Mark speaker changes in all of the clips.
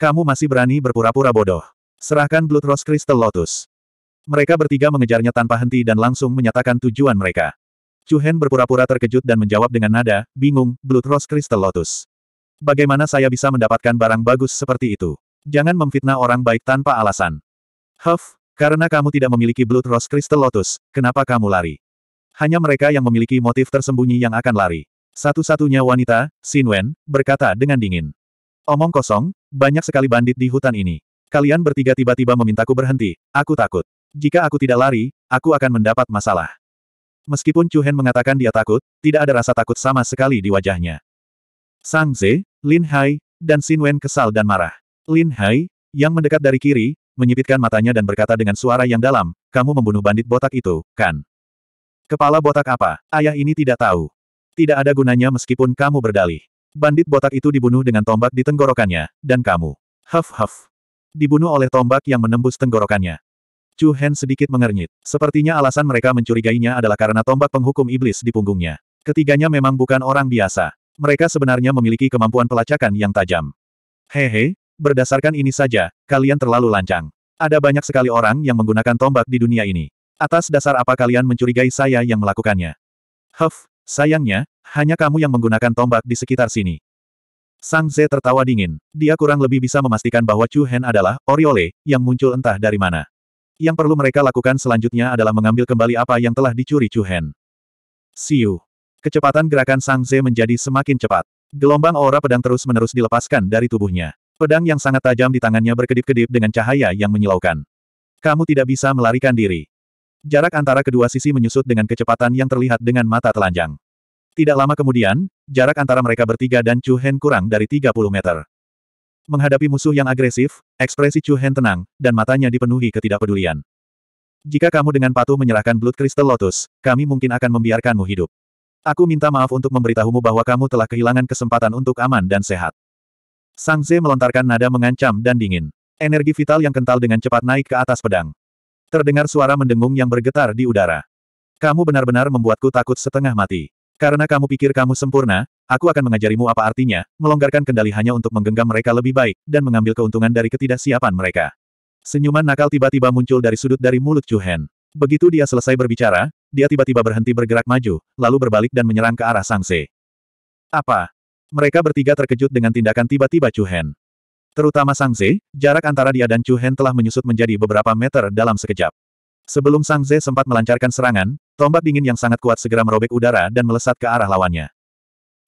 Speaker 1: Kamu masih berani berpura-pura bodoh. Serahkan Blood Rose Crystal Lotus. Mereka bertiga mengejarnya tanpa henti dan langsung menyatakan tujuan mereka. Chuhen berpura-pura terkejut dan menjawab dengan nada, bingung, Blood Rose Crystal Lotus. Bagaimana saya bisa mendapatkan barang bagus seperti itu? Jangan memfitnah orang baik tanpa alasan. Huff, karena kamu tidak memiliki Blood Rose Crystal Lotus, kenapa kamu lari? Hanya mereka yang memiliki motif tersembunyi yang akan lari. Satu-satunya wanita, Sinwen, berkata dengan dingin. Omong kosong, banyak sekali bandit di hutan ini. Kalian bertiga tiba-tiba memintaku berhenti, aku takut. Jika aku tidak lari, aku akan mendapat masalah. Meskipun Chu Hen mengatakan dia takut, tidak ada rasa takut sama sekali di wajahnya. Sang Ze, Lin Hai, dan Xin Wen kesal dan marah. Lin Hai, yang mendekat dari kiri, menyipitkan matanya dan berkata dengan suara yang dalam, kamu membunuh bandit botak itu, kan? Kepala botak apa? Ayah ini tidak tahu. Tidak ada gunanya meskipun kamu berdalih. Bandit botak itu dibunuh dengan tombak di tenggorokannya, dan kamu. Huff-huff. Dibunuh oleh tombak yang menembus tenggorokannya. Chu Hen sedikit mengernyit. Sepertinya alasan mereka mencurigainya adalah karena tombak penghukum iblis di punggungnya. Ketiganya memang bukan orang biasa. Mereka sebenarnya memiliki kemampuan pelacakan yang tajam. Hehe, berdasarkan ini saja, kalian terlalu lancang. Ada banyak sekali orang yang menggunakan tombak di dunia ini. Atas dasar apa kalian mencurigai saya yang melakukannya? Huff, Sayangnya, hanya kamu yang menggunakan tombak di sekitar sini. Sang Ze tertawa dingin. Dia kurang lebih bisa memastikan bahwa Chu Hen adalah Oriole yang muncul entah dari mana. Yang perlu mereka lakukan selanjutnya adalah mengambil kembali apa yang telah dicuri Chu Hen. Siu. Kecepatan gerakan Sang Ze menjadi semakin cepat. Gelombang aura pedang terus-menerus dilepaskan dari tubuhnya. Pedang yang sangat tajam di tangannya berkedip-kedip dengan cahaya yang menyilaukan. Kamu tidak bisa melarikan diri. Jarak antara kedua sisi menyusut dengan kecepatan yang terlihat dengan mata telanjang. Tidak lama kemudian, jarak antara mereka bertiga dan Chu Hen kurang dari 30 meter. Menghadapi musuh yang agresif, ekspresi Chu Hen tenang, dan matanya dipenuhi ketidakpedulian. Jika kamu dengan patuh menyerahkan Blood Crystal Lotus, kami mungkin akan membiarkanmu hidup. Aku minta maaf untuk memberitahumu bahwa kamu telah kehilangan kesempatan untuk aman dan sehat. Sang Ze melontarkan nada mengancam dan dingin. Energi vital yang kental dengan cepat naik ke atas pedang. Terdengar suara mendengung yang bergetar di udara. Kamu benar-benar membuatku takut setengah mati. Karena kamu pikir kamu sempurna, aku akan mengajarimu apa artinya, melonggarkan kendali hanya untuk menggenggam mereka lebih baik, dan mengambil keuntungan dari ketidaksiapan mereka. Senyuman nakal tiba-tiba muncul dari sudut dari mulut Chu Hen. Begitu dia selesai berbicara, dia tiba-tiba berhenti bergerak maju, lalu berbalik dan menyerang ke arah Sangse. Apa? Mereka bertiga terkejut dengan tindakan tiba-tiba Chu Hen. Terutama Sang Ze, jarak antara dia dan Chu Hen telah menyusut menjadi beberapa meter dalam sekejap. Sebelum Sang Ze sempat melancarkan serangan, tombak dingin yang sangat kuat segera merobek udara dan melesat ke arah lawannya.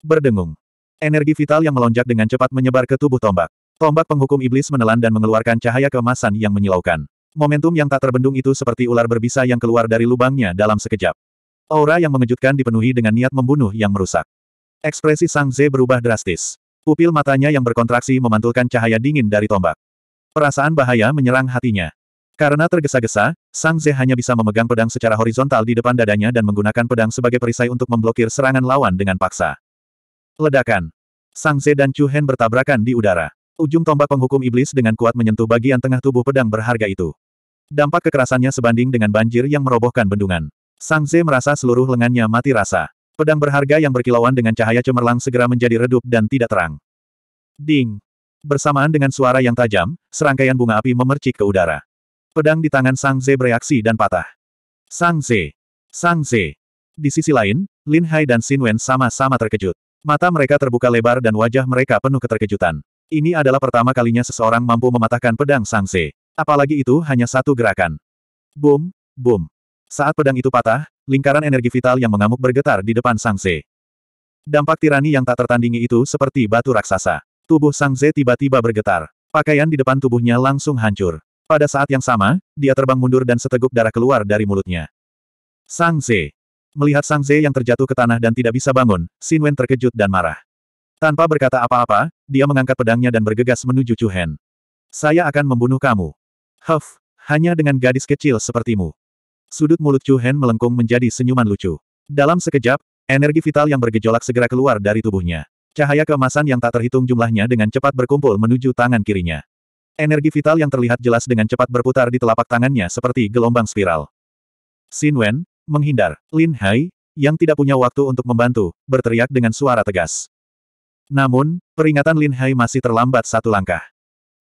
Speaker 1: Berdengung. Energi vital yang melonjak dengan cepat menyebar ke tubuh tombak. Tombak penghukum iblis menelan dan mengeluarkan cahaya kemasan yang menyilaukan. Momentum yang tak terbendung itu seperti ular berbisa yang keluar dari lubangnya dalam sekejap. Aura yang mengejutkan dipenuhi dengan niat membunuh yang merusak. Ekspresi Sang Ze berubah drastis. Pupil matanya yang berkontraksi memantulkan cahaya dingin dari tombak. Perasaan bahaya menyerang hatinya. Karena tergesa-gesa, Sang Ze hanya bisa memegang pedang secara horizontal di depan dadanya dan menggunakan pedang sebagai perisai untuk memblokir serangan lawan dengan paksa. Ledakan. Sang Ze dan Chu Hen bertabrakan di udara. Ujung tombak penghukum iblis dengan kuat menyentuh bagian tengah tubuh pedang berharga itu. Dampak kekerasannya sebanding dengan banjir yang merobohkan bendungan. Sang Ze merasa seluruh lengannya mati rasa pedang berharga yang berkilauan dengan cahaya cemerlang segera menjadi redup dan tidak terang. Ding! Bersamaan dengan suara yang tajam, serangkaian bunga api memercik ke udara. Pedang di tangan Sang Ze bereaksi dan patah. Sang Ze! Sang Ze! Di sisi lain, Lin Hai dan Xin Wen sama-sama terkejut. Mata mereka terbuka lebar dan wajah mereka penuh keterkejutan. Ini adalah pertama kalinya seseorang mampu mematahkan pedang Sang Ze. Apalagi itu hanya satu gerakan. Boom, boom. Saat pedang itu patah, lingkaran energi vital yang mengamuk bergetar di depan Sang Ze. Dampak tirani yang tak tertandingi itu seperti batu raksasa. Tubuh Sang Ze tiba-tiba bergetar. Pakaian di depan tubuhnya langsung hancur. Pada saat yang sama, dia terbang mundur dan seteguk darah keluar dari mulutnya. Sang Ze. Melihat Sang Ze yang terjatuh ke tanah dan tidak bisa bangun, Sin Wen terkejut dan marah. Tanpa berkata apa-apa, dia mengangkat pedangnya dan bergegas menuju Chu Hen. Saya akan membunuh kamu. Huff, hanya dengan gadis kecil sepertimu. Sudut mulut Chu Hen melengkung menjadi senyuman lucu. Dalam sekejap, energi vital yang bergejolak segera keluar dari tubuhnya. Cahaya keemasan yang tak terhitung jumlahnya dengan cepat berkumpul menuju tangan kirinya. Energi vital yang terlihat jelas dengan cepat berputar di telapak tangannya seperti gelombang spiral. Xin Wen, menghindar. Lin Hai, yang tidak punya waktu untuk membantu, berteriak dengan suara tegas. Namun, peringatan Lin Hai masih terlambat satu langkah.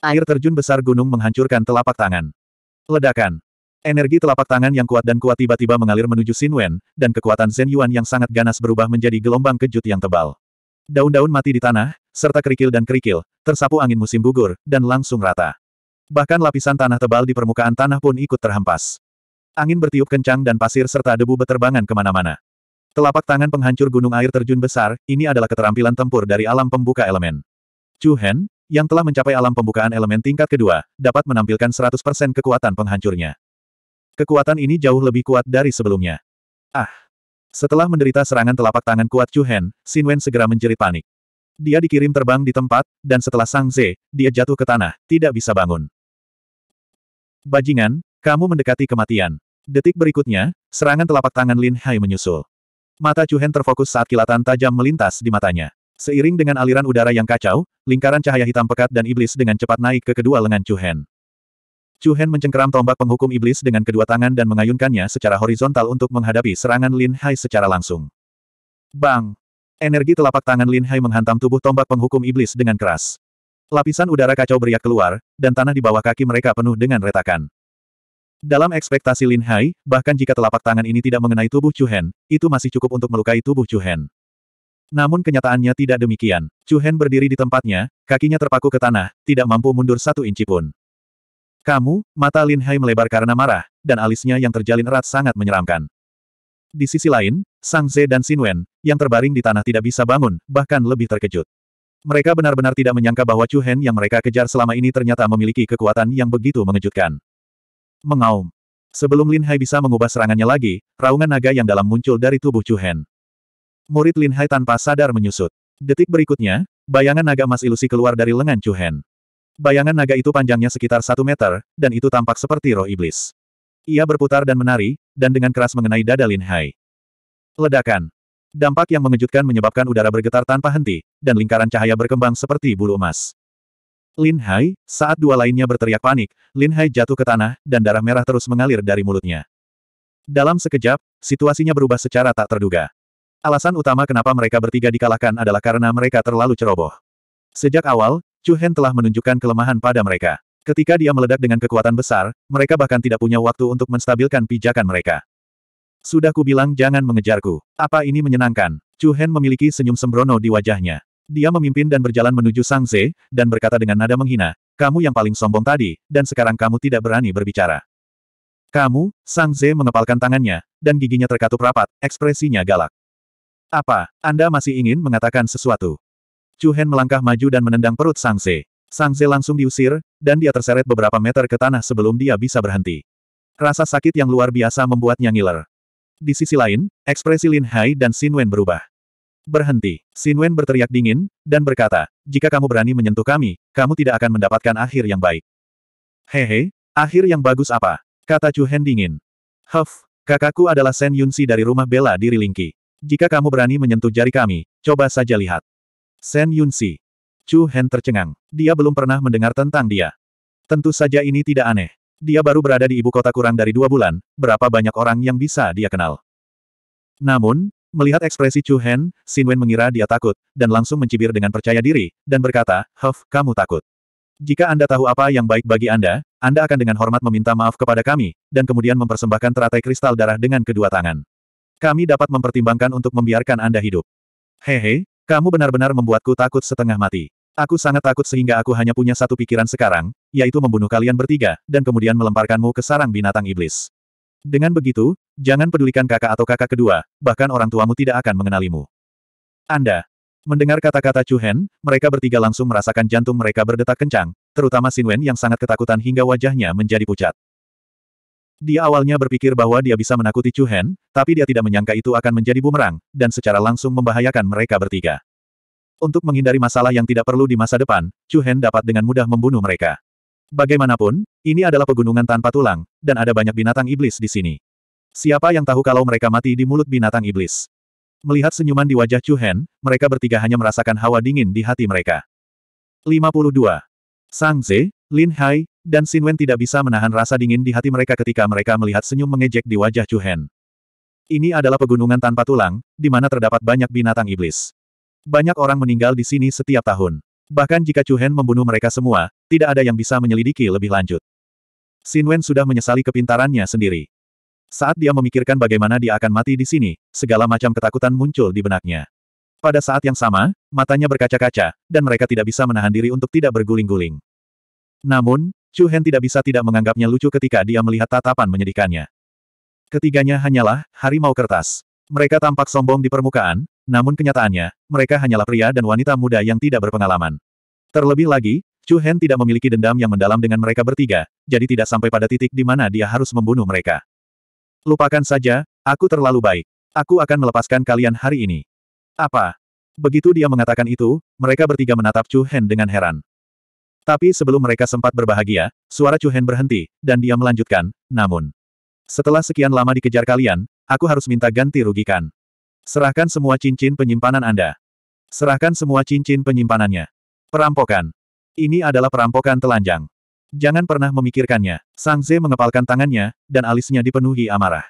Speaker 1: Air terjun besar gunung menghancurkan telapak tangan. Ledakan. Energi telapak tangan yang kuat dan kuat tiba-tiba mengalir menuju Xin Wen, dan kekuatan Zen Yuan yang sangat ganas berubah menjadi gelombang kejut yang tebal. Daun-daun mati di tanah, serta kerikil dan kerikil, tersapu angin musim gugur, dan langsung rata. Bahkan lapisan tanah tebal di permukaan tanah pun ikut terhempas. Angin bertiup kencang dan pasir serta debu beterbangan kemana-mana. Telapak tangan penghancur gunung air terjun besar, ini adalah keterampilan tempur dari alam pembuka elemen. Chu Hen, yang telah mencapai alam pembukaan elemen tingkat kedua, dapat menampilkan 100% kekuatan penghancurnya. Kekuatan ini jauh lebih kuat dari sebelumnya. Ah! Setelah menderita serangan telapak tangan kuat Chu Hen, Xin Wen segera menjerit panik. Dia dikirim terbang di tempat, dan setelah Sang Ze, dia jatuh ke tanah, tidak bisa bangun. Bajingan, kamu mendekati kematian. Detik berikutnya, serangan telapak tangan Lin Hai menyusul. Mata Chu Hen terfokus saat kilatan tajam melintas di matanya. Seiring dengan aliran udara yang kacau, lingkaran cahaya hitam pekat dan iblis dengan cepat naik ke kedua lengan Chu Hen. Chu Hen mencengkeram tombak penghukum iblis dengan kedua tangan dan mengayunkannya secara horizontal untuk menghadapi serangan Lin Hai secara langsung. Bang! Energi telapak tangan Lin Hai menghantam tubuh tombak penghukum iblis dengan keras. Lapisan udara kacau beriak keluar, dan tanah di bawah kaki mereka penuh dengan retakan. Dalam ekspektasi Lin Hai, bahkan jika telapak tangan ini tidak mengenai tubuh Chu Hen, itu masih cukup untuk melukai tubuh Chu Hen. Namun kenyataannya tidak demikian. Chu Hen berdiri di tempatnya, kakinya terpaku ke tanah, tidak mampu mundur satu inci pun. Kamu, mata Lin Hai melebar karena marah, dan alisnya yang terjalin erat sangat menyeramkan. Di sisi lain, Sang Ze dan Xin Wen, yang terbaring di tanah tidak bisa bangun, bahkan lebih terkejut. Mereka benar-benar tidak menyangka bahwa Chu Hen yang mereka kejar selama ini ternyata memiliki kekuatan yang begitu mengejutkan. Mengaum. Sebelum Lin Hai bisa mengubah serangannya lagi, raungan naga yang dalam muncul dari tubuh Chu Hen. Murid Lin Hai tanpa sadar menyusut. Detik berikutnya, bayangan naga emas ilusi keluar dari lengan Chu Hen. Bayangan naga itu panjangnya sekitar satu meter, dan itu tampak seperti roh iblis. Ia berputar dan menari, dan dengan keras mengenai dada Lin Hai. Ledakan. Dampak yang mengejutkan menyebabkan udara bergetar tanpa henti, dan lingkaran cahaya berkembang seperti bulu emas. Lin Hai, saat dua lainnya berteriak panik, Lin Hai jatuh ke tanah, dan darah merah terus mengalir dari mulutnya. Dalam sekejap, situasinya berubah secara tak terduga. Alasan utama kenapa mereka bertiga dikalahkan adalah karena mereka terlalu ceroboh. Sejak awal, Chu Hen telah menunjukkan kelemahan pada mereka. Ketika dia meledak dengan kekuatan besar, mereka bahkan tidak punya waktu untuk menstabilkan pijakan mereka. Sudah kubilang jangan mengejarku. Apa ini menyenangkan? Chu Hen memiliki senyum sembrono di wajahnya. Dia memimpin dan berjalan menuju Sang Ze, dan berkata dengan nada menghina, kamu yang paling sombong tadi, dan sekarang kamu tidak berani berbicara. Kamu, Sang Ze mengepalkan tangannya, dan giginya terkatup rapat, ekspresinya galak. Apa, Anda masih ingin mengatakan sesuatu? Chu Hen melangkah maju dan menendang perut Sang Ze. Sang Ze langsung diusir, dan dia terseret beberapa meter ke tanah sebelum dia bisa berhenti. Rasa sakit yang luar biasa membuatnya ngiler. Di sisi lain, ekspresi Lin Hai dan Xin Wen berubah. Berhenti. Xin Wen berteriak dingin, dan berkata, jika kamu berani menyentuh kami, kamu tidak akan mendapatkan akhir yang baik. Hehe, akhir yang bagus apa? Kata Chu Hen dingin. Huff, kakakku adalah Sen Yunsi dari rumah Bella diri Rilingki. Jika kamu berani menyentuh jari kami, coba saja lihat. Shen Yunxi. Chu Hen tercengang. Dia belum pernah mendengar tentang dia. Tentu saja ini tidak aneh. Dia baru berada di ibu kota kurang dari dua bulan, berapa banyak orang yang bisa dia kenal. Namun, melihat ekspresi Chu Hen, Xin Wen mengira dia takut, dan langsung mencibir dengan percaya diri, dan berkata, Huff, kamu takut. Jika Anda tahu apa yang baik bagi Anda, Anda akan dengan hormat meminta maaf kepada kami, dan kemudian mempersembahkan teratai kristal darah dengan kedua tangan. Kami dapat mempertimbangkan untuk membiarkan Anda hidup. Hehe, kamu benar-benar membuatku takut setengah mati. Aku sangat takut sehingga aku hanya punya satu pikiran sekarang, yaitu membunuh kalian bertiga, dan kemudian melemparkanmu ke sarang binatang iblis. Dengan begitu, jangan pedulikan kakak atau kakak kedua, bahkan orang tuamu tidak akan mengenalimu. Anda. Mendengar kata-kata Chu Hen, mereka bertiga langsung merasakan jantung mereka berdetak kencang, terutama Sin yang sangat ketakutan hingga wajahnya menjadi pucat. Dia awalnya berpikir bahwa dia bisa menakuti Chu Hen, tapi dia tidak menyangka itu akan menjadi bumerang, dan secara langsung membahayakan mereka bertiga. Untuk menghindari masalah yang tidak perlu di masa depan, Chu Hen dapat dengan mudah membunuh mereka. Bagaimanapun, ini adalah pegunungan tanpa tulang, dan ada banyak binatang iblis di sini. Siapa yang tahu kalau mereka mati di mulut binatang iblis? Melihat senyuman di wajah Chu Hen, mereka bertiga hanya merasakan hawa dingin di hati mereka. 52. Sang Ze, Lin Hai, dan Xin Wen tidak bisa menahan rasa dingin di hati mereka ketika mereka melihat senyum mengejek di wajah Chu Hen. Ini adalah pegunungan tanpa tulang, di mana terdapat banyak binatang iblis. Banyak orang meninggal di sini setiap tahun. Bahkan jika Chu Hen membunuh mereka semua, tidak ada yang bisa menyelidiki lebih lanjut. Xin Wen sudah menyesali kepintarannya sendiri. Saat dia memikirkan bagaimana dia akan mati di sini, segala macam ketakutan muncul di benaknya. Pada saat yang sama, matanya berkaca-kaca, dan mereka tidak bisa menahan diri untuk tidak berguling-guling. Namun, Chu Hen tidak bisa tidak menganggapnya lucu ketika dia melihat tatapan menyedihkannya. Ketiganya hanyalah harimau kertas. Mereka tampak sombong di permukaan, namun kenyataannya, mereka hanyalah pria dan wanita muda yang tidak berpengalaman. Terlebih lagi, Chu Hen tidak memiliki dendam yang mendalam dengan mereka bertiga, jadi tidak sampai pada titik di mana dia harus membunuh mereka. Lupakan saja, aku terlalu baik. Aku akan melepaskan kalian hari ini. Apa? Begitu dia mengatakan itu, mereka bertiga menatap Chu Hen dengan heran. Tapi sebelum mereka sempat berbahagia, suara Chu Hen berhenti, dan dia melanjutkan, namun. Setelah sekian lama dikejar kalian, aku harus minta ganti rugikan. Serahkan semua cincin penyimpanan Anda. Serahkan semua cincin penyimpanannya. Perampokan. Ini adalah perampokan telanjang. Jangan pernah memikirkannya. Sang Ze mengepalkan tangannya, dan alisnya dipenuhi amarah.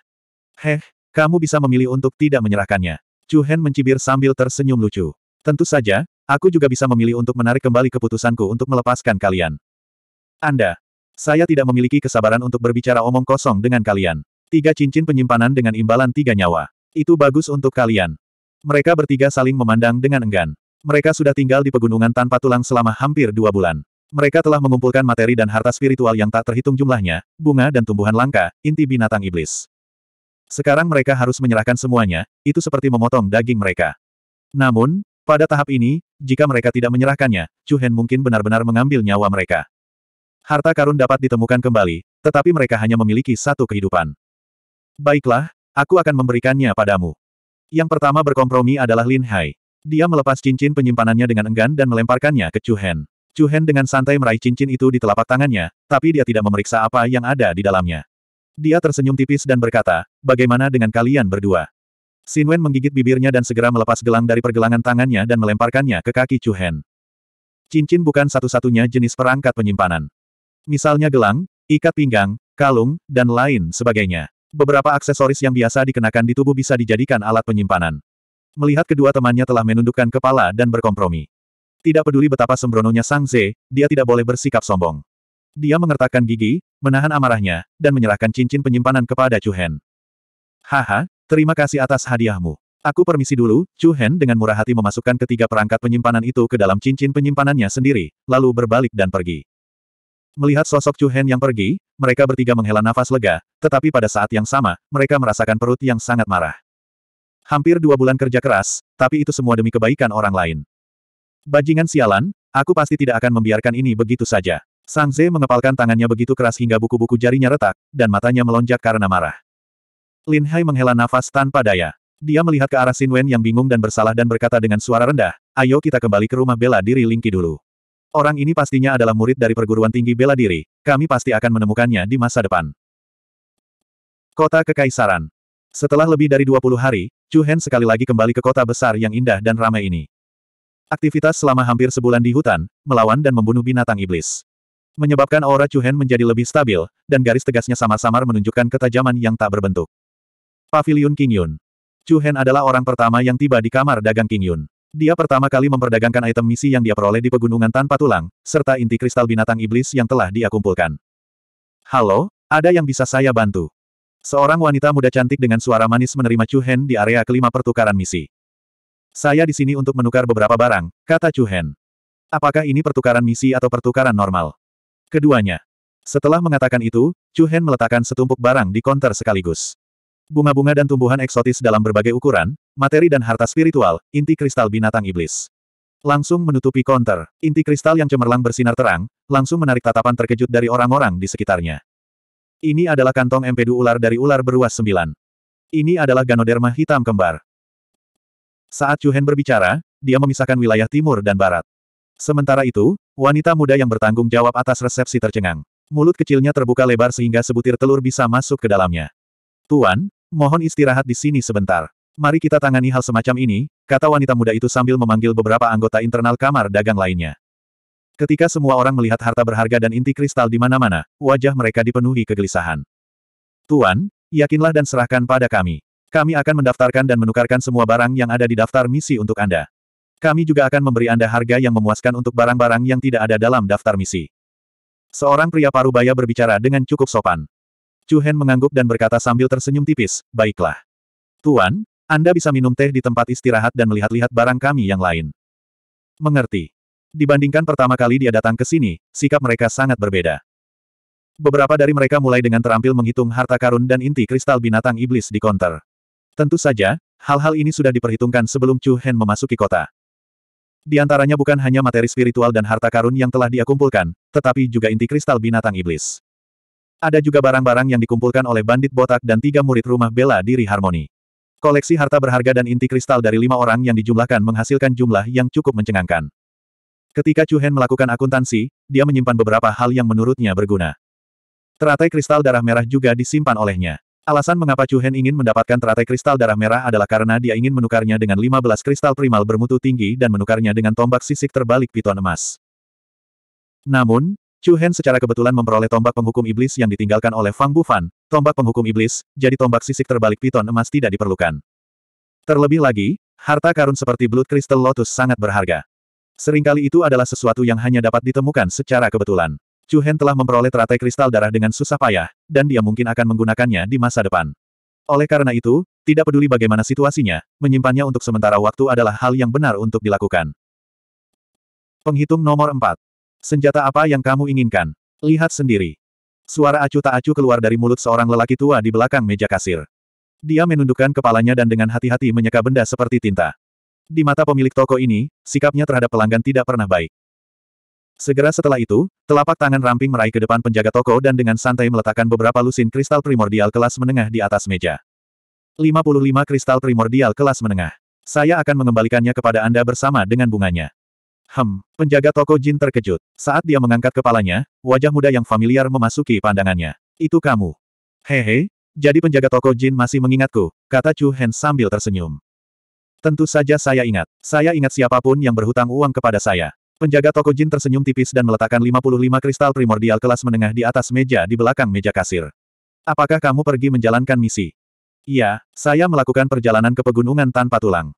Speaker 1: Heh, kamu bisa memilih untuk tidak menyerahkannya. Chu Hen mencibir sambil tersenyum lucu. Tentu saja, Aku juga bisa memilih untuk menarik kembali keputusanku untuk melepaskan kalian. Anda. Saya tidak memiliki kesabaran untuk berbicara omong kosong dengan kalian. Tiga cincin penyimpanan dengan imbalan tiga nyawa. Itu bagus untuk kalian. Mereka bertiga saling memandang dengan enggan. Mereka sudah tinggal di pegunungan tanpa tulang selama hampir dua bulan. Mereka telah mengumpulkan materi dan harta spiritual yang tak terhitung jumlahnya, bunga dan tumbuhan langka, inti binatang iblis. Sekarang mereka harus menyerahkan semuanya, itu seperti memotong daging mereka. Namun, pada tahap ini, jika mereka tidak menyerahkannya, Chu Hen mungkin benar-benar mengambil nyawa mereka. Harta karun dapat ditemukan kembali, tetapi mereka hanya memiliki satu kehidupan. Baiklah, aku akan memberikannya padamu. Yang pertama berkompromi adalah Lin Hai. Dia melepas cincin penyimpanannya dengan enggan dan melemparkannya ke Chu Hen. Chu Hen dengan santai meraih cincin itu di telapak tangannya, tapi dia tidak memeriksa apa yang ada di dalamnya. Dia tersenyum tipis dan berkata, bagaimana dengan kalian berdua? Sinwen menggigit bibirnya dan segera melepas gelang dari pergelangan tangannya dan melemparkannya ke kaki Chu Hen. Cincin bukan satu-satunya jenis perangkat penyimpanan. Misalnya gelang, ikat pinggang, kalung, dan lain sebagainya. Beberapa aksesoris yang biasa dikenakan di tubuh bisa dijadikan alat penyimpanan. Melihat kedua temannya telah menundukkan kepala dan berkompromi. Tidak peduli betapa sembrononya Sang Ze, dia tidak boleh bersikap sombong. Dia mengertakkan gigi, menahan amarahnya, dan menyerahkan cincin penyimpanan kepada Chu Hen. Haha, Terima kasih atas hadiahmu. Aku permisi dulu, Chu Hen dengan murah hati memasukkan ketiga perangkat penyimpanan itu ke dalam cincin penyimpanannya sendiri, lalu berbalik dan pergi. Melihat sosok Chu Hen yang pergi, mereka bertiga menghela nafas lega, tetapi pada saat yang sama, mereka merasakan perut yang sangat marah. Hampir dua bulan kerja keras, tapi itu semua demi kebaikan orang lain. Bajingan sialan, aku pasti tidak akan membiarkan ini begitu saja. Sang Ze mengepalkan tangannya begitu keras hingga buku-buku jarinya retak, dan matanya melonjak karena marah. Lin Hai menghela nafas tanpa daya. Dia melihat ke arah Sin Wen yang bingung dan bersalah dan berkata dengan suara rendah, ayo kita kembali ke rumah bela diri Lingqi dulu. Orang ini pastinya adalah murid dari perguruan tinggi bela diri, kami pasti akan menemukannya di masa depan. Kota Kekaisaran Setelah lebih dari 20 hari, Chu Hen sekali lagi kembali ke kota besar yang indah dan ramai ini. Aktivitas selama hampir sebulan di hutan, melawan dan membunuh binatang iblis. Menyebabkan aura Chu Hen menjadi lebih stabil, dan garis tegasnya samar-samar menunjukkan ketajaman yang tak berbentuk. Pavilion King Yun. Chu Hen adalah orang pertama yang tiba di kamar dagang King Yun. Dia pertama kali memperdagangkan item misi yang dia peroleh di pegunungan tanpa tulang, serta inti kristal binatang iblis yang telah dia kumpulkan. Halo, ada yang bisa saya bantu? Seorang wanita muda cantik dengan suara manis menerima Chu Hen di area kelima pertukaran misi. Saya di sini untuk menukar beberapa barang, kata Chu Hen. Apakah ini pertukaran misi atau pertukaran normal? Keduanya. Setelah mengatakan itu, Chu Hen meletakkan setumpuk barang di konter sekaligus bunga-bunga dan tumbuhan eksotis dalam berbagai ukuran, materi dan harta spiritual, inti kristal binatang iblis. Langsung menutupi konter, inti kristal yang cemerlang bersinar terang, langsung menarik tatapan terkejut dari orang-orang di sekitarnya. Ini adalah kantong empedu ular dari ular beruas sembilan. Ini adalah ganoderma hitam kembar. Saat Chuhen berbicara, dia memisahkan wilayah timur dan barat. Sementara itu, wanita muda yang bertanggung jawab atas resepsi tercengang. Mulut kecilnya terbuka lebar sehingga sebutir telur bisa masuk ke dalamnya. Tuan, Mohon istirahat di sini sebentar. Mari kita tangani hal semacam ini, kata wanita muda itu sambil memanggil beberapa anggota internal kamar dagang lainnya. Ketika semua orang melihat harta berharga dan inti kristal di mana-mana, wajah mereka dipenuhi kegelisahan. Tuan, yakinlah dan serahkan pada kami. Kami akan mendaftarkan dan menukarkan semua barang yang ada di daftar misi untuk Anda. Kami juga akan memberi Anda harga yang memuaskan untuk barang-barang yang tidak ada dalam daftar misi. Seorang pria parubaya berbicara dengan cukup sopan. Chu Hen mengangguk dan berkata sambil tersenyum tipis, baiklah. Tuan, Anda bisa minum teh di tempat istirahat dan melihat-lihat barang kami yang lain. Mengerti. Dibandingkan pertama kali dia datang ke sini, sikap mereka sangat berbeda. Beberapa dari mereka mulai dengan terampil menghitung harta karun dan inti kristal binatang iblis di konter. Tentu saja, hal-hal ini sudah diperhitungkan sebelum Chu Hen memasuki kota. Di antaranya bukan hanya materi spiritual dan harta karun yang telah dia kumpulkan, tetapi juga inti kristal binatang iblis. Ada juga barang-barang yang dikumpulkan oleh bandit botak dan tiga murid rumah bela diri harmoni. Koleksi harta berharga dan inti kristal dari lima orang yang dijumlahkan menghasilkan jumlah yang cukup mencengangkan. Ketika Chu Hen melakukan akuntansi, dia menyimpan beberapa hal yang menurutnya berguna. Teratai kristal darah merah juga disimpan olehnya. Alasan mengapa Chu Hen ingin mendapatkan teratai kristal darah merah adalah karena dia ingin menukarnya dengan 15 kristal primal bermutu tinggi dan menukarnya dengan tombak sisik terbalik piton emas. Namun, Chu Hen secara kebetulan memperoleh tombak penghukum iblis yang ditinggalkan oleh Fang Bufan, tombak penghukum iblis, jadi tombak sisik terbalik piton emas tidak diperlukan. Terlebih lagi, harta karun seperti Blood Crystal Lotus sangat berharga. Seringkali itu adalah sesuatu yang hanya dapat ditemukan secara kebetulan. Chu Hen telah memperoleh teratai kristal darah dengan susah payah, dan dia mungkin akan menggunakannya di masa depan. Oleh karena itu, tidak peduli bagaimana situasinya, menyimpannya untuk sementara waktu adalah hal yang benar untuk dilakukan. Penghitung nomor 4 Senjata apa yang kamu inginkan? Lihat sendiri. Suara acu tak acu keluar dari mulut seorang lelaki tua di belakang meja kasir. Dia menundukkan kepalanya dan dengan hati-hati menyeka benda seperti tinta. Di mata pemilik toko ini, sikapnya terhadap pelanggan tidak pernah baik. Segera setelah itu, telapak tangan ramping meraih ke depan penjaga toko dan dengan santai meletakkan beberapa lusin kristal primordial kelas menengah di atas meja. 55 kristal primordial kelas menengah. Saya akan mengembalikannya kepada Anda bersama dengan bunganya. Hem, penjaga toko Jin terkejut. Saat dia mengangkat kepalanya, wajah muda yang familiar memasuki pandangannya. Itu kamu. Hehe, jadi penjaga toko Jin masih mengingatku, kata Chu Hen sambil tersenyum. Tentu saja saya ingat. Saya ingat siapapun yang berhutang uang kepada saya. Penjaga toko Jin tersenyum tipis dan meletakkan 55 kristal primordial kelas menengah di atas meja di belakang meja kasir. Apakah kamu pergi menjalankan misi? Iya, saya melakukan perjalanan ke pegunungan tanpa tulang.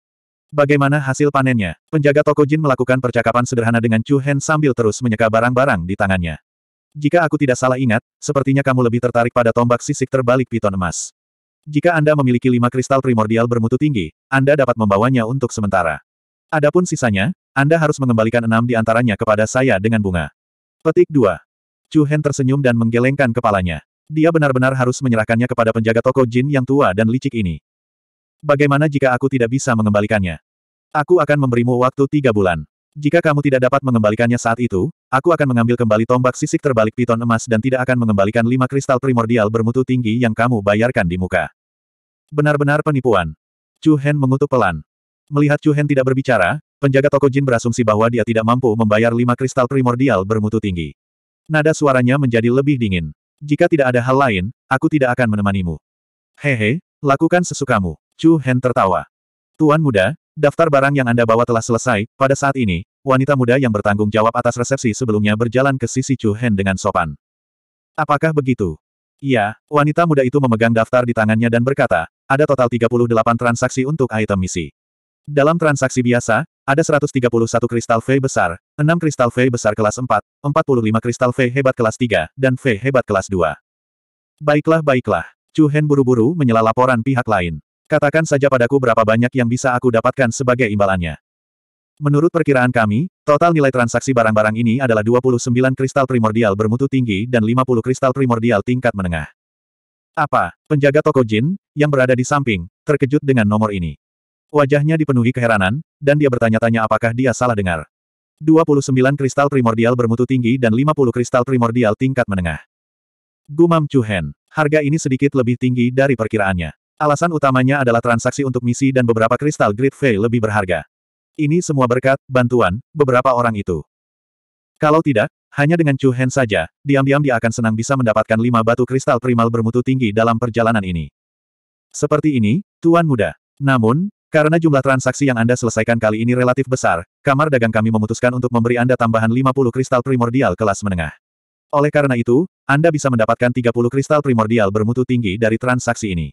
Speaker 1: Bagaimana hasil panennya? Penjaga toko Jin melakukan percakapan sederhana dengan Chu Hen sambil terus menyeka barang-barang di tangannya. Jika aku tidak salah ingat, sepertinya kamu lebih tertarik pada tombak sisik terbalik piton emas. Jika Anda memiliki lima kristal primordial bermutu tinggi, Anda dapat membawanya untuk sementara. Adapun sisanya, Anda harus mengembalikan enam di antaranya kepada saya dengan bunga. Petik 2. Chu Hen tersenyum dan menggelengkan kepalanya. Dia benar-benar harus menyerahkannya kepada penjaga toko Jin yang tua dan licik ini. Bagaimana jika aku tidak bisa mengembalikannya? Aku akan memberimu waktu tiga bulan. Jika kamu tidak dapat mengembalikannya saat itu, aku akan mengambil kembali tombak sisik terbalik piton emas dan tidak akan mengembalikan lima kristal primordial bermutu tinggi yang kamu bayarkan di muka. Benar-benar penipuan. Chu Hen mengutuk pelan. Melihat Chu Hen tidak berbicara, penjaga toko Jin berasumsi bahwa dia tidak mampu membayar lima kristal primordial bermutu tinggi. Nada suaranya menjadi lebih dingin. Jika tidak ada hal lain, aku tidak akan menemanimu. Hehe, lakukan sesukamu. Chu Hen tertawa. Tuan muda, daftar barang yang Anda bawa telah selesai, pada saat ini, wanita muda yang bertanggung jawab atas resepsi sebelumnya berjalan ke sisi Chu Hen dengan sopan. Apakah begitu? Iya, wanita muda itu memegang daftar di tangannya dan berkata, ada total 38 transaksi untuk item misi. Dalam transaksi biasa, ada 131 kristal V besar, 6 kristal V besar kelas 4, 45 kristal V hebat kelas 3, dan V hebat kelas 2. Baiklah baiklah, Chu Hen buru-buru menyela laporan pihak lain. Katakan saja padaku berapa banyak yang bisa aku dapatkan sebagai imbalannya. Menurut perkiraan kami, total nilai transaksi barang-barang ini adalah 29 kristal primordial bermutu tinggi dan 50 kristal primordial tingkat menengah. Apa? Penjaga toko jin, yang berada di samping, terkejut dengan nomor ini. Wajahnya dipenuhi keheranan, dan dia bertanya-tanya apakah dia salah dengar. 29 kristal primordial bermutu tinggi dan 50 kristal primordial tingkat menengah. Gumam Chuhen, harga ini sedikit lebih tinggi dari perkiraannya. Alasan utamanya adalah transaksi untuk misi dan beberapa kristal Grid V lebih berharga. Ini semua berkat, bantuan, beberapa orang itu. Kalau tidak, hanya dengan Chu Hen saja, diam-diam dia akan senang bisa mendapatkan lima batu kristal primal bermutu tinggi dalam perjalanan ini. Seperti ini, Tuan Muda. Namun, karena jumlah transaksi yang Anda selesaikan kali ini relatif besar, kamar dagang kami memutuskan untuk memberi Anda tambahan 50 kristal primordial kelas menengah. Oleh karena itu, Anda bisa mendapatkan 30 kristal primordial bermutu tinggi dari transaksi ini.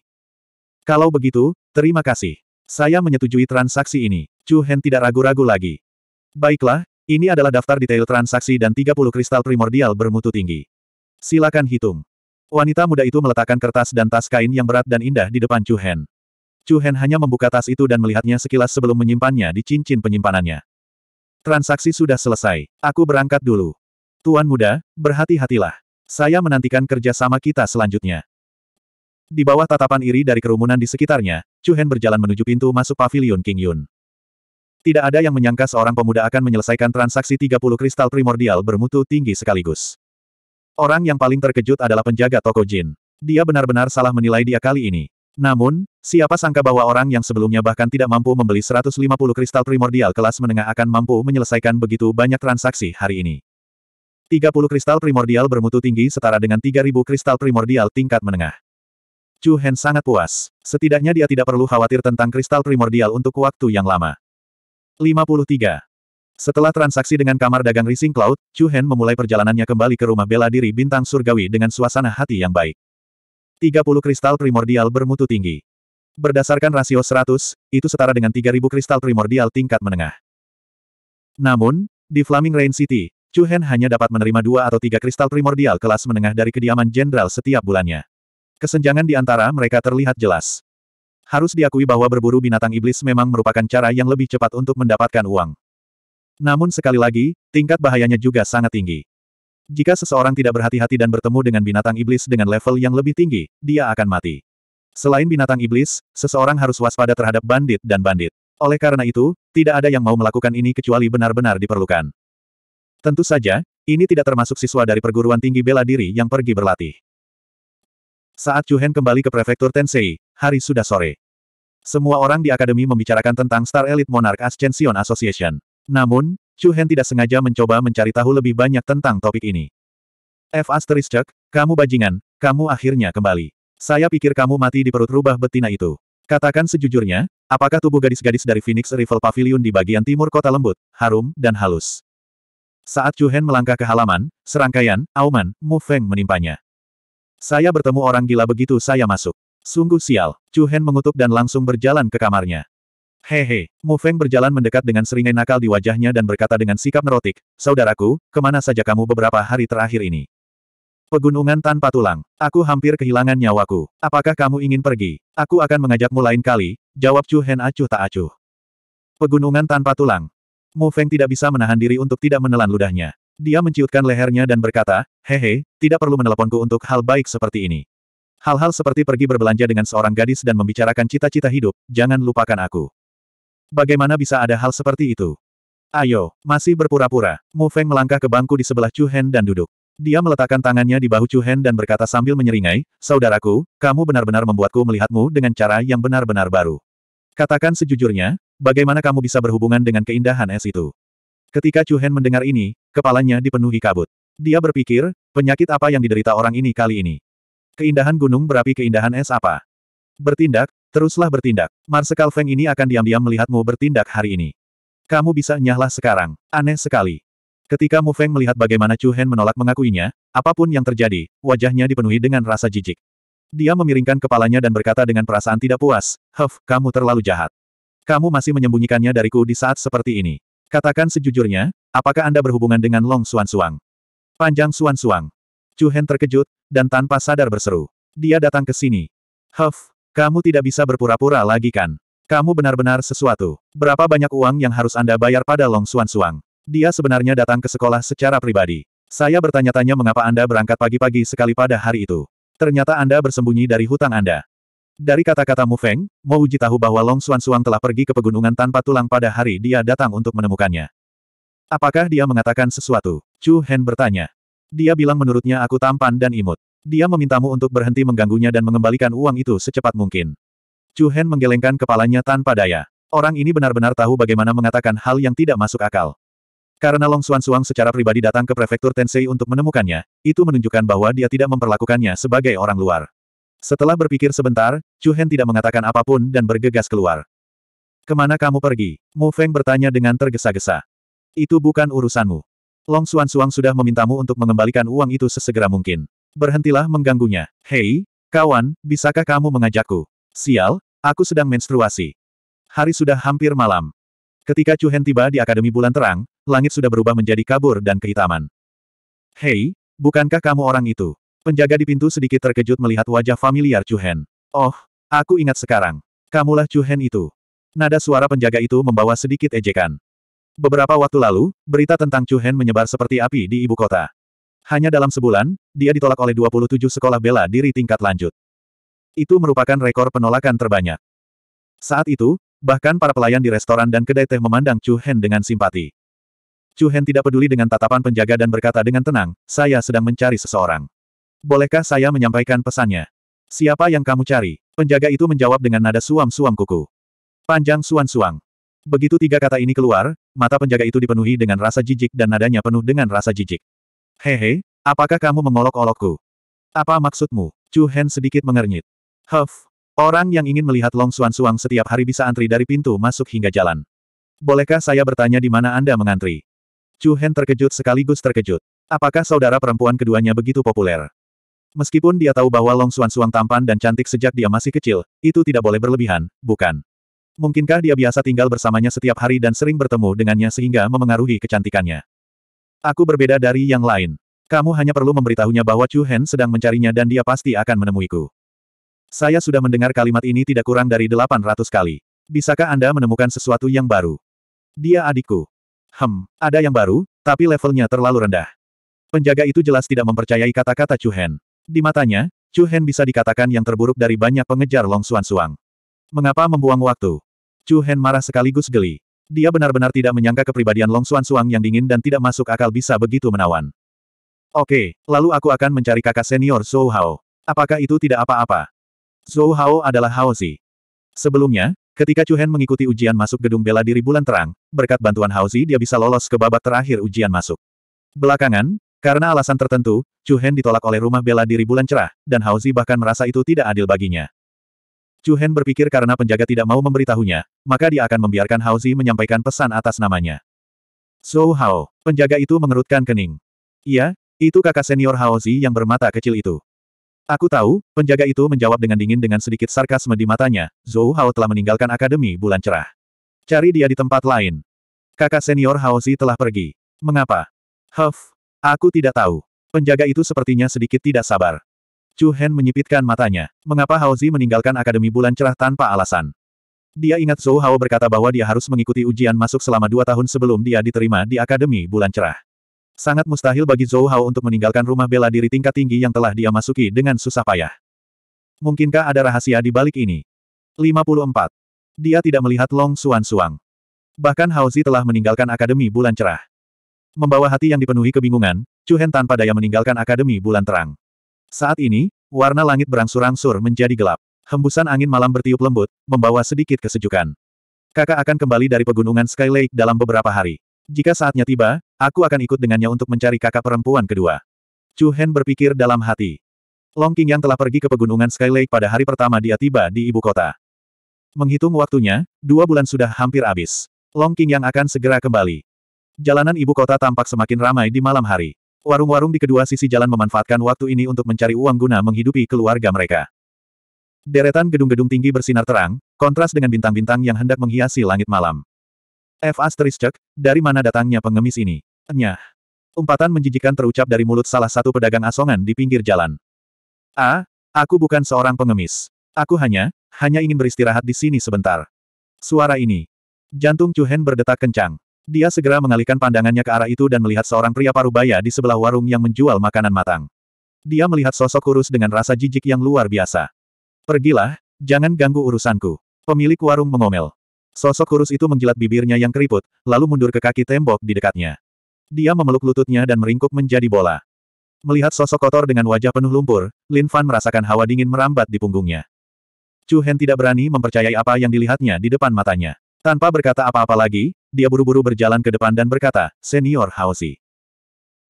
Speaker 1: Kalau begitu, terima kasih. Saya menyetujui transaksi ini. Chu Hen tidak ragu-ragu lagi. Baiklah, ini adalah daftar detail transaksi dan 30 kristal primordial bermutu tinggi. Silakan hitung. Wanita muda itu meletakkan kertas dan tas kain yang berat dan indah di depan Chu Hen. Chu Hen hanya membuka tas itu dan melihatnya sekilas sebelum menyimpannya di cincin penyimpanannya. Transaksi sudah selesai. Aku berangkat dulu. Tuan muda, berhati-hatilah. Saya menantikan kerjasama kita selanjutnya. Di bawah tatapan iri dari kerumunan di sekitarnya, Chu Hen berjalan menuju pintu masuk pavilion King Yun. Tidak ada yang menyangka seorang pemuda akan menyelesaikan transaksi 30 kristal primordial bermutu tinggi sekaligus. Orang yang paling terkejut adalah penjaga toko Jin. Dia benar-benar salah menilai dia kali ini. Namun, siapa sangka bahwa orang yang sebelumnya bahkan tidak mampu membeli 150 kristal primordial kelas menengah akan mampu menyelesaikan begitu banyak transaksi hari ini. 30 kristal primordial bermutu tinggi setara dengan 3000 kristal primordial tingkat menengah. Chu Hen sangat puas. Setidaknya dia tidak perlu khawatir tentang kristal primordial untuk waktu yang lama. 53. Setelah transaksi dengan kamar dagang Rising Cloud, Chu Hen memulai perjalanannya kembali ke rumah bela diri bintang surgawi dengan suasana hati yang baik. 30 kristal primordial bermutu tinggi. Berdasarkan rasio 100, itu setara dengan 3000 kristal primordial tingkat menengah. Namun, di Flaming Rain City, Chu Hen hanya dapat menerima dua atau tiga kristal primordial kelas menengah dari kediaman jenderal setiap bulannya. Kesenjangan di antara mereka terlihat jelas. Harus diakui bahwa berburu binatang iblis memang merupakan cara yang lebih cepat untuk mendapatkan uang. Namun sekali lagi, tingkat bahayanya juga sangat tinggi. Jika seseorang tidak berhati-hati dan bertemu dengan binatang iblis dengan level yang lebih tinggi, dia akan mati. Selain binatang iblis, seseorang harus waspada terhadap bandit dan bandit. Oleh karena itu, tidak ada yang mau melakukan ini kecuali benar-benar diperlukan. Tentu saja, ini tidak termasuk siswa dari perguruan tinggi bela diri yang pergi berlatih. Saat Chuhen kembali ke prefektur Tensei, hari sudah sore. Semua orang di akademi membicarakan tentang Star Elite Monarch Ascension Association. Namun, Chuhen tidak sengaja mencoba mencari tahu lebih banyak tentang topik ini. F. Asteriskek, kamu bajingan, kamu akhirnya kembali. Saya pikir kamu mati di perut rubah betina itu. Katakan sejujurnya, apakah tubuh gadis-gadis dari Phoenix Rival Pavilion di bagian timur kota lembut, harum, dan halus? Saat Chu Hen melangkah ke halaman, serangkaian, auman, Mu Feng menimpanya. Saya bertemu orang gila begitu saya masuk. Sungguh sial. Chu Hen mengutuk dan langsung berjalan ke kamarnya. Hehe, Mu Feng berjalan mendekat dengan seringai nakal di wajahnya dan berkata dengan sikap nerotik, Saudaraku, kemana saja kamu beberapa hari terakhir ini? Pegunungan tanpa tulang. Aku hampir kehilangan nyawaku. Apakah kamu ingin pergi? Aku akan mengajakmu lain kali, jawab Chu Hen acuh tak acuh. Pegunungan tanpa tulang. Mu Feng tidak bisa menahan diri untuk tidak menelan ludahnya. Dia menciutkan lehernya dan berkata, hehe, tidak perlu meneleponku untuk hal baik seperti ini. Hal-hal seperti pergi berbelanja dengan seorang gadis dan membicarakan cita-cita hidup, jangan lupakan aku. Bagaimana bisa ada hal seperti itu? Ayo, masih berpura-pura. Mu Feng melangkah ke bangku di sebelah Chu Hen dan duduk. Dia meletakkan tangannya di bahu Chu Hen dan berkata sambil menyeringai, Saudaraku, kamu benar-benar membuatku melihatmu dengan cara yang benar-benar baru. Katakan sejujurnya, bagaimana kamu bisa berhubungan dengan keindahan es itu? Ketika Chu Hen mendengar ini, kepalanya dipenuhi kabut. Dia berpikir, penyakit apa yang diderita orang ini kali ini? Keindahan gunung berapi keindahan es apa? Bertindak, teruslah bertindak. Marsekal Feng ini akan diam-diam melihatmu bertindak hari ini. Kamu bisa nyahlah sekarang. Aneh sekali. Ketika Mu Feng melihat bagaimana Chu Hen menolak mengakuinya, apapun yang terjadi, wajahnya dipenuhi dengan rasa jijik. Dia memiringkan kepalanya dan berkata dengan perasaan tidak puas, Huff, kamu terlalu jahat. Kamu masih menyembunyikannya dariku di saat seperti ini. Katakan sejujurnya, apakah Anda berhubungan dengan Long Suan Suang? Panjang Suan Suang. Chu Hen terkejut, dan tanpa sadar berseru. Dia datang ke sini. Huff, kamu tidak bisa berpura-pura lagi kan? Kamu benar-benar sesuatu. Berapa banyak uang yang harus Anda bayar pada Long Suan Suang? Dia sebenarnya datang ke sekolah secara pribadi. Saya bertanya-tanya mengapa Anda berangkat pagi-pagi sekali pada hari itu. Ternyata Anda bersembunyi dari hutang Anda. Dari kata kata Mu Feng, Mo Uji tahu bahwa Long Xuan Xuan telah pergi ke pegunungan tanpa tulang pada hari dia datang untuk menemukannya. Apakah dia mengatakan sesuatu? Chu Hen bertanya. Dia bilang menurutnya aku tampan dan imut. Dia memintamu untuk berhenti mengganggunya dan mengembalikan uang itu secepat mungkin. Chu Hen menggelengkan kepalanya tanpa daya. Orang ini benar-benar tahu bagaimana mengatakan hal yang tidak masuk akal. Karena Long Xuan Xuan secara pribadi datang ke prefektur Tensei untuk menemukannya, itu menunjukkan bahwa dia tidak memperlakukannya sebagai orang luar. Setelah berpikir sebentar, Chu Hen tidak mengatakan apapun dan bergegas keluar. Kemana kamu pergi? Mu Feng bertanya dengan tergesa-gesa. Itu bukan urusanmu. Long Xuan Suang sudah memintamu untuk mengembalikan uang itu sesegera mungkin. Berhentilah mengganggunya. Hei, kawan, bisakah kamu mengajakku? Sial, aku sedang menstruasi. Hari sudah hampir malam. Ketika Chu Hen tiba di Akademi Bulan Terang, langit sudah berubah menjadi kabur dan kehitaman. Hei, bukankah kamu orang itu? Penjaga di pintu sedikit terkejut melihat wajah familiar Chu Hen. Oh, Aku ingat sekarang. Kamulah Chu Hen itu. Nada suara penjaga itu membawa sedikit ejekan. Beberapa waktu lalu, berita tentang Chu Hen menyebar seperti api di ibu kota. Hanya dalam sebulan, dia ditolak oleh 27 sekolah bela diri tingkat lanjut. Itu merupakan rekor penolakan terbanyak. Saat itu, bahkan para pelayan di restoran dan kedai teh memandang Chu Hen dengan simpati. Chu Hen tidak peduli dengan tatapan penjaga dan berkata dengan tenang, saya sedang mencari seseorang. Bolehkah saya menyampaikan pesannya? Siapa yang kamu cari? Penjaga itu menjawab dengan nada suam-suam kuku. Panjang suan-suang. Begitu tiga kata ini keluar, mata penjaga itu dipenuhi dengan rasa jijik dan nadanya penuh dengan rasa jijik. Hehe, apakah kamu mengolok-olokku? Apa maksudmu? Chu Hen sedikit mengernyit. Huff, orang yang ingin melihat Long Suan-suang setiap hari bisa antri dari pintu masuk hingga jalan. Bolehkah saya bertanya di mana Anda mengantri? Chu Hen terkejut sekaligus terkejut. Apakah saudara perempuan keduanya begitu populer? Meskipun dia tahu bahwa Long Suan Suang tampan dan cantik sejak dia masih kecil, itu tidak boleh berlebihan, bukan? Mungkinkah dia biasa tinggal bersamanya setiap hari dan sering bertemu dengannya sehingga memengaruhi kecantikannya? Aku berbeda dari yang lain. Kamu hanya perlu memberitahunya bahwa Chu Hen sedang mencarinya dan dia pasti akan menemuiku. Saya sudah mendengar kalimat ini tidak kurang dari 800 kali. Bisakah Anda menemukan sesuatu yang baru? Dia adikku. Hem, ada yang baru, tapi levelnya terlalu rendah. Penjaga itu jelas tidak mempercayai kata-kata Chu Hen. Di matanya, Chu Hen bisa dikatakan yang terburuk dari banyak pengejar Long Xuan Suang. Mengapa membuang waktu? Chu Hen marah sekaligus geli. Dia benar-benar tidak menyangka kepribadian Long Xuan Suang yang dingin dan tidak masuk akal bisa begitu menawan. Oke, lalu aku akan mencari kakak senior Zhou Hao. Apakah itu tidak apa-apa? Zhou Hao adalah Hao Zi. Sebelumnya, ketika Chu Hen mengikuti ujian masuk gedung bela diri bulan terang, berkat bantuan Hao Zi, dia bisa lolos ke babak terakhir ujian masuk. Belakangan, karena alasan tertentu, Chu Hen ditolak oleh rumah bela diri bulan cerah, dan Hauzi bahkan merasa itu tidak adil baginya. Chu Hen berpikir karena penjaga tidak mau memberitahunya, maka dia akan membiarkan Hauzi menyampaikan pesan atas namanya. So Hao, penjaga itu mengerutkan kening. Iya, itu kakak senior Hauzi yang bermata kecil itu. Aku tahu, penjaga itu menjawab dengan dingin dengan sedikit sarkasme di matanya, Zhou Hao telah meninggalkan Akademi Bulan Cerah. Cari dia di tempat lain. Kakak senior Hauzi telah pergi. Mengapa? Huff, Aku tidak tahu. Penjaga itu sepertinya sedikit tidak sabar. Chu Hen menyipitkan matanya. Mengapa Hao Zi meninggalkan Akademi Bulan Cerah tanpa alasan? Dia ingat Zhou Hao berkata bahwa dia harus mengikuti ujian masuk selama dua tahun sebelum dia diterima di Akademi Bulan Cerah. Sangat mustahil bagi Zhou Hao untuk meninggalkan rumah bela diri tingkat tinggi yang telah dia masuki dengan susah payah. Mungkinkah ada rahasia di balik ini? 54. Dia tidak melihat Long Suan Suang. Bahkan Hao Zi telah meninggalkan Akademi Bulan Cerah. Membawa hati yang dipenuhi kebingungan, Chu Hen tanpa daya meninggalkan Akademi Bulan Terang. Saat ini, warna langit berangsur-angsur menjadi gelap. Hembusan angin malam bertiup lembut, membawa sedikit kesejukan. Kakak akan kembali dari pegunungan Sky Lake dalam beberapa hari. Jika saatnya tiba, aku akan ikut dengannya untuk mencari kakak perempuan kedua. Chu Hen berpikir dalam hati. Long King yang telah pergi ke pegunungan Sky Lake pada hari pertama dia tiba di ibu kota. Menghitung waktunya, dua bulan sudah hampir habis. Long King yang akan segera kembali. Jalanan ibu kota tampak semakin ramai di malam hari. Warung-warung di kedua sisi jalan memanfaatkan waktu ini untuk mencari uang guna menghidupi keluarga mereka. Deretan gedung-gedung tinggi bersinar terang, kontras dengan bintang-bintang yang hendak menghiasi langit malam. F. Asteriscek, dari mana datangnya pengemis ini? Nyah. Umpatan menjijikan terucap dari mulut salah satu pedagang asongan di pinggir jalan. A. Aku bukan seorang pengemis. Aku hanya, hanya ingin beristirahat di sini sebentar. Suara ini. Jantung Hen berdetak kencang. Dia segera mengalihkan pandangannya ke arah itu dan melihat seorang pria parubaya di sebelah warung yang menjual makanan matang. Dia melihat sosok kurus dengan rasa jijik yang luar biasa. Pergilah, jangan ganggu urusanku. Pemilik warung mengomel. Sosok kurus itu menjilat bibirnya yang keriput, lalu mundur ke kaki tembok di dekatnya. Dia memeluk lututnya dan meringkuk menjadi bola. Melihat sosok kotor dengan wajah penuh lumpur, Lin Fan merasakan hawa dingin merambat di punggungnya. Chu Hen tidak berani mempercayai apa yang dilihatnya di depan matanya. Tanpa berkata apa-apa lagi, dia buru-buru berjalan ke depan dan berkata, Senior Haosi.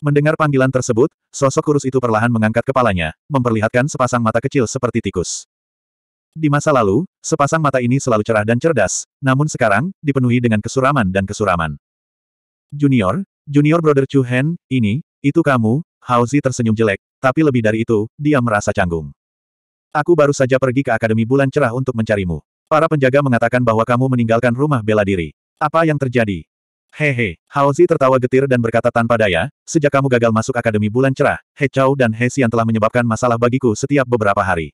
Speaker 1: Mendengar panggilan tersebut, sosok kurus itu perlahan mengangkat kepalanya, memperlihatkan sepasang mata kecil seperti tikus. Di masa lalu, sepasang mata ini selalu cerah dan cerdas, namun sekarang, dipenuhi dengan kesuraman dan kesuraman. Junior, Junior Brother Chu Hen, ini, itu kamu, Haozi tersenyum jelek, tapi lebih dari itu, dia merasa canggung. Aku baru saja pergi ke Akademi Bulan Cerah untuk mencarimu. Para penjaga mengatakan bahwa kamu meninggalkan rumah bela diri. Apa yang terjadi? Hehe, Haozi tertawa getir dan berkata tanpa daya, sejak kamu gagal masuk Akademi Bulan Cerah, He Chao dan He Xian telah menyebabkan masalah bagiku setiap beberapa hari.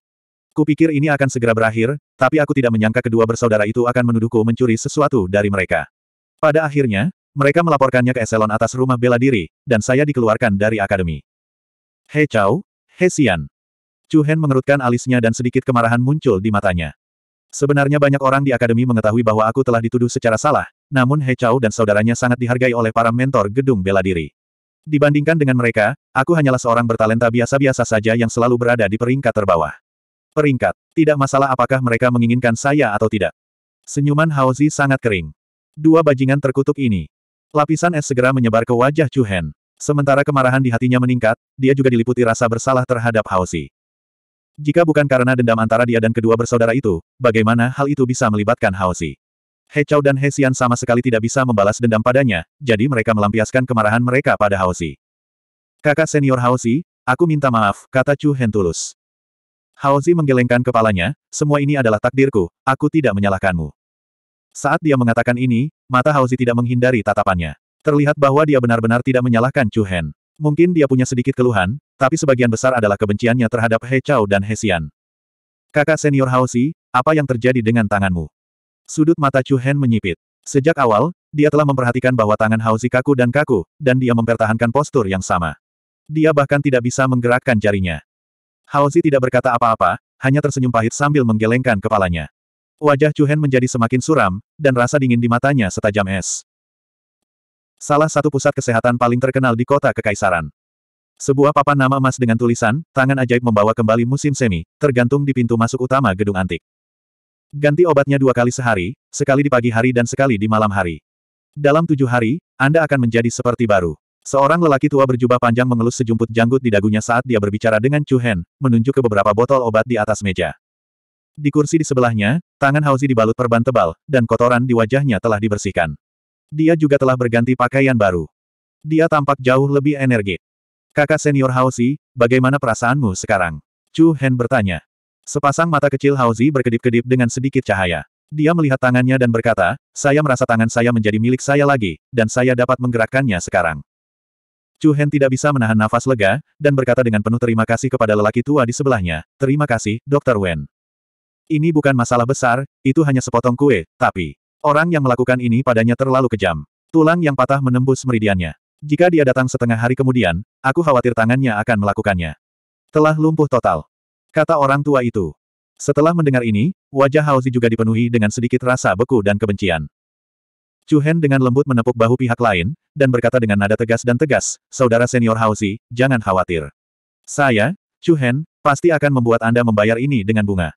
Speaker 1: Kupikir ini akan segera berakhir, tapi aku tidak menyangka kedua bersaudara itu akan menuduhku mencuri sesuatu dari mereka. Pada akhirnya, mereka melaporkannya ke eselon atas rumah bela diri, dan saya dikeluarkan dari akademi. He Chao, He Xian. Chu Hen mengerutkan alisnya dan sedikit kemarahan muncul di matanya. Sebenarnya banyak orang di akademi mengetahui bahwa aku telah dituduh secara salah, namun He Chao dan saudaranya sangat dihargai oleh para mentor gedung bela diri. Dibandingkan dengan mereka, aku hanyalah seorang bertalenta biasa-biasa saja yang selalu berada di peringkat terbawah. Peringkat. Tidak masalah apakah mereka menginginkan saya atau tidak. Senyuman Haozi sangat kering. Dua bajingan terkutuk ini. Lapisan es segera menyebar ke wajah Chu Hen. Sementara kemarahan di hatinya meningkat, dia juga diliputi rasa bersalah terhadap Haozi. Jika bukan karena dendam antara dia dan kedua bersaudara itu, bagaimana hal itu bisa melibatkan Haozi? He Chao dan He Xian sama sekali tidak bisa membalas dendam padanya, jadi mereka melampiaskan kemarahan mereka pada Haozi. Kakak senior Haozi, aku minta maaf, kata Chu Hen tulus. Haozi menggelengkan kepalanya, semua ini adalah takdirku, aku tidak menyalahkanmu. Saat dia mengatakan ini, mata Haozi tidak menghindari tatapannya. Terlihat bahwa dia benar-benar tidak menyalahkan Chu Hen. Mungkin dia punya sedikit keluhan, tapi sebagian besar adalah kebenciannya terhadap He Chao dan He Xian. Kakak senior Haozi, apa yang terjadi dengan tanganmu? Sudut mata Chu Hen menyipit. Sejak awal, dia telah memperhatikan bahwa tangan Hauzi kaku dan kaku, dan dia mempertahankan postur yang sama. Dia bahkan tidak bisa menggerakkan jarinya. Hauzi tidak berkata apa-apa, hanya tersenyum pahit sambil menggelengkan kepalanya. Wajah Chu Hen menjadi semakin suram, dan rasa dingin di matanya setajam es. Salah satu pusat kesehatan paling terkenal di kota Kekaisaran. Sebuah papan nama emas dengan tulisan, tangan ajaib membawa kembali musim semi, tergantung di pintu masuk utama gedung antik. Ganti obatnya dua kali sehari, sekali di pagi hari dan sekali di malam hari. Dalam tujuh hari, Anda akan menjadi seperti baru. Seorang lelaki tua berjubah panjang mengelus sejumput janggut di dagunya saat dia berbicara dengan Chu Hen, menunjuk ke beberapa botol obat di atas meja. Di kursi di sebelahnya, tangan Hauzi dibalut perban tebal, dan kotoran di wajahnya telah dibersihkan. Dia juga telah berganti pakaian baru. Dia tampak jauh lebih energik. Kakak senior Hauzi, bagaimana perasaanmu sekarang? Chu Hen bertanya. Sepasang mata kecil Haozi berkedip-kedip dengan sedikit cahaya. Dia melihat tangannya dan berkata, saya merasa tangan saya menjadi milik saya lagi, dan saya dapat menggerakkannya sekarang. Chu Hen tidak bisa menahan nafas lega, dan berkata dengan penuh terima kasih kepada lelaki tua di sebelahnya, terima kasih, Dr. Wen. Ini bukan masalah besar, itu hanya sepotong kue, tapi, orang yang melakukan ini padanya terlalu kejam. Tulang yang patah menembus meridiannya. Jika dia datang setengah hari kemudian, aku khawatir tangannya akan melakukannya. Telah lumpuh total. Kata orang tua itu. Setelah mendengar ini, wajah Haozi juga dipenuhi dengan sedikit rasa beku dan kebencian. Chu Hen dengan lembut menepuk bahu pihak lain, dan berkata dengan nada tegas dan tegas, Saudara senior Haozi, jangan khawatir. Saya, Chu Hen, pasti akan membuat Anda membayar ini dengan bunga.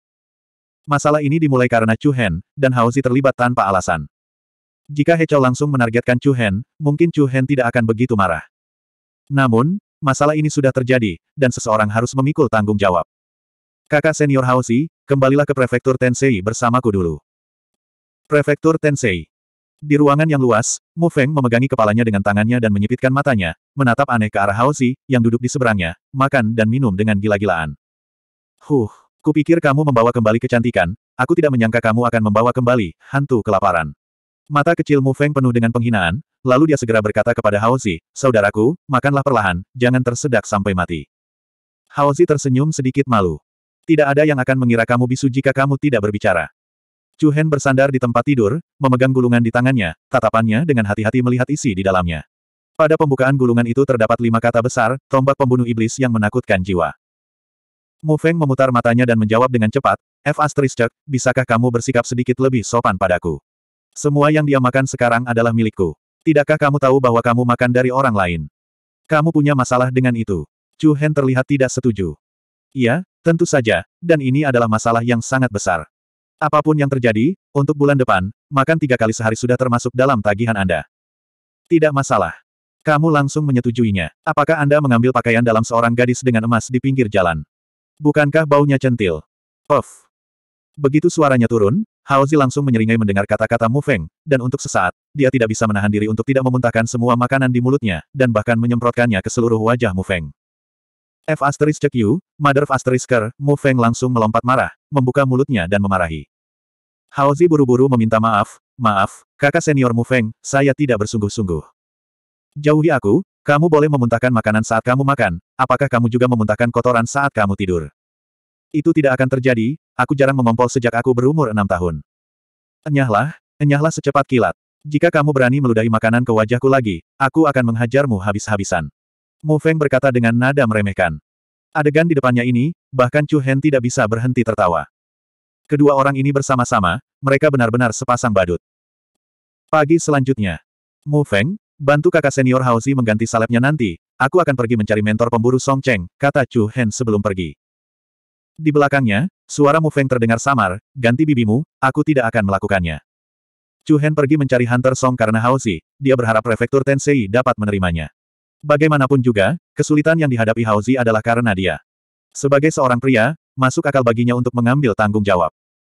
Speaker 1: Masalah ini dimulai karena Chu Hen, dan Haozi terlibat tanpa alasan. Jika He Chao langsung menargetkan Chu Hen, mungkin Chu Hen tidak akan begitu marah. Namun, masalah ini sudah terjadi, dan seseorang harus memikul tanggung jawab. Kakak senior Haosi, kembalilah ke prefektur Tensei bersamaku dulu. Prefektur Tensei. Di ruangan yang luas, Mu Feng memegangi kepalanya dengan tangannya dan menyipitkan matanya, menatap aneh ke arah Haosi, yang duduk di seberangnya, makan dan minum dengan gila-gilaan. Huh, kupikir kamu membawa kembali kecantikan, aku tidak menyangka kamu akan membawa kembali, hantu kelaparan. Mata kecil Mu Feng penuh dengan penghinaan, lalu dia segera berkata kepada Haosi, Saudaraku, makanlah perlahan, jangan tersedak sampai mati. Haosi tersenyum sedikit malu. Tidak ada yang akan mengira kamu bisu jika kamu tidak berbicara. Chu Hen bersandar di tempat tidur, memegang gulungan di tangannya, tatapannya dengan hati-hati melihat isi di dalamnya. Pada pembukaan gulungan itu terdapat lima kata besar, tombak pembunuh iblis yang menakutkan jiwa. Mu Feng memutar matanya dan menjawab dengan cepat, F. Asterisk, bisakah kamu bersikap sedikit lebih sopan padaku? Semua yang dia makan sekarang adalah milikku. Tidakkah kamu tahu bahwa kamu makan dari orang lain? Kamu punya masalah dengan itu. Chu Hen terlihat tidak setuju. Iya, tentu saja, dan ini adalah masalah yang sangat besar. Apapun yang terjadi, untuk bulan depan, makan tiga kali sehari sudah termasuk dalam tagihan Anda. Tidak masalah. Kamu langsung menyetujuinya. Apakah Anda mengambil pakaian dalam seorang gadis dengan emas di pinggir jalan? Bukankah baunya centil? Puff. Begitu suaranya turun, Haozi langsung menyeringai mendengar kata-kata Mu Feng, dan untuk sesaat, dia tidak bisa menahan diri untuk tidak memuntahkan semua makanan di mulutnya, dan bahkan menyemprotkannya ke seluruh wajah Mu Feng. F asterisk you, Mother of asterisker, Mu Feng langsung melompat marah, membuka mulutnya dan memarahi. Haozi buru-buru meminta maaf, maaf, kakak senior Mu Feng, saya tidak bersungguh-sungguh. Jauhi aku, kamu boleh memuntahkan makanan saat kamu makan, apakah kamu juga memuntahkan kotoran saat kamu tidur? Itu tidak akan terjadi, aku jarang mengompol sejak aku berumur enam tahun. Enyahlah, enyahlah secepat kilat. Jika kamu berani meludahi makanan ke wajahku lagi, aku akan menghajarmu habis-habisan. Mu Feng berkata dengan nada meremehkan. Adegan di depannya ini, bahkan Chu Hen tidak bisa berhenti tertawa. Kedua orang ini bersama-sama, mereka benar-benar sepasang badut. Pagi selanjutnya. Mu Feng, bantu kakak senior Hauzi mengganti salepnya nanti, aku akan pergi mencari mentor pemburu Song Cheng, kata Chu Hen sebelum pergi. Di belakangnya, suara Mu Feng terdengar samar, ganti bibimu, aku tidak akan melakukannya. Chu Hen pergi mencari Hunter Song karena Hauzi, dia berharap prefektur Tensei dapat menerimanya. Bagaimanapun juga, kesulitan yang dihadapi Hauzi adalah karena dia. Sebagai seorang pria, masuk akal baginya untuk mengambil tanggung jawab.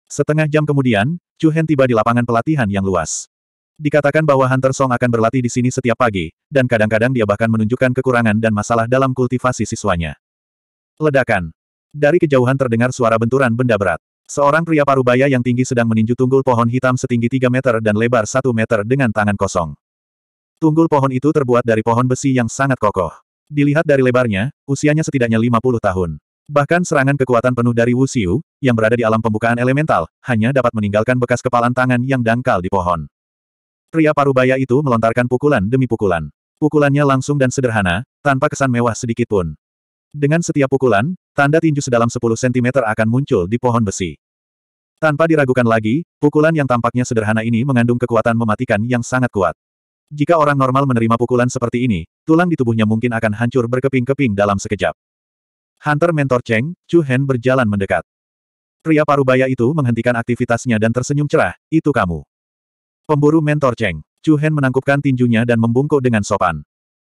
Speaker 1: Setengah jam kemudian, Chu Hen tiba di lapangan pelatihan yang luas. Dikatakan bahwa Hunter Song akan berlatih di sini setiap pagi, dan kadang-kadang dia bahkan menunjukkan kekurangan dan masalah dalam kultivasi siswanya. Ledakan. Dari kejauhan terdengar suara benturan benda berat. Seorang pria parubaya yang tinggi sedang meninju tunggul pohon hitam setinggi 3 meter dan lebar 1 meter dengan tangan kosong. Tunggul pohon itu terbuat dari pohon besi yang sangat kokoh. Dilihat dari lebarnya, usianya setidaknya 50 tahun. Bahkan serangan kekuatan penuh dari Wu yang berada di alam pembukaan elemental, hanya dapat meninggalkan bekas kepalan tangan yang dangkal di pohon. Pria parubaya itu melontarkan pukulan demi pukulan. Pukulannya langsung dan sederhana, tanpa kesan mewah sedikit pun. Dengan setiap pukulan, tanda tinju sedalam 10 cm akan muncul di pohon besi. Tanpa diragukan lagi, pukulan yang tampaknya sederhana ini mengandung kekuatan mematikan yang sangat kuat. Jika orang normal menerima pukulan seperti ini, tulang di tubuhnya mungkin akan hancur berkeping-keping dalam sekejap. Hunter mentor Cheng, Chu Hen berjalan mendekat. Pria parubaya itu menghentikan aktivitasnya dan tersenyum cerah, itu kamu. Pemburu mentor Cheng, Chu Hen menangkupkan tinjunya dan membungkuk dengan sopan.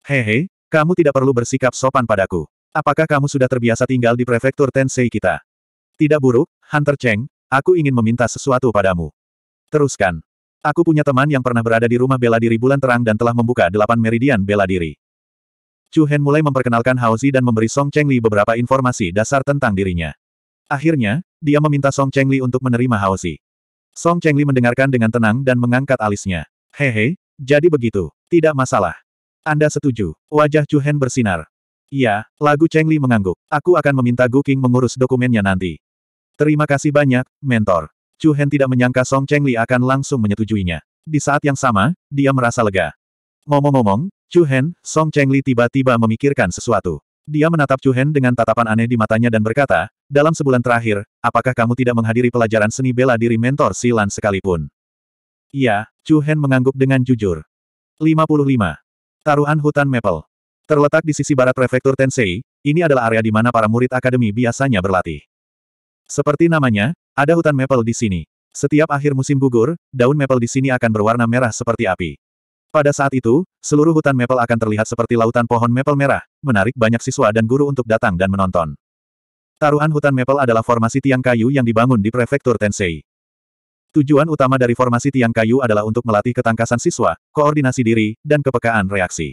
Speaker 1: Hehe, kamu tidak perlu bersikap sopan padaku. Apakah kamu sudah terbiasa tinggal di prefektur Tensei kita? Tidak buruk, Hunter Cheng, aku ingin meminta sesuatu padamu. Teruskan. Aku punya teman yang pernah berada di rumah bela diri bulan terang dan telah membuka delapan meridian bela diri. Chu Hen mulai memperkenalkan Haozi dan memberi Song Cheng Li beberapa informasi dasar tentang dirinya. Akhirnya, dia meminta Song Cheng Li untuk menerima Haozi. Song Cheng Li mendengarkan dengan tenang dan mengangkat alisnya. Hehe, jadi begitu. Tidak masalah. Anda setuju? Wajah Chu Hen bersinar. Iya, lagu Cheng Li mengangguk. Aku akan meminta Gu King mengurus dokumennya nanti. Terima kasih banyak, mentor. Chu Hen tidak menyangka Song Cheng Li akan langsung menyetujuinya. Di saat yang sama, dia merasa lega. Ngomong-ngomong, Chu Hen, Song Cheng Li tiba-tiba memikirkan sesuatu. Dia menatap Chu Hen dengan tatapan aneh di matanya dan berkata, dalam sebulan terakhir, apakah kamu tidak menghadiri pelajaran seni bela diri mentor Silan sekalipun? Iya, Chu Hen mengangguk dengan jujur. 55. Taruhan Hutan Maple. Terletak di sisi barat prefektur Tensei, ini adalah area di mana para murid akademi biasanya berlatih. Seperti namanya, ada hutan maple di sini. Setiap akhir musim gugur, daun maple di sini akan berwarna merah seperti api. Pada saat itu, seluruh hutan maple akan terlihat seperti lautan pohon maple merah, menarik banyak siswa dan guru untuk datang dan menonton. Taruhan hutan maple adalah formasi tiang kayu yang dibangun di prefektur Tensei. Tujuan utama dari formasi tiang kayu adalah untuk melatih ketangkasan siswa, koordinasi diri, dan kepekaan reaksi.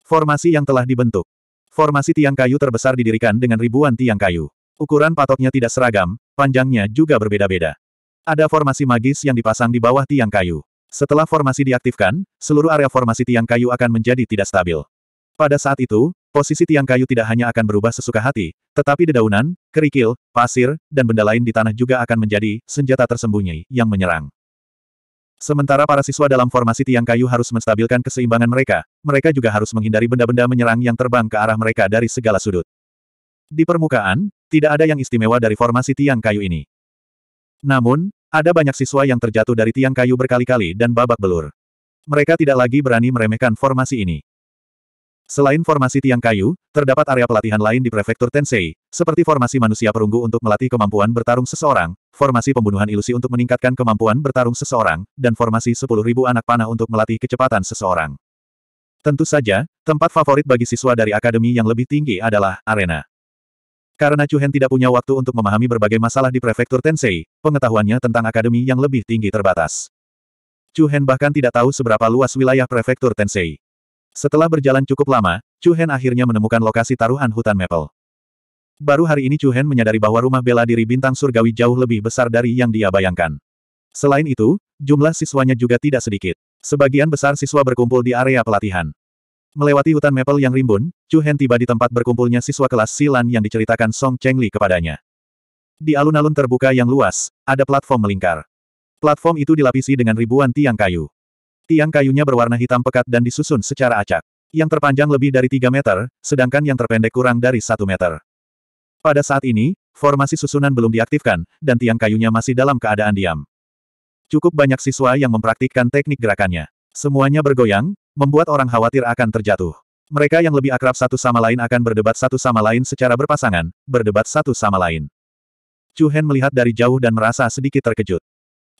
Speaker 1: Formasi yang telah dibentuk. Formasi tiang kayu terbesar didirikan dengan ribuan tiang kayu. Ukuran patoknya tidak seragam, Panjangnya juga berbeda-beda. Ada formasi magis yang dipasang di bawah tiang kayu. Setelah formasi diaktifkan, seluruh area formasi tiang kayu akan menjadi tidak stabil. Pada saat itu, posisi tiang kayu tidak hanya akan berubah sesuka hati, tetapi dedaunan, kerikil, pasir, dan benda lain di tanah juga akan menjadi senjata tersembunyi yang menyerang. Sementara para siswa dalam formasi tiang kayu harus menstabilkan keseimbangan mereka, mereka juga harus menghindari benda-benda menyerang yang terbang ke arah mereka dari segala sudut. Di permukaan, tidak ada yang istimewa dari formasi tiang kayu ini. Namun, ada banyak siswa yang terjatuh dari tiang kayu berkali-kali dan babak belur. Mereka tidak lagi berani meremehkan formasi ini. Selain formasi tiang kayu, terdapat area pelatihan lain di prefektur Tensei, seperti formasi manusia perunggu untuk melatih kemampuan bertarung seseorang, formasi pembunuhan ilusi untuk meningkatkan kemampuan bertarung seseorang, dan formasi 10.000 anak panah untuk melatih kecepatan seseorang. Tentu saja, tempat favorit bagi siswa dari akademi yang lebih tinggi adalah arena. Karena Chu Hen tidak punya waktu untuk memahami berbagai masalah di prefektur Tensei, pengetahuannya tentang akademi yang lebih tinggi terbatas. Chu Hen bahkan tidak tahu seberapa luas wilayah prefektur Tensei. Setelah berjalan cukup lama, Chu Hen akhirnya menemukan lokasi taruhan hutan Maple. Baru hari ini Chu Hen menyadari bahwa rumah bela diri bintang surgawi jauh lebih besar dari yang dia bayangkan. Selain itu, jumlah siswanya juga tidak sedikit. Sebagian besar siswa berkumpul di area pelatihan. Melewati hutan maple yang rimbun, Chu Hen tiba di tempat berkumpulnya siswa kelas Silan yang diceritakan Song Cheng Li kepadanya. Di alun-alun terbuka yang luas, ada platform melingkar. Platform itu dilapisi dengan ribuan tiang kayu. Tiang kayunya berwarna hitam pekat dan disusun secara acak. Yang terpanjang lebih dari 3 meter, sedangkan yang terpendek kurang dari 1 meter. Pada saat ini, formasi susunan belum diaktifkan, dan tiang kayunya masih dalam keadaan diam. Cukup banyak siswa yang mempraktikkan teknik gerakannya. Semuanya bergoyang, membuat orang khawatir akan terjatuh. Mereka yang lebih akrab satu sama lain akan berdebat satu sama lain secara berpasangan, berdebat satu sama lain. Chu Hen melihat dari jauh dan merasa sedikit terkejut.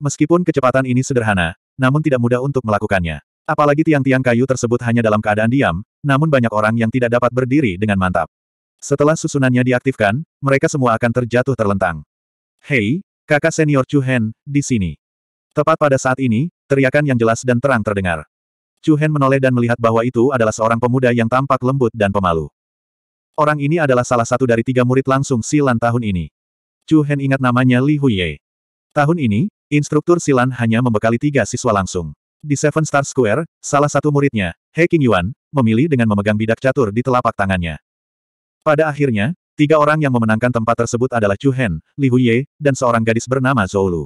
Speaker 1: Meskipun kecepatan ini sederhana, namun tidak mudah untuk melakukannya. Apalagi tiang-tiang kayu tersebut hanya dalam keadaan diam, namun banyak orang yang tidak dapat berdiri dengan mantap. Setelah susunannya diaktifkan, mereka semua akan terjatuh terlentang. Hei, kakak senior Chu Hen, di sini. Tepat pada saat ini, teriakan yang jelas dan terang terdengar. Chu Hen menoleh dan melihat bahwa itu adalah seorang pemuda yang tampak lembut dan pemalu. Orang ini adalah salah satu dari tiga murid langsung Silan tahun ini. Chu Hen ingat namanya Li Huye. Tahun ini, instruktur Silan hanya membekali tiga siswa langsung. Di Seven Star Square, salah satu muridnya, He King Yuan, memilih dengan memegang bidak catur di telapak tangannya. Pada akhirnya, tiga orang yang memenangkan tempat tersebut adalah Chu Hen, Li Huye, dan seorang gadis bernama Zhou Lu.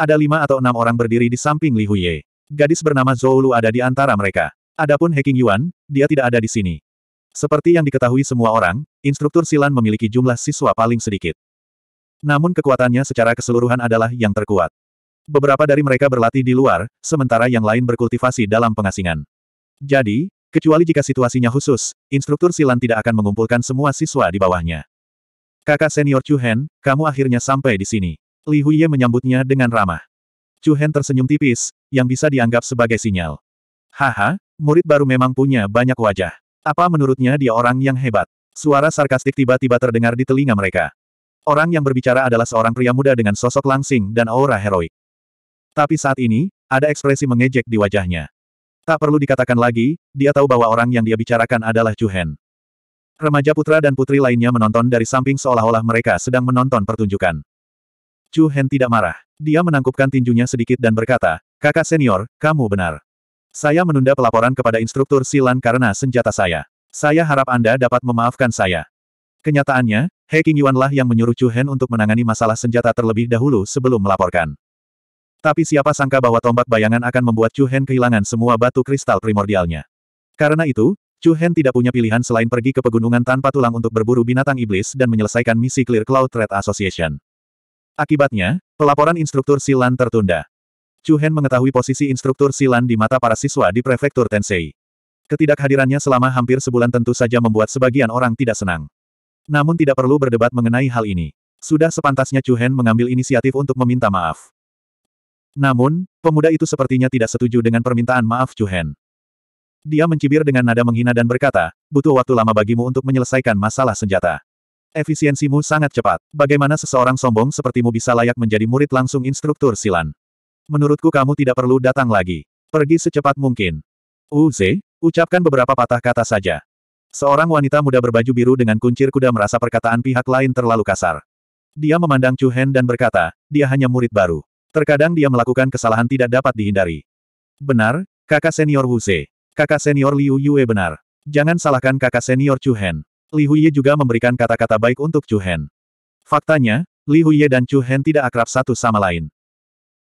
Speaker 1: Ada lima atau enam orang berdiri di samping Li Huye. Gadis bernama Zoulu ada di antara mereka. Adapun Heking Yuan, dia tidak ada di sini. Seperti yang diketahui semua orang, instruktur silan memiliki jumlah siswa paling sedikit. Namun kekuatannya secara keseluruhan adalah yang terkuat. Beberapa dari mereka berlatih di luar, sementara yang lain berkultivasi dalam pengasingan. Jadi, kecuali jika situasinya khusus, instruktur silan tidak akan mengumpulkan semua siswa di bawahnya. Kakak senior Chu Hen, kamu akhirnya sampai di sini. Li Huiye menyambutnya dengan ramah. Chu Hen tersenyum tipis, yang bisa dianggap sebagai sinyal. Haha, murid baru memang punya banyak wajah. Apa menurutnya dia orang yang hebat? Suara sarkastik tiba-tiba terdengar di telinga mereka. Orang yang berbicara adalah seorang pria muda dengan sosok langsing dan aura heroik. Tapi saat ini, ada ekspresi mengejek di wajahnya. Tak perlu dikatakan lagi, dia tahu bahwa orang yang dia bicarakan adalah Chu Hen. Remaja putra dan putri lainnya menonton dari samping seolah-olah mereka sedang menonton pertunjukan. Chu Hen tidak marah. Dia menangkupkan tinjunya sedikit dan berkata, Kakak senior, kamu benar. Saya menunda pelaporan kepada instruktur Silan karena senjata saya. Saya harap Anda dapat memaafkan saya. Kenyataannya, He King lah yang menyuruh Chu Hen untuk menangani masalah senjata terlebih dahulu sebelum melaporkan. Tapi siapa sangka bahwa tombak bayangan akan membuat Chu Hen kehilangan semua batu kristal primordialnya. Karena itu, Chu Hen tidak punya pilihan selain pergi ke pegunungan tanpa tulang untuk berburu binatang iblis dan menyelesaikan misi Clear Cloud Threat Association. Akibatnya, pelaporan instruktur Silan tertunda. Chu Hen mengetahui posisi instruktur Silan di mata para siswa di prefektur Tensei. Ketidakhadirannya selama hampir sebulan tentu saja membuat sebagian orang tidak senang. Namun tidak perlu berdebat mengenai hal ini. Sudah sepantasnya Chu Hen mengambil inisiatif untuk meminta maaf. Namun, pemuda itu sepertinya tidak setuju dengan permintaan maaf Chu Hen. Dia mencibir dengan nada menghina dan berkata, butuh waktu lama bagimu untuk menyelesaikan masalah senjata. Efisiensimu sangat cepat. Bagaimana seseorang sombong sepertimu bisa layak menjadi murid langsung instruktur silan? Menurutku kamu tidak perlu datang lagi. Pergi secepat mungkin. Uze, ucapkan beberapa patah kata saja. Seorang wanita muda berbaju biru dengan kuncir kuda merasa perkataan pihak lain terlalu kasar. Dia memandang Chu Hen dan berkata, dia hanya murid baru. Terkadang dia melakukan kesalahan tidak dapat dihindari. Benar, kakak senior Wu Ze. Kakak senior Liu Yue benar. Jangan salahkan kakak senior Chu Hen. Li Huiye juga memberikan kata-kata baik untuk Chu Hen. Faktanya, Li Huiye dan Chu Hen tidak akrab satu sama lain.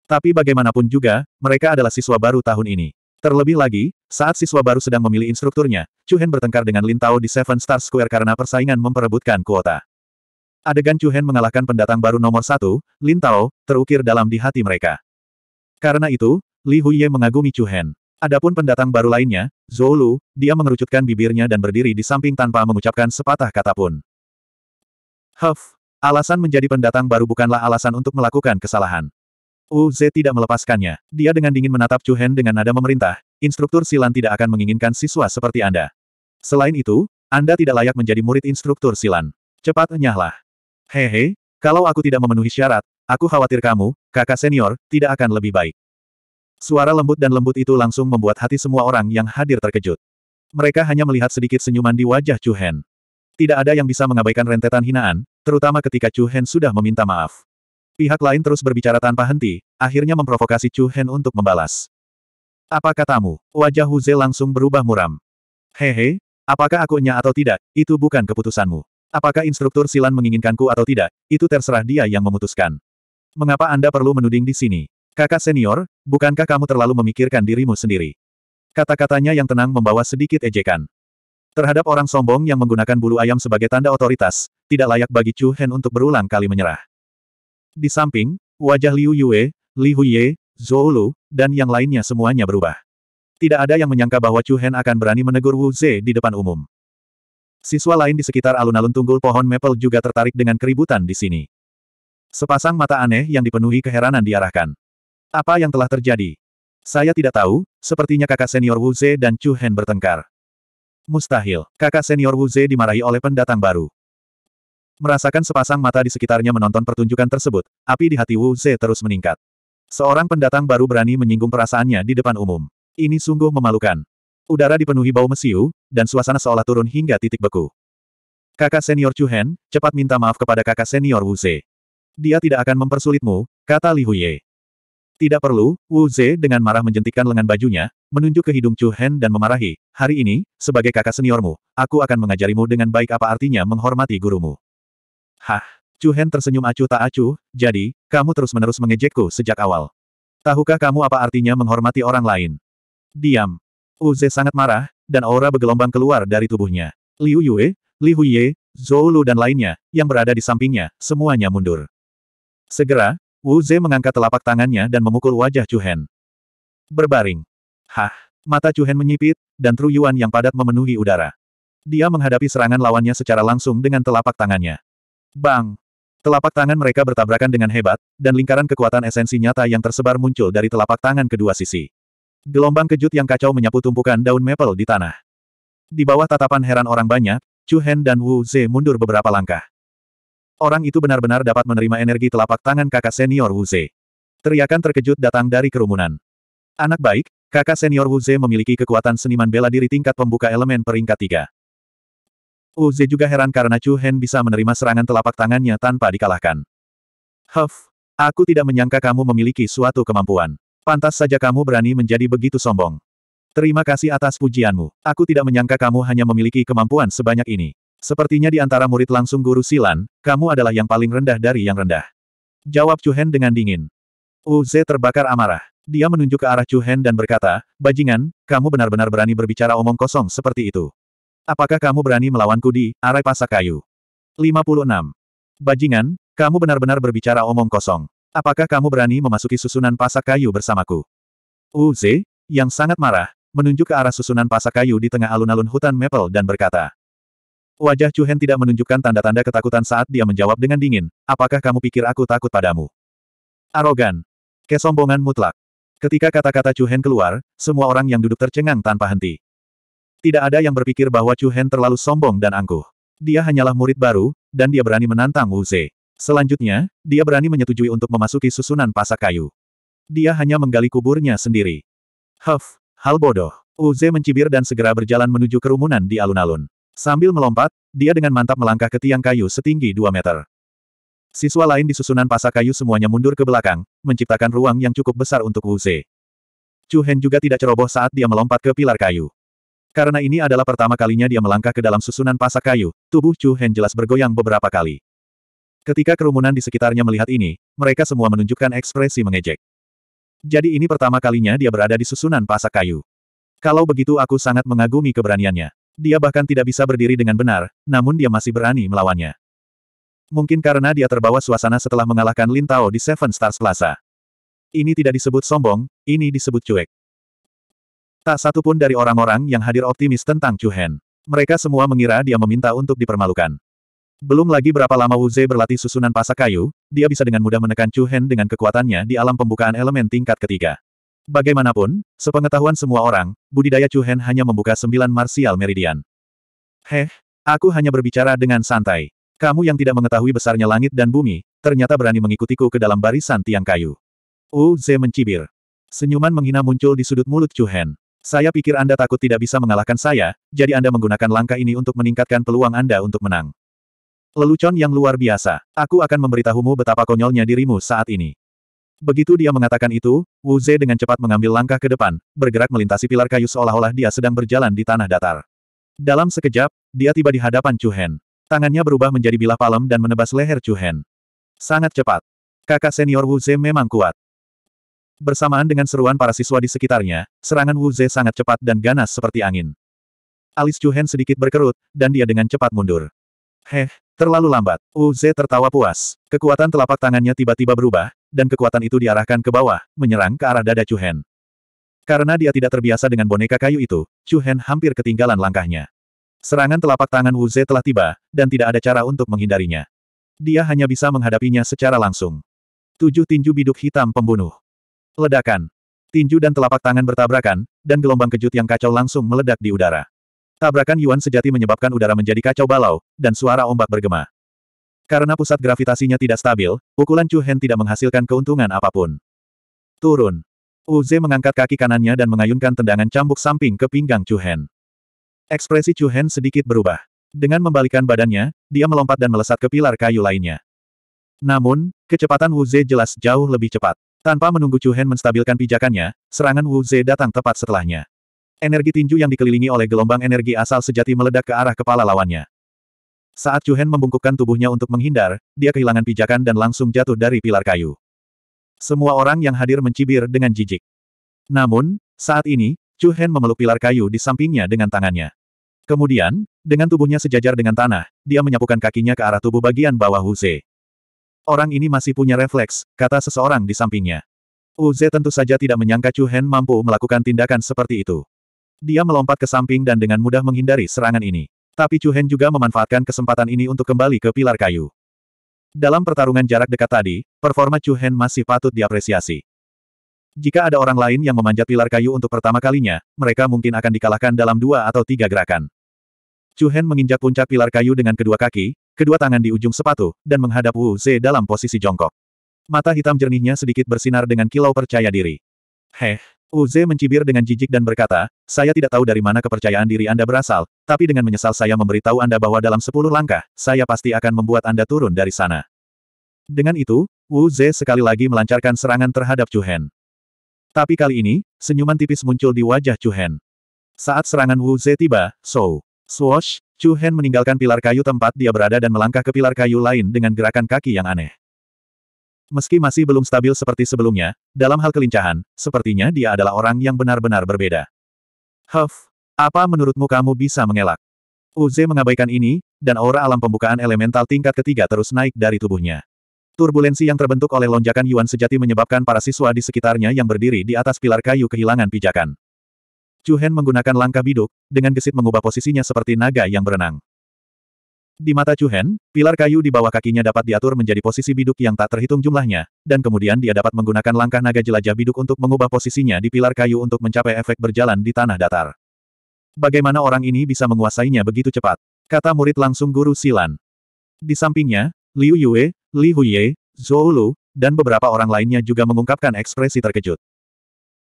Speaker 1: Tapi bagaimanapun juga, mereka adalah siswa baru tahun ini. Terlebih lagi, saat siswa baru sedang memilih instrukturnya, Chu Hen bertengkar dengan Lin Tao di Seven Star Square karena persaingan memperebutkan kuota. Adegan Chu Hen mengalahkan pendatang baru nomor satu, Lin Tao, terukir dalam di hati mereka. Karena itu, Li Huiye mengagumi Chu Hen. Adapun pendatang baru lainnya, Zhou dia mengerucutkan bibirnya dan berdiri di samping tanpa mengucapkan sepatah kata pun. Huff, alasan menjadi pendatang baru bukanlah alasan untuk melakukan kesalahan. Uz tidak melepaskannya. Dia dengan dingin menatap Chu Hen dengan nada memerintah, instruktur silan tidak akan menginginkan siswa seperti Anda. Selain itu, Anda tidak layak menjadi murid instruktur silan. Cepat enyahlah. Hehe, kalau aku tidak memenuhi syarat, aku khawatir kamu, kakak senior, tidak akan lebih baik. Suara lembut dan lembut itu langsung membuat hati semua orang yang hadir terkejut. Mereka hanya melihat sedikit senyuman di wajah Chu Hen. Tidak ada yang bisa mengabaikan rentetan hinaan, terutama ketika Chu Hen sudah meminta maaf. Pihak lain terus berbicara tanpa henti, akhirnya memprovokasi Chu Hen untuk membalas. Apa katamu? Wajah Hu Ze langsung berubah muram. Hehe, apakah aku akunya atau tidak, itu bukan keputusanmu. Apakah instruktur silan menginginkanku atau tidak, itu terserah dia yang memutuskan. Mengapa Anda perlu menuding di sini? Kakak senior, bukankah kamu terlalu memikirkan dirimu sendiri? Kata-katanya yang tenang membawa sedikit ejekan. Terhadap orang sombong yang menggunakan bulu ayam sebagai tanda otoritas, tidak layak bagi Chu Hen untuk berulang kali menyerah. Di samping, wajah Liu Yue, Li Huiye, Zhou Lu, dan yang lainnya semuanya berubah. Tidak ada yang menyangka bahwa Chu Hen akan berani menegur Wu Ze di depan umum. Siswa lain di sekitar alun-alun tunggul pohon maple juga tertarik dengan keributan di sini. Sepasang mata aneh yang dipenuhi keheranan diarahkan. Apa yang telah terjadi? Saya tidak tahu, sepertinya kakak senior Wu Ze dan Chu Hen bertengkar. Mustahil, kakak senior Wu Ze dimarahi oleh pendatang baru. Merasakan sepasang mata di sekitarnya menonton pertunjukan tersebut, api di hati Wu Ze terus meningkat. Seorang pendatang baru berani menyinggung perasaannya di depan umum. Ini sungguh memalukan. Udara dipenuhi bau mesiu, dan suasana seolah turun hingga titik beku. Kakak senior Chu Hen, cepat minta maaf kepada kakak senior Wu Ze. Dia tidak akan mempersulitmu, kata Li Huye. Tidak perlu, Wu Ze dengan marah menjentikan lengan bajunya, menunjuk ke hidung Chu Hen dan memarahi, hari ini, sebagai kakak seniormu, aku akan mengajarimu dengan baik apa artinya menghormati gurumu. Hah, Chu Hen tersenyum acuh tak acuh, jadi, kamu terus-menerus mengejekku sejak awal. Tahukah kamu apa artinya menghormati orang lain? Diam. Wu Ze sangat marah, dan aura bergelombang keluar dari tubuhnya. Liu Yue, Li Huiye, Zhou Lu dan lainnya, yang berada di sampingnya, semuanya mundur. Segera, Wu Ze mengangkat telapak tangannya dan memukul wajah Cuhen. Berbaring. Hah! Mata Cuhen menyipit, dan Tru Yuan yang padat memenuhi udara. Dia menghadapi serangan lawannya secara langsung dengan telapak tangannya. Bang! Telapak tangan mereka bertabrakan dengan hebat, dan lingkaran kekuatan esensi nyata yang tersebar muncul dari telapak tangan kedua sisi. Gelombang kejut yang kacau menyapu tumpukan daun maple di tanah. Di bawah tatapan heran orang banyak, Chu Hen dan Wu Ze mundur beberapa langkah. Orang itu benar-benar dapat menerima energi telapak tangan kakak senior Wu Ze. Teriakan terkejut datang dari kerumunan. Anak baik, kakak senior Wu Ze memiliki kekuatan seniman bela diri tingkat pembuka elemen peringkat tiga. Ze juga heran karena Chu Hen bisa menerima serangan telapak tangannya tanpa dikalahkan. Huff, aku tidak menyangka kamu memiliki suatu kemampuan. Pantas saja kamu berani menjadi begitu sombong. Terima kasih atas pujianmu. Aku tidak menyangka kamu hanya memiliki kemampuan sebanyak ini. Sepertinya di antara murid langsung guru Silan, kamu adalah yang paling rendah dari yang rendah. Jawab Chu Hen dengan dingin. Uze terbakar amarah. Dia menunjuk ke arah Chu Hen dan berkata, Bajingan, kamu benar-benar berani berbicara omong kosong seperti itu. Apakah kamu berani melawanku di arai pasak kayu? 56. Bajingan, kamu benar-benar berbicara omong kosong. Apakah kamu berani memasuki susunan pasak kayu bersamaku? Uze, yang sangat marah, menunjuk ke arah susunan pasak kayu di tengah alun-alun hutan Maple dan berkata, Wajah Chu Hen tidak menunjukkan tanda-tanda ketakutan saat dia menjawab dengan dingin, apakah kamu pikir aku takut padamu? Arogan. Kesombongan mutlak. Ketika kata-kata Chu Hen keluar, semua orang yang duduk tercengang tanpa henti. Tidak ada yang berpikir bahwa Chu Hen terlalu sombong dan angkuh. Dia hanyalah murid baru, dan dia berani menantang Wu Ze. Selanjutnya, dia berani menyetujui untuk memasuki susunan pasak kayu. Dia hanya menggali kuburnya sendiri. Huff, hal bodoh. Wu mencibir dan segera berjalan menuju kerumunan di alun-alun. Sambil melompat, dia dengan mantap melangkah ke tiang kayu setinggi 2 meter. Siswa lain di susunan pasak kayu semuanya mundur ke belakang, menciptakan ruang yang cukup besar untuk Wu Ze. Chu Hen juga tidak ceroboh saat dia melompat ke pilar kayu. Karena ini adalah pertama kalinya dia melangkah ke dalam susunan pasak kayu, tubuh Chu Hen jelas bergoyang beberapa kali. Ketika kerumunan di sekitarnya melihat ini, mereka semua menunjukkan ekspresi mengejek. Jadi ini pertama kalinya dia berada di susunan pasak kayu. Kalau begitu aku sangat mengagumi keberaniannya. Dia bahkan tidak bisa berdiri dengan benar, namun dia masih berani melawannya. Mungkin karena dia terbawa suasana setelah mengalahkan Lin Tao di Seven Stars Plaza. Ini tidak disebut sombong, ini disebut cuek. Tak satu pun dari orang-orang yang hadir optimis tentang Chu Hen. Mereka semua mengira dia meminta untuk dipermalukan. Belum lagi berapa lama Wu Zhe berlatih susunan pasak kayu, dia bisa dengan mudah menekan Chu Hen dengan kekuatannya di alam pembukaan elemen tingkat ketiga. Bagaimanapun, sepengetahuan semua orang, budidaya Chu Hen hanya membuka sembilan marsial meridian. Heh, aku hanya berbicara dengan santai. Kamu yang tidak mengetahui besarnya langit dan bumi, ternyata berani mengikutiku ke dalam barisan tiang kayu. Wu Ze mencibir. Senyuman menghina muncul di sudut mulut Chu Hen. Saya pikir Anda takut tidak bisa mengalahkan saya, jadi Anda menggunakan langkah ini untuk meningkatkan peluang Anda untuk menang. Lelucon yang luar biasa. Aku akan memberitahumu betapa konyolnya dirimu saat ini. Begitu dia mengatakan itu, Wu Ze dengan cepat mengambil langkah ke depan, bergerak melintasi pilar kayu seolah-olah dia sedang berjalan di tanah datar. Dalam sekejap, dia tiba di hadapan Chu Hen. Tangannya berubah menjadi bilah palem dan menebas leher Chu Hen. Sangat cepat. Kakak senior Wu Ze memang kuat. Bersamaan dengan seruan para siswa di sekitarnya, serangan Wu Ze sangat cepat dan ganas seperti angin. Alis Chu Hen sedikit berkerut, dan dia dengan cepat mundur. Heh, Terlalu lambat. UZ tertawa puas. Kekuatan telapak tangannya tiba-tiba berubah, dan kekuatan itu diarahkan ke bawah, menyerang ke arah dada Chu Hen. Karena dia tidak terbiasa dengan boneka kayu itu, Chu Hen hampir ketinggalan langkahnya. Serangan telapak tangan UZ telah tiba, dan tidak ada cara untuk menghindarinya. Dia hanya bisa menghadapinya secara langsung. Tujuh tinju biduk hitam pembunuh. Ledakan. Tinju dan telapak tangan bertabrakan, dan gelombang kejut yang kacau langsung meledak di udara. Tabrakan Yuan sejati menyebabkan udara menjadi kacau balau, dan suara ombak bergema. Karena pusat gravitasinya tidak stabil, pukulan Chu Hen tidak menghasilkan keuntungan apapun. Turun. Wu Uze mengangkat kaki kanannya dan mengayunkan tendangan cambuk samping ke pinggang Chu Hen. Ekspresi Chu Hen sedikit berubah. Dengan membalikan badannya, dia melompat dan melesat ke pilar kayu lainnya. Namun, kecepatan Wu Ze jelas jauh lebih cepat. Tanpa menunggu Chu Hen menstabilkan pijakannya, serangan Wu Ze datang tepat setelahnya. Energi tinju yang dikelilingi oleh gelombang energi asal sejati meledak ke arah kepala lawannya. Saat Chu Hen membungkukkan tubuhnya untuk menghindar, dia kehilangan pijakan dan langsung jatuh dari pilar kayu. Semua orang yang hadir mencibir dengan jijik. Namun, saat ini, Chu Hen memeluk pilar kayu di sampingnya dengan tangannya. Kemudian, dengan tubuhnya sejajar dengan tanah, dia menyapukan kakinya ke arah tubuh bagian bawah Huze. Orang ini masih punya refleks, kata seseorang di sampingnya. Uze tentu saja tidak menyangka Chu Hen mampu melakukan tindakan seperti itu. Dia melompat ke samping dan dengan mudah menghindari serangan ini. Tapi Chu Hen juga memanfaatkan kesempatan ini untuk kembali ke pilar kayu. Dalam pertarungan jarak dekat tadi, performa Chu Hen masih patut diapresiasi. Jika ada orang lain yang memanjat pilar kayu untuk pertama kalinya, mereka mungkin akan dikalahkan dalam dua atau tiga gerakan. Chu Hen menginjak puncak pilar kayu dengan kedua kaki, kedua tangan di ujung sepatu, dan menghadap Wu Ze dalam posisi jongkok. Mata hitam jernihnya sedikit bersinar dengan kilau percaya diri. Heh, Uze mencibir dengan jijik dan berkata, saya tidak tahu dari mana kepercayaan diri Anda berasal, tapi dengan menyesal saya memberitahu Anda bahwa dalam sepuluh langkah, saya pasti akan membuat Anda turun dari sana. Dengan itu, Wu sekali lagi melancarkan serangan terhadap Chu Hen. Tapi kali ini, senyuman tipis muncul di wajah Chu Hen. Saat serangan Wu tiba, so, swosh, Chu Hen meninggalkan pilar kayu tempat dia berada dan melangkah ke pilar kayu lain dengan gerakan kaki yang aneh. Meski masih belum stabil seperti sebelumnya, dalam hal kelincahan, sepertinya dia adalah orang yang benar-benar berbeda. Huff, apa menurutmu kamu bisa mengelak? Uze mengabaikan ini, dan aura alam pembukaan elemental tingkat ketiga terus naik dari tubuhnya. Turbulensi yang terbentuk oleh lonjakan Yuan sejati menyebabkan para siswa di sekitarnya yang berdiri di atas pilar kayu kehilangan pijakan. Chu Hen menggunakan langkah biduk, dengan gesit mengubah posisinya seperti naga yang berenang. Di mata Hen, pilar kayu di bawah kakinya dapat diatur menjadi posisi biduk yang tak terhitung jumlahnya, dan kemudian dia dapat menggunakan langkah naga jelajah biduk untuk mengubah posisinya di pilar kayu untuk mencapai efek berjalan di tanah datar. Bagaimana orang ini bisa menguasainya begitu cepat? Kata murid langsung guru Silan. Di sampingnya, Liu Yue, Li Huye, Zhou Lu, dan beberapa orang lainnya juga mengungkapkan ekspresi terkejut.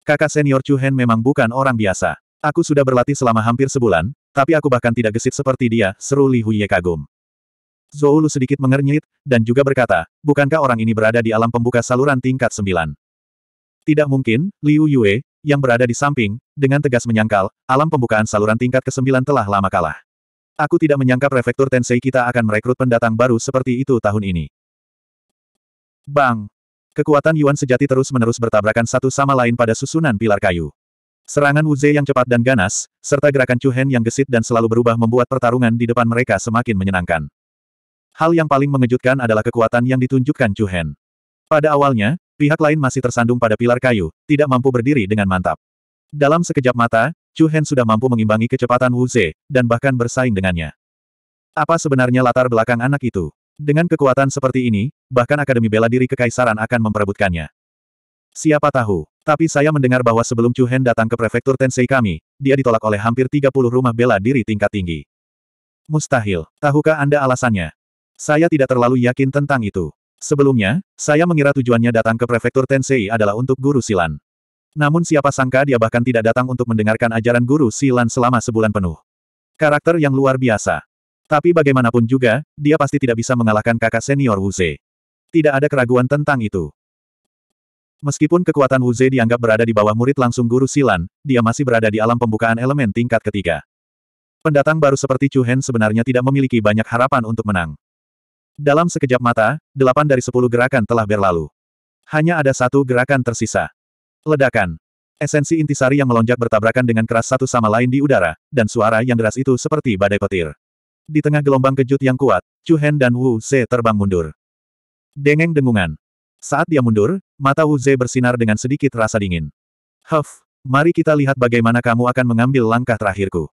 Speaker 1: Kakak senior Chu Hen memang bukan orang biasa. Aku sudah berlatih selama hampir sebulan, tapi aku bahkan tidak gesit seperti dia, seru Li Huye kagum. Zhou Lu sedikit mengernyit, dan juga berkata, bukankah orang ini berada di alam pembuka saluran tingkat sembilan? Tidak mungkin, Liu Yue, yang berada di samping, dengan tegas menyangkal, alam pembukaan saluran tingkat ke-9 telah lama kalah. Aku tidak menyangka prefektur Tensei kita akan merekrut pendatang baru seperti itu tahun ini. Bang! Kekuatan Yuan sejati terus-menerus bertabrakan satu sama lain pada susunan pilar kayu. Serangan Wu Zhe yang cepat dan ganas, serta gerakan Chu Hen yang gesit dan selalu berubah membuat pertarungan di depan mereka semakin menyenangkan. Hal yang paling mengejutkan adalah kekuatan yang ditunjukkan Chu Hen. Pada awalnya, pihak lain masih tersandung pada pilar kayu, tidak mampu berdiri dengan mantap. Dalam sekejap mata, Chu Hen sudah mampu mengimbangi kecepatan Wu Zhe, dan bahkan bersaing dengannya. Apa sebenarnya latar belakang anak itu? Dengan kekuatan seperti ini, bahkan Akademi Bela Diri Kekaisaran akan memperebutkannya. Siapa tahu? Tapi saya mendengar bahwa sebelum Chu Hen datang ke prefektur Tensei kami, dia ditolak oleh hampir 30 rumah bela diri tingkat tinggi. Mustahil. Tahukah Anda alasannya? Saya tidak terlalu yakin tentang itu. Sebelumnya, saya mengira tujuannya datang ke prefektur Tensei adalah untuk guru silan. Namun siapa sangka dia bahkan tidak datang untuk mendengarkan ajaran guru silan selama sebulan penuh. Karakter yang luar biasa. Tapi bagaimanapun juga, dia pasti tidak bisa mengalahkan kakak senior Wuze. Tidak ada keraguan tentang itu. Meskipun kekuatan Wu Ze dianggap berada di bawah murid langsung guru Silan, dia masih berada di alam pembukaan elemen tingkat ketiga. Pendatang baru seperti Chu Hen sebenarnya tidak memiliki banyak harapan untuk menang. Dalam sekejap mata, delapan dari sepuluh gerakan telah berlalu. Hanya ada satu gerakan tersisa. Ledakan. Esensi intisari yang melonjak bertabrakan dengan keras satu sama lain di udara, dan suara yang deras itu seperti badai petir. Di tengah gelombang kejut yang kuat, Chu Hen dan Wu Ze terbang mundur. Dengeng dengungan. Saat dia mundur, mata Wu Ze bersinar dengan sedikit rasa dingin. Huff, mari kita lihat bagaimana kamu akan mengambil langkah terakhirku.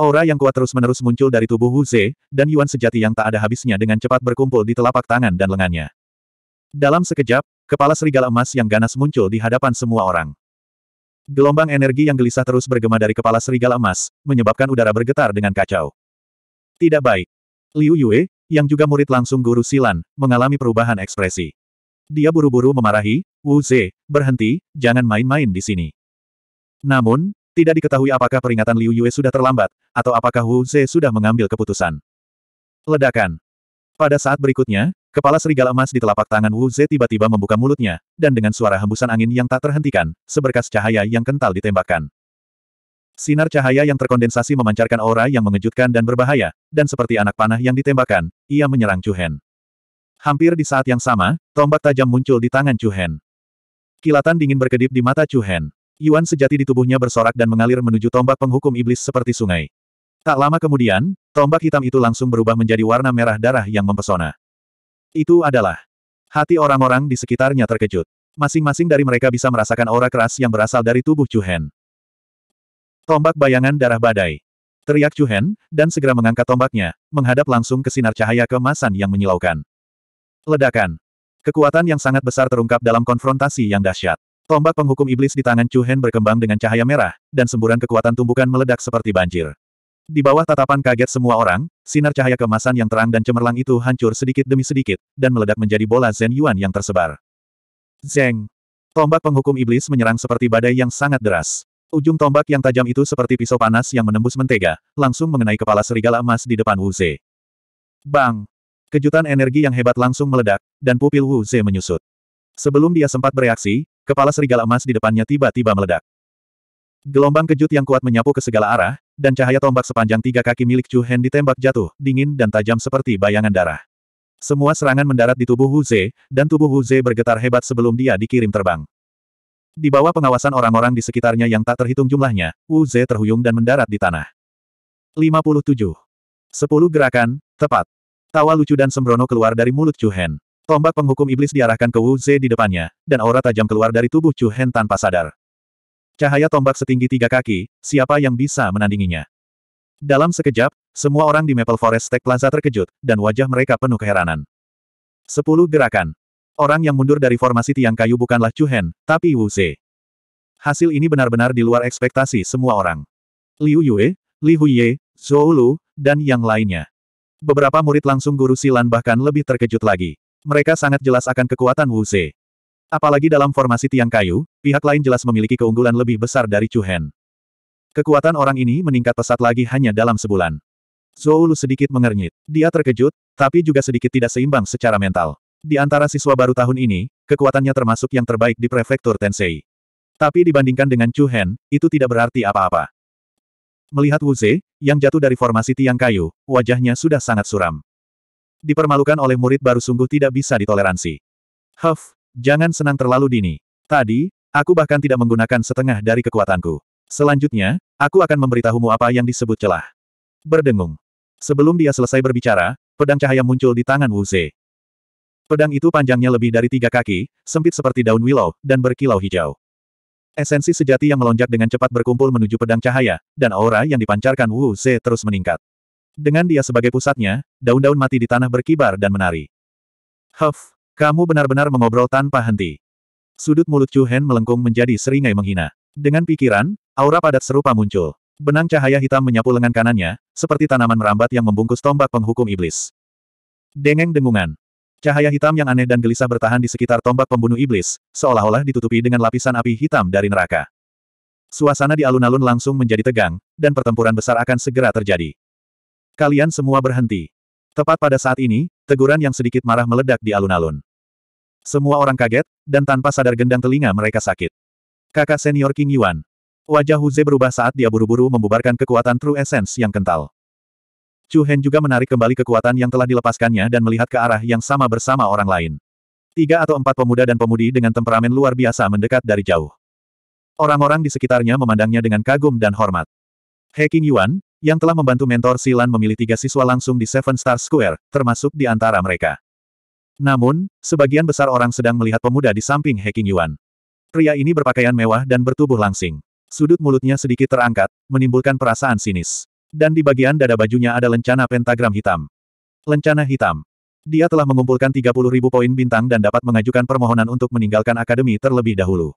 Speaker 1: Aura yang kuat terus-menerus muncul dari tubuh Wu Ze dan Yuan sejati yang tak ada habisnya dengan cepat berkumpul di telapak tangan dan lengannya. Dalam sekejap, kepala serigala emas yang ganas muncul di hadapan semua orang. Gelombang energi yang gelisah terus bergema dari kepala serigala emas, menyebabkan udara bergetar dengan kacau. Tidak baik. Liu Yue, yang juga murid langsung guru Silan, mengalami perubahan ekspresi. Dia buru-buru memarahi, Wu Ze, berhenti, jangan main-main di sini. Namun, tidak diketahui apakah peringatan Liu Yue sudah terlambat, atau apakah Wu Ze sudah mengambil keputusan. Ledakan. Pada saat berikutnya, kepala serigala emas di telapak tangan Wu Ze tiba-tiba membuka mulutnya, dan dengan suara hembusan angin yang tak terhentikan, seberkas cahaya yang kental ditembakkan. Sinar cahaya yang terkondensasi memancarkan aura yang mengejutkan dan berbahaya, dan seperti anak panah yang ditembakkan, ia menyerang Chu Hen. Hampir di saat yang sama, tombak tajam muncul di tangan Chu Hen. Kilatan dingin berkedip di mata Chu Hen. Yuan sejati di tubuhnya bersorak dan mengalir menuju tombak penghukum iblis seperti sungai. Tak lama kemudian, tombak hitam itu langsung berubah menjadi warna merah darah yang mempesona. Itu adalah hati orang-orang di sekitarnya terkejut. Masing-masing dari mereka bisa merasakan aura keras yang berasal dari tubuh Chu Hen. Tombak bayangan darah badai. Teriak Chu Hen, dan segera mengangkat tombaknya, menghadap langsung ke sinar cahaya kemasan yang menyilaukan. Ledakan. Kekuatan yang sangat besar terungkap dalam konfrontasi yang dahsyat. Tombak penghukum iblis di tangan Chu Hen berkembang dengan cahaya merah, dan semburan kekuatan tumbukan meledak seperti banjir. Di bawah tatapan kaget semua orang, sinar cahaya kemasan yang terang dan cemerlang itu hancur sedikit demi sedikit, dan meledak menjadi bola Zen Yuan yang tersebar. Zeng! Tombak penghukum iblis menyerang seperti badai yang sangat deras. Ujung tombak yang tajam itu seperti pisau panas yang menembus mentega, langsung mengenai kepala serigala emas di depan Wu Ze. Bang! Kejutan energi yang hebat langsung meledak, dan pupil Wu Ze menyusut. Sebelum dia sempat bereaksi, kepala serigala emas di depannya tiba-tiba meledak. Gelombang kejut yang kuat menyapu ke segala arah, dan cahaya tombak sepanjang tiga kaki milik Chu Hen ditembak jatuh, dingin dan tajam seperti bayangan darah. Semua serangan mendarat di tubuh Wu Ze, dan tubuh Wu Ze bergetar hebat sebelum dia dikirim terbang. Di bawah pengawasan orang-orang di sekitarnya yang tak terhitung jumlahnya, Wu Ze terhuyung dan mendarat di tanah. 57. 10 gerakan, tepat. Tawa lucu dan sembrono keluar dari mulut Chu Hen. Tombak penghukum iblis diarahkan ke Wu Ze di depannya, dan aura tajam keluar dari tubuh Chu Hen tanpa sadar. Cahaya tombak setinggi tiga kaki, siapa yang bisa menandinginya? Dalam sekejap, semua orang di Maple Forest Tech Plaza terkejut, dan wajah mereka penuh keheranan. Sepuluh gerakan. Orang yang mundur dari formasi tiang kayu bukanlah Chu Hen, tapi Wu Ze. Hasil ini benar-benar di luar ekspektasi semua orang. Liu Yue, Li Huye, Zhou Lu, dan yang lainnya. Beberapa murid langsung guru silan bahkan lebih terkejut lagi. Mereka sangat jelas akan kekuatan Wu Ze. Apalagi dalam formasi tiang kayu, pihak lain jelas memiliki keunggulan lebih besar dari Chu Hen. Kekuatan orang ini meningkat pesat lagi hanya dalam sebulan. Zhou Lu sedikit mengernyit. Dia terkejut, tapi juga sedikit tidak seimbang secara mental. Di antara siswa baru tahun ini, kekuatannya termasuk yang terbaik di prefektur Tensei. Tapi dibandingkan dengan Chu Hen, itu tidak berarti apa-apa. Melihat Wu Ze, yang jatuh dari formasi tiang kayu, wajahnya sudah sangat suram. Dipermalukan oleh murid baru sungguh tidak bisa ditoleransi. Huff, jangan senang terlalu dini. Tadi, aku bahkan tidak menggunakan setengah dari kekuatanku. Selanjutnya, aku akan memberitahumu apa yang disebut celah. Berdengung. Sebelum dia selesai berbicara, pedang cahaya muncul di tangan Wu Ze. Pedang itu panjangnya lebih dari tiga kaki, sempit seperti daun willow, dan berkilau hijau. Esensi sejati yang melonjak dengan cepat berkumpul menuju pedang cahaya, dan aura yang dipancarkan Wu Ze terus meningkat. Dengan dia sebagai pusatnya, daun-daun mati di tanah berkibar dan menari. Huff, kamu benar-benar mengobrol tanpa henti. Sudut mulut Chu Hen melengkung menjadi seringai menghina. Dengan pikiran, aura padat serupa muncul. Benang cahaya hitam menyapu lengan kanannya, seperti tanaman merambat yang membungkus tombak penghukum iblis. Dengeng dengungan. Cahaya hitam yang aneh dan gelisah bertahan di sekitar tombak pembunuh iblis, seolah-olah ditutupi dengan lapisan api hitam dari neraka. Suasana di alun-alun langsung menjadi tegang, dan pertempuran besar akan segera terjadi. Kalian semua berhenti. Tepat pada saat ini, teguran yang sedikit marah meledak di alun-alun. Semua orang kaget, dan tanpa sadar gendang telinga mereka sakit. Kakak senior King Yuan. Wajah Huze berubah saat dia buru-buru membubarkan kekuatan True Essence yang kental. Chu Hen juga menarik kembali kekuatan yang telah dilepaskannya dan melihat ke arah yang sama bersama orang lain. Tiga atau empat pemuda dan pemudi dengan temperamen luar biasa mendekat dari jauh. Orang-orang di sekitarnya memandangnya dengan kagum dan hormat. He King Yuan, yang telah membantu mentor Silan memilih tiga siswa langsung di Seven Star Square, termasuk di antara mereka. Namun, sebagian besar orang sedang melihat pemuda di samping He King Yuan. Pria ini berpakaian mewah dan bertubuh langsing. Sudut mulutnya sedikit terangkat, menimbulkan perasaan sinis. Dan di bagian dada bajunya ada lencana pentagram hitam. Lencana hitam. Dia telah mengumpulkan ribu poin bintang dan dapat mengajukan permohonan untuk meninggalkan akademi terlebih dahulu.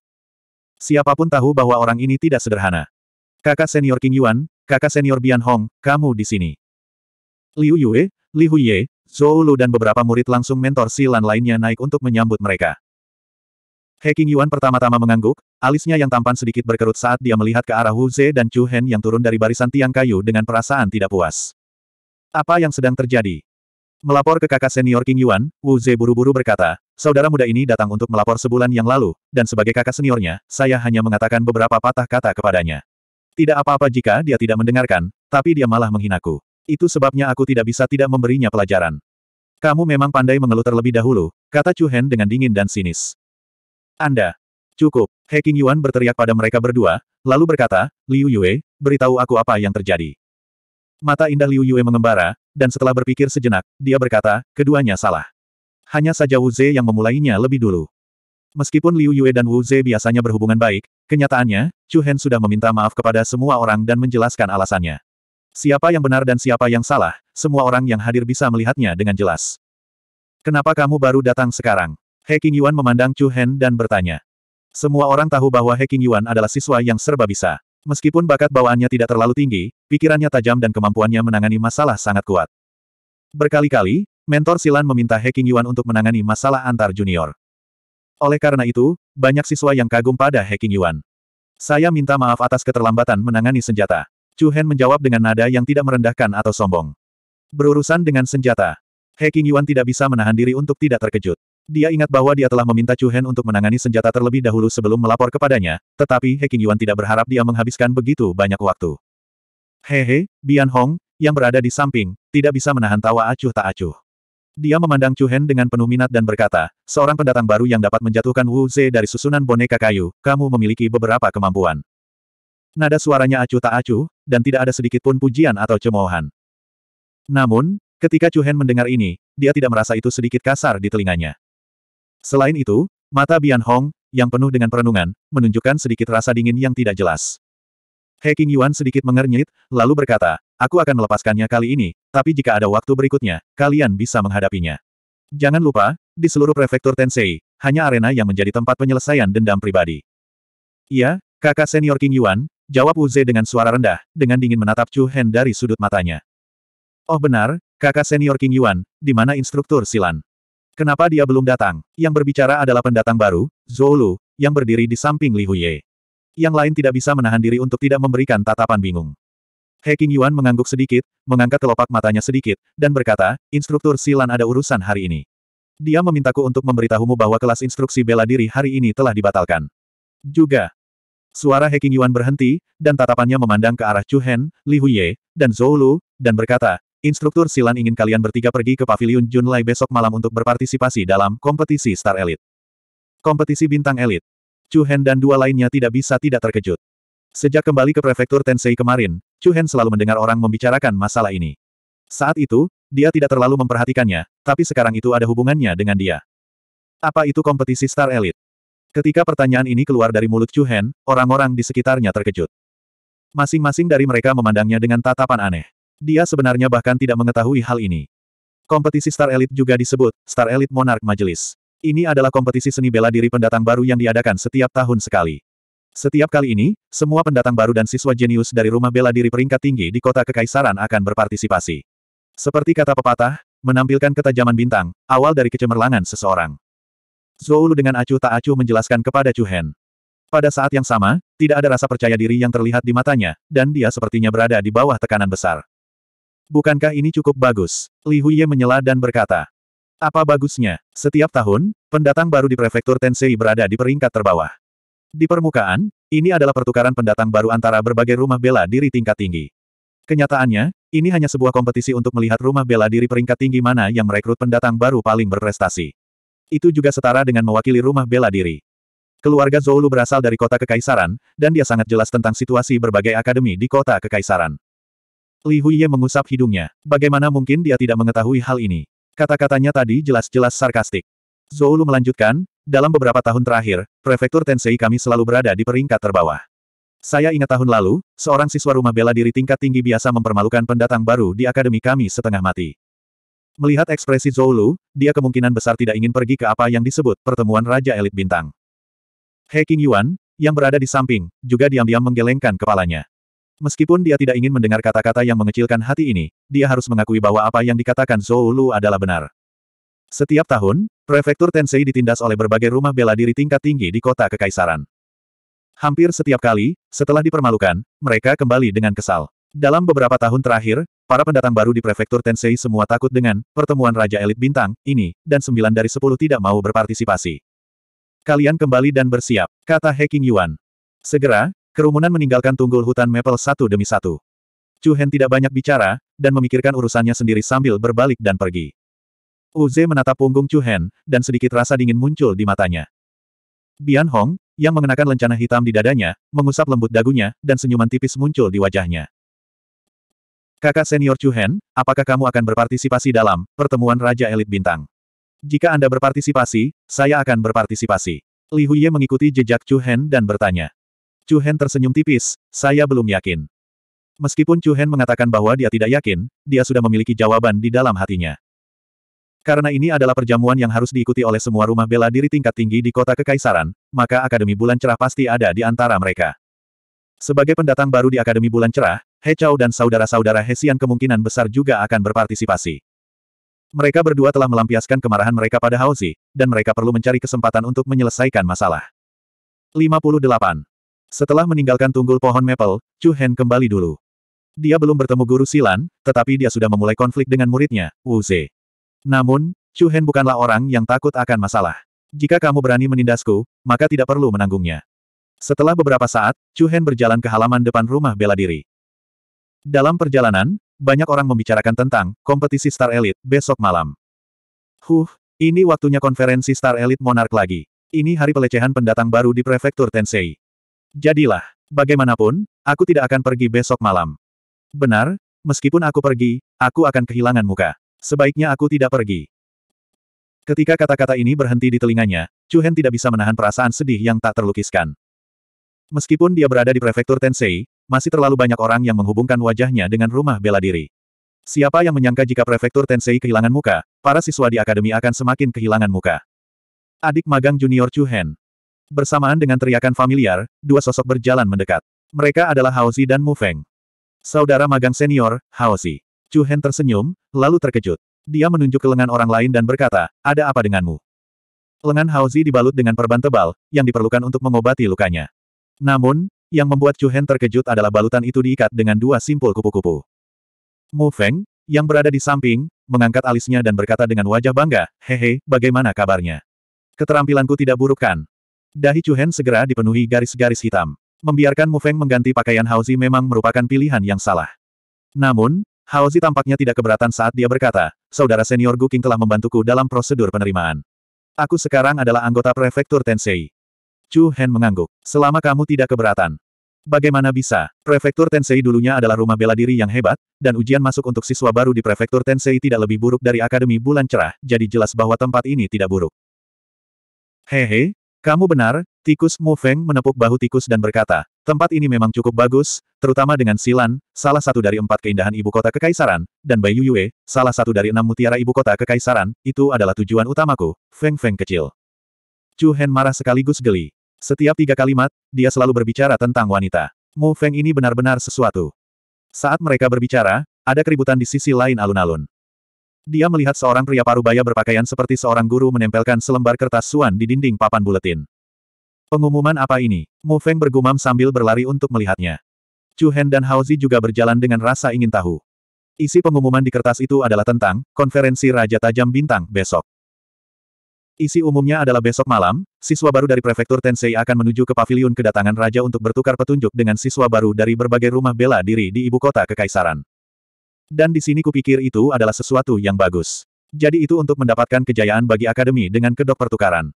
Speaker 1: Siapapun tahu bahwa orang ini tidak sederhana. Kakak senior King Yuan, kakak senior Bian Hong, kamu di sini. Liu Yue, Li Huye, Zhou Lu dan beberapa murid langsung mentor Silan lainnya naik untuk menyambut mereka. He Yuan pertama-tama mengangguk, alisnya yang tampan sedikit berkerut saat dia melihat ke arah Wu Ze dan Chu Hen yang turun dari barisan tiang kayu dengan perasaan tidak puas. Apa yang sedang terjadi? Melapor ke kakak senior King Yuan, Wu Ze buru-buru berkata, saudara muda ini datang untuk melapor sebulan yang lalu, dan sebagai kakak seniornya, saya hanya mengatakan beberapa patah kata kepadanya. Tidak apa-apa jika dia tidak mendengarkan, tapi dia malah menghinaku. Itu sebabnya aku tidak bisa tidak memberinya pelajaran. Kamu memang pandai mengeluh terlebih dahulu, kata Chu Hen dengan dingin dan sinis. Anda. Cukup. He Yuan berteriak pada mereka berdua, lalu berkata, Liu Yue, beritahu aku apa yang terjadi. Mata indah Liu Yue mengembara, dan setelah berpikir sejenak, dia berkata, keduanya salah. Hanya saja Wu Ze yang memulainya lebih dulu. Meskipun Liu Yue dan Wu Ze biasanya berhubungan baik, kenyataannya, Chu Hen sudah meminta maaf kepada semua orang dan menjelaskan alasannya. Siapa yang benar dan siapa yang salah, semua orang yang hadir bisa melihatnya dengan jelas. Kenapa kamu baru datang sekarang? He Yuan memandang Chu Hen dan bertanya. Semua orang tahu bahwa He Yuan adalah siswa yang serba bisa. Meskipun bakat bawaannya tidak terlalu tinggi, pikirannya tajam dan kemampuannya menangani masalah sangat kuat. Berkali-kali, mentor Silan meminta He Yuan untuk menangani masalah antar junior. Oleh karena itu, banyak siswa yang kagum pada He Yuan. Saya minta maaf atas keterlambatan menangani senjata. Chu Hen menjawab dengan nada yang tidak merendahkan atau sombong. Berurusan dengan senjata, He Yuan tidak bisa menahan diri untuk tidak terkejut. Dia ingat bahwa dia telah meminta Chu Hen untuk menangani senjata terlebih dahulu sebelum melapor kepadanya, tetapi He King Yuan tidak berharap dia menghabiskan begitu banyak waktu. Hehe, Bian Hong, yang berada di samping, tidak bisa menahan tawa acuh tak acuh. Dia memandang Chu Hen dengan penuh minat dan berkata, seorang pendatang baru yang dapat menjatuhkan Wu Ze dari susunan boneka kayu, kamu memiliki beberapa kemampuan. Nada suaranya acuh tak acuh, dan tidak ada sedikit pun pujian atau cemoohan. Namun, ketika Chu Hen mendengar ini, dia tidak merasa itu sedikit kasar di telinganya. Selain itu, mata Bian Hong, yang penuh dengan perenungan, menunjukkan sedikit rasa dingin yang tidak jelas. He King Yuan sedikit mengernyit, lalu berkata, aku akan melepaskannya kali ini, tapi jika ada waktu berikutnya, kalian bisa menghadapinya. Jangan lupa, di seluruh prefektur Tensei, hanya arena yang menjadi tempat penyelesaian dendam pribadi. Iya, kakak senior King Yuan, jawab Ze dengan suara rendah, dengan dingin menatap Chu Hen dari sudut matanya. Oh benar, kakak senior King Yuan, di mana instruktur silan? Kenapa dia belum datang? Yang berbicara adalah pendatang baru, Zhou yang berdiri di samping Li Huye. Yang lain tidak bisa menahan diri untuk tidak memberikan tatapan bingung. He King Yuan mengangguk sedikit, mengangkat kelopak matanya sedikit, dan berkata, instruktur Silan ada urusan hari ini. Dia memintaku untuk memberitahumu bahwa kelas instruksi bela diri hari ini telah dibatalkan. Juga. Suara He King Yuan berhenti, dan tatapannya memandang ke arah Chu Hen, Li Huye, dan Zhou Lu, dan berkata, Instruktur Silan ingin kalian bertiga pergi ke Paviliun Junlai besok malam untuk berpartisipasi dalam kompetisi Star Elite. Kompetisi bintang Elite. Chu Hen dan dua lainnya tidak bisa tidak terkejut. Sejak kembali ke prefektur Tensei kemarin, Chu Hen selalu mendengar orang membicarakan masalah ini. Saat itu, dia tidak terlalu memperhatikannya, tapi sekarang itu ada hubungannya dengan dia. Apa itu kompetisi Star Elite? Ketika pertanyaan ini keluar dari mulut Chu Hen, orang-orang di sekitarnya terkejut. Masing-masing dari mereka memandangnya dengan tatapan aneh. Dia sebenarnya bahkan tidak mengetahui hal ini. Kompetisi Star Elite juga disebut Star Elite Monarch Majelis. Ini adalah kompetisi seni bela diri pendatang baru yang diadakan setiap tahun sekali. Setiap kali ini, semua pendatang baru dan siswa jenius dari rumah bela diri peringkat tinggi di kota kekaisaran akan berpartisipasi. Seperti kata pepatah, menampilkan ketajaman bintang, awal dari kecemerlangan seseorang. Zoulu dengan acuh tak acuh menjelaskan kepada Chu Hen. Pada saat yang sama, tidak ada rasa percaya diri yang terlihat di matanya, dan dia sepertinya berada di bawah tekanan besar. Bukankah ini cukup bagus? Li Huiye menyela dan berkata. Apa bagusnya? Setiap tahun, pendatang baru di prefektur Tensei berada di peringkat terbawah. Di permukaan, ini adalah pertukaran pendatang baru antara berbagai rumah bela diri tingkat tinggi. Kenyataannya, ini hanya sebuah kompetisi untuk melihat rumah bela diri peringkat tinggi mana yang merekrut pendatang baru paling berprestasi. Itu juga setara dengan mewakili rumah bela diri. Keluarga Zoulu berasal dari kota kekaisaran, dan dia sangat jelas tentang situasi berbagai akademi di kota kekaisaran. Li Huiye mengusap hidungnya. Bagaimana mungkin dia tidak mengetahui hal ini? Kata-katanya tadi jelas-jelas sarkastik. Zhou Lu melanjutkan, dalam beberapa tahun terakhir, prefektur Tensei kami selalu berada di peringkat terbawah. Saya ingat tahun lalu, seorang siswa rumah bela diri tingkat tinggi biasa mempermalukan pendatang baru di akademi kami setengah mati. Melihat ekspresi Zhou Lu, dia kemungkinan besar tidak ingin pergi ke apa yang disebut pertemuan Raja Elit Bintang. He King Yuan, yang berada di samping, juga diam-diam menggelengkan kepalanya. Meskipun dia tidak ingin mendengar kata-kata yang mengecilkan hati ini, dia harus mengakui bahwa apa yang dikatakan Zhou Lu adalah benar. Setiap tahun, Prefektur Tensei ditindas oleh berbagai rumah bela diri tingkat tinggi di kota Kekaisaran. Hampir setiap kali, setelah dipermalukan, mereka kembali dengan kesal. Dalam beberapa tahun terakhir, para pendatang baru di Prefektur Tensei semua takut dengan pertemuan Raja Elit Bintang, ini, dan sembilan dari sepuluh tidak mau berpartisipasi. Kalian kembali dan bersiap, kata Heking Yuan. Segera, Kerumunan meninggalkan tunggul hutan maple satu demi satu. Chu Hen tidak banyak bicara, dan memikirkan urusannya sendiri sambil berbalik dan pergi. Uze menatap punggung Chu Hen, dan sedikit rasa dingin muncul di matanya. Bian Hong, yang mengenakan lencana hitam di dadanya, mengusap lembut dagunya, dan senyuman tipis muncul di wajahnya. Kakak senior Chu Hen, apakah kamu akan berpartisipasi dalam pertemuan Raja Elit Bintang? Jika Anda berpartisipasi, saya akan berpartisipasi. Li Huye mengikuti jejak Chu Hen dan bertanya. Chu Hen tersenyum tipis, saya belum yakin. Meskipun Chu Hen mengatakan bahwa dia tidak yakin, dia sudah memiliki jawaban di dalam hatinya. Karena ini adalah perjamuan yang harus diikuti oleh semua rumah bela diri tingkat tinggi di kota Kekaisaran, maka Akademi Bulan Cerah pasti ada di antara mereka. Sebagai pendatang baru di Akademi Bulan Cerah, He Chao dan saudara-saudara He Xian kemungkinan besar juga akan berpartisipasi. Mereka berdua telah melampiaskan kemarahan mereka pada Hao Zi, dan mereka perlu mencari kesempatan untuk menyelesaikan masalah. 58. Setelah meninggalkan tunggul pohon maple, Chu Hen kembali dulu. Dia belum bertemu guru Silan, tetapi dia sudah memulai konflik dengan muridnya, Wu Ze. Namun, Chu Hen bukanlah orang yang takut akan masalah. Jika kamu berani menindasku, maka tidak perlu menanggungnya. Setelah beberapa saat, Chu Hen berjalan ke halaman depan rumah bela diri. Dalam perjalanan, banyak orang membicarakan tentang kompetisi Star Elite besok malam. Huh, ini waktunya konferensi Star Elite Monarch lagi. Ini hari pelecehan pendatang baru di prefektur Tensei. Jadilah. Bagaimanapun, aku tidak akan pergi besok malam. Benar, meskipun aku pergi, aku akan kehilangan muka. Sebaiknya aku tidak pergi. Ketika kata-kata ini berhenti di telinganya, Chu Hen tidak bisa menahan perasaan sedih yang tak terlukiskan. Meskipun dia berada di prefektur Tensei, masih terlalu banyak orang yang menghubungkan wajahnya dengan rumah bela diri. Siapa yang menyangka jika prefektur Tensei kehilangan muka, para siswa di akademi akan semakin kehilangan muka. Adik magang junior Chu Hen. Bersamaan dengan teriakan familiar, dua sosok berjalan mendekat. Mereka adalah Haozi dan Mu Feng. Saudara magang senior, Haozi. Chu Hen tersenyum, lalu terkejut. Dia menunjuk ke lengan orang lain dan berkata, ada apa denganmu? Lengan Haozi dibalut dengan perban tebal, yang diperlukan untuk mengobati lukanya. Namun, yang membuat Chu Hen terkejut adalah balutan itu diikat dengan dua simpul kupu-kupu. Mu Feng, yang berada di samping, mengangkat alisnya dan berkata dengan wajah bangga, Hehe, bagaimana kabarnya? Keterampilanku tidak buruk kan? Dahi Chu Hen segera dipenuhi garis-garis hitam. Membiarkan Mu Feng mengganti pakaian Haozi memang merupakan pilihan yang salah. Namun, Haozi tampaknya tidak keberatan saat dia berkata, saudara senior Gu King telah membantuku dalam prosedur penerimaan. Aku sekarang adalah anggota prefektur Tensei. Chu Hen mengangguk. Selama kamu tidak keberatan. Bagaimana bisa? Prefektur Tensei dulunya adalah rumah bela diri yang hebat, dan ujian masuk untuk siswa baru di prefektur Tensei tidak lebih buruk dari Akademi Bulan Cerah, jadi jelas bahwa tempat ini tidak buruk. Hehe, kamu benar, tikus Mu Feng menepuk bahu tikus dan berkata, tempat ini memang cukup bagus, terutama dengan Silan, salah satu dari empat keindahan ibu kota kekaisaran, dan Bai Yuyue, salah satu dari enam mutiara ibu kota kekaisaran, itu adalah tujuan utamaku, Feng Feng kecil. Chu Hen marah sekaligus geli. Setiap tiga kalimat, dia selalu berbicara tentang wanita. Mu Feng ini benar-benar sesuatu. Saat mereka berbicara, ada keributan di sisi lain alun-alun. Dia melihat seorang pria parubaya berpakaian seperti seorang guru menempelkan selembar kertas suan di dinding papan buletin. Pengumuman apa ini? Mu Feng bergumam sambil berlari untuk melihatnya. Chu Hen dan Hao Zi juga berjalan dengan rasa ingin tahu. Isi pengumuman di kertas itu adalah tentang konferensi Raja Tajam Bintang besok. Isi umumnya adalah besok malam, siswa baru dari prefektur Tensei akan menuju ke paviliun kedatangan raja untuk bertukar petunjuk dengan siswa baru dari berbagai rumah bela diri di ibu kota kekaisaran. Dan di sini kupikir itu adalah sesuatu yang bagus. Jadi itu untuk mendapatkan kejayaan bagi akademi dengan kedok pertukaran.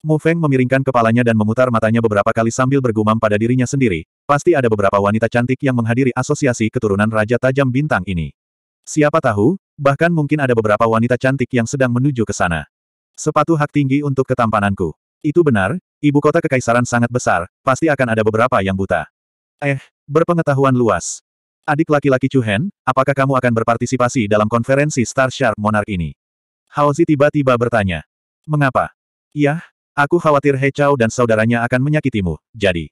Speaker 1: Mu Feng memiringkan kepalanya dan memutar matanya beberapa kali sambil bergumam pada dirinya sendiri, pasti ada beberapa wanita cantik yang menghadiri asosiasi keturunan Raja Tajam Bintang ini. Siapa tahu, bahkan mungkin ada beberapa wanita cantik yang sedang menuju ke sana. Sepatu hak tinggi untuk ketampananku. Itu benar, ibu kota kekaisaran sangat besar, pasti akan ada beberapa yang buta. Eh, berpengetahuan luas. Adik laki-laki Chu Hen, apakah kamu akan berpartisipasi dalam konferensi Star Shark Monarch ini? Haozi tiba-tiba bertanya. Mengapa? Yah, aku khawatir He Chao dan saudaranya akan menyakitimu, jadi.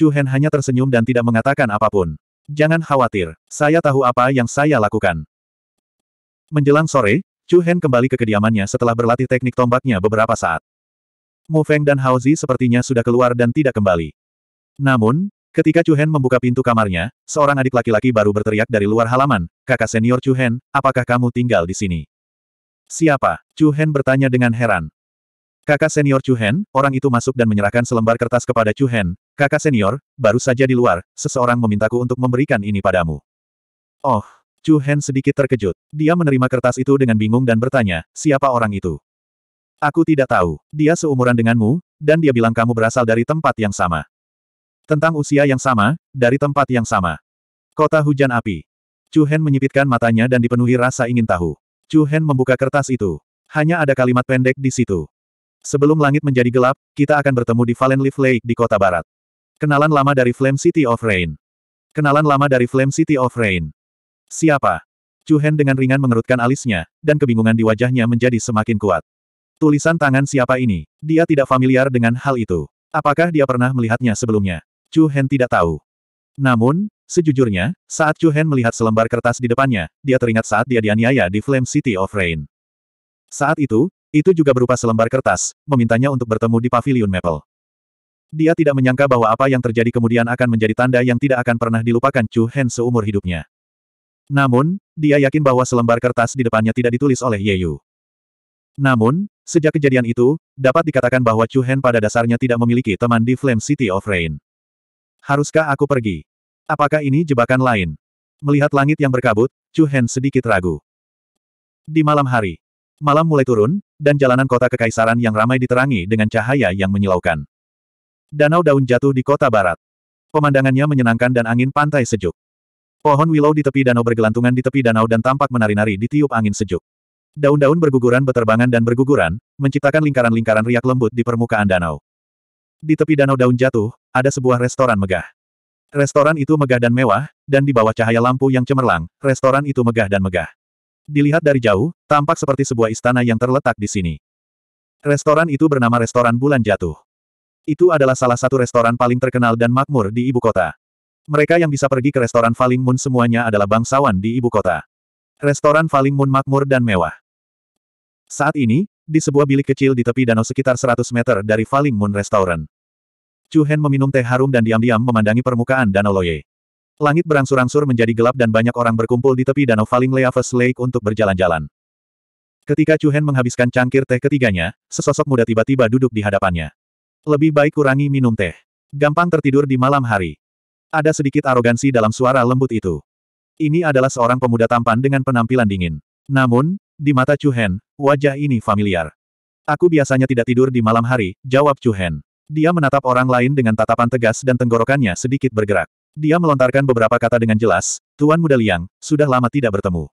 Speaker 1: Chu Hen hanya tersenyum dan tidak mengatakan apapun. Jangan khawatir, saya tahu apa yang saya lakukan. Menjelang sore, Chu Hen kembali ke kediamannya setelah berlatih teknik tombaknya beberapa saat. Mu Feng dan Haozi sepertinya sudah keluar dan tidak kembali. Namun, Ketika Chu Hen membuka pintu kamarnya, seorang adik laki-laki baru berteriak dari luar halaman, kakak senior Chu Hen, apakah kamu tinggal di sini? Siapa? Chu Hen bertanya dengan heran. Kakak senior Chu Hen, orang itu masuk dan menyerahkan selembar kertas kepada Chu Hen, kakak senior, baru saja di luar, seseorang memintaku untuk memberikan ini padamu. Oh, Chu Hen sedikit terkejut. Dia menerima kertas itu dengan bingung dan bertanya, siapa orang itu? Aku tidak tahu, dia seumuran denganmu, dan dia bilang kamu berasal dari tempat yang sama. Tentang usia yang sama, dari tempat yang sama. Kota hujan api. Chu Hen menyipitkan matanya dan dipenuhi rasa ingin tahu. Chu Hen membuka kertas itu. Hanya ada kalimat pendek di situ. Sebelum langit menjadi gelap, kita akan bertemu di Valenleaf Leaf Lake di kota barat. Kenalan lama dari Flame City of Rain. Kenalan lama dari Flame City of Rain. Siapa? Chu Hen dengan ringan mengerutkan alisnya, dan kebingungan di wajahnya menjadi semakin kuat. Tulisan tangan siapa ini? Dia tidak familiar dengan hal itu. Apakah dia pernah melihatnya sebelumnya? Chu Hen tidak tahu. Namun, sejujurnya, saat Chu Hen melihat selembar kertas di depannya, dia teringat saat dia dianiaya di Flame City of Rain. Saat itu, itu juga berupa selembar kertas, memintanya untuk bertemu di Pavilion Maple. Dia tidak menyangka bahwa apa yang terjadi kemudian akan menjadi tanda yang tidak akan pernah dilupakan Chu Hen seumur hidupnya. Namun, dia yakin bahwa selembar kertas di depannya tidak ditulis oleh Ye Yu. Namun, sejak kejadian itu, dapat dikatakan bahwa Chu Hen pada dasarnya tidak memiliki teman di Flame City of Rain. Haruskah aku pergi? Apakah ini jebakan lain? Melihat langit yang berkabut, Chu Hen sedikit ragu. Di malam hari, malam mulai turun, dan jalanan kota kekaisaran yang ramai diterangi dengan cahaya yang menyilaukan. Danau daun jatuh di kota barat. Pemandangannya menyenangkan dan angin pantai sejuk. Pohon willow di tepi danau bergelantungan di tepi danau dan tampak menari-nari di tiup angin sejuk. Daun-daun berguguran beterbangan dan berguguran, menciptakan lingkaran-lingkaran riak lembut di permukaan danau. Di tepi danau daun jatuh, ada sebuah restoran megah. Restoran itu megah dan mewah, dan di bawah cahaya lampu yang cemerlang, restoran itu megah dan megah. Dilihat dari jauh, tampak seperti sebuah istana yang terletak di sini. Restoran itu bernama Restoran Bulan Jatuh. Itu adalah salah satu restoran paling terkenal dan makmur di ibu kota. Mereka yang bisa pergi ke restoran Falling Moon semuanya adalah bangsawan di ibu kota. Restoran Falling Moon makmur dan mewah. Saat ini, di sebuah bilik kecil di tepi danau sekitar 100 meter dari Falling Moon Restaurant. Chu Hen meminum teh harum dan diam-diam memandangi permukaan Danau Loye. Langit berangsur-angsur menjadi gelap dan banyak orang berkumpul di tepi Danau Falling Leaves Lake untuk berjalan-jalan. Ketika Chu Hen menghabiskan cangkir teh ketiganya, sesosok muda tiba-tiba duduk di hadapannya. Lebih baik kurangi minum teh. Gampang tertidur di malam hari. Ada sedikit arogansi dalam suara lembut itu. Ini adalah seorang pemuda tampan dengan penampilan dingin. Namun, di mata Chu Hen, wajah ini familiar. Aku biasanya tidak tidur di malam hari, jawab Chu Hen. Dia menatap orang lain dengan tatapan tegas dan tenggorokannya sedikit bergerak. Dia melontarkan beberapa kata dengan jelas, Tuan Muda Liang, sudah lama tidak bertemu.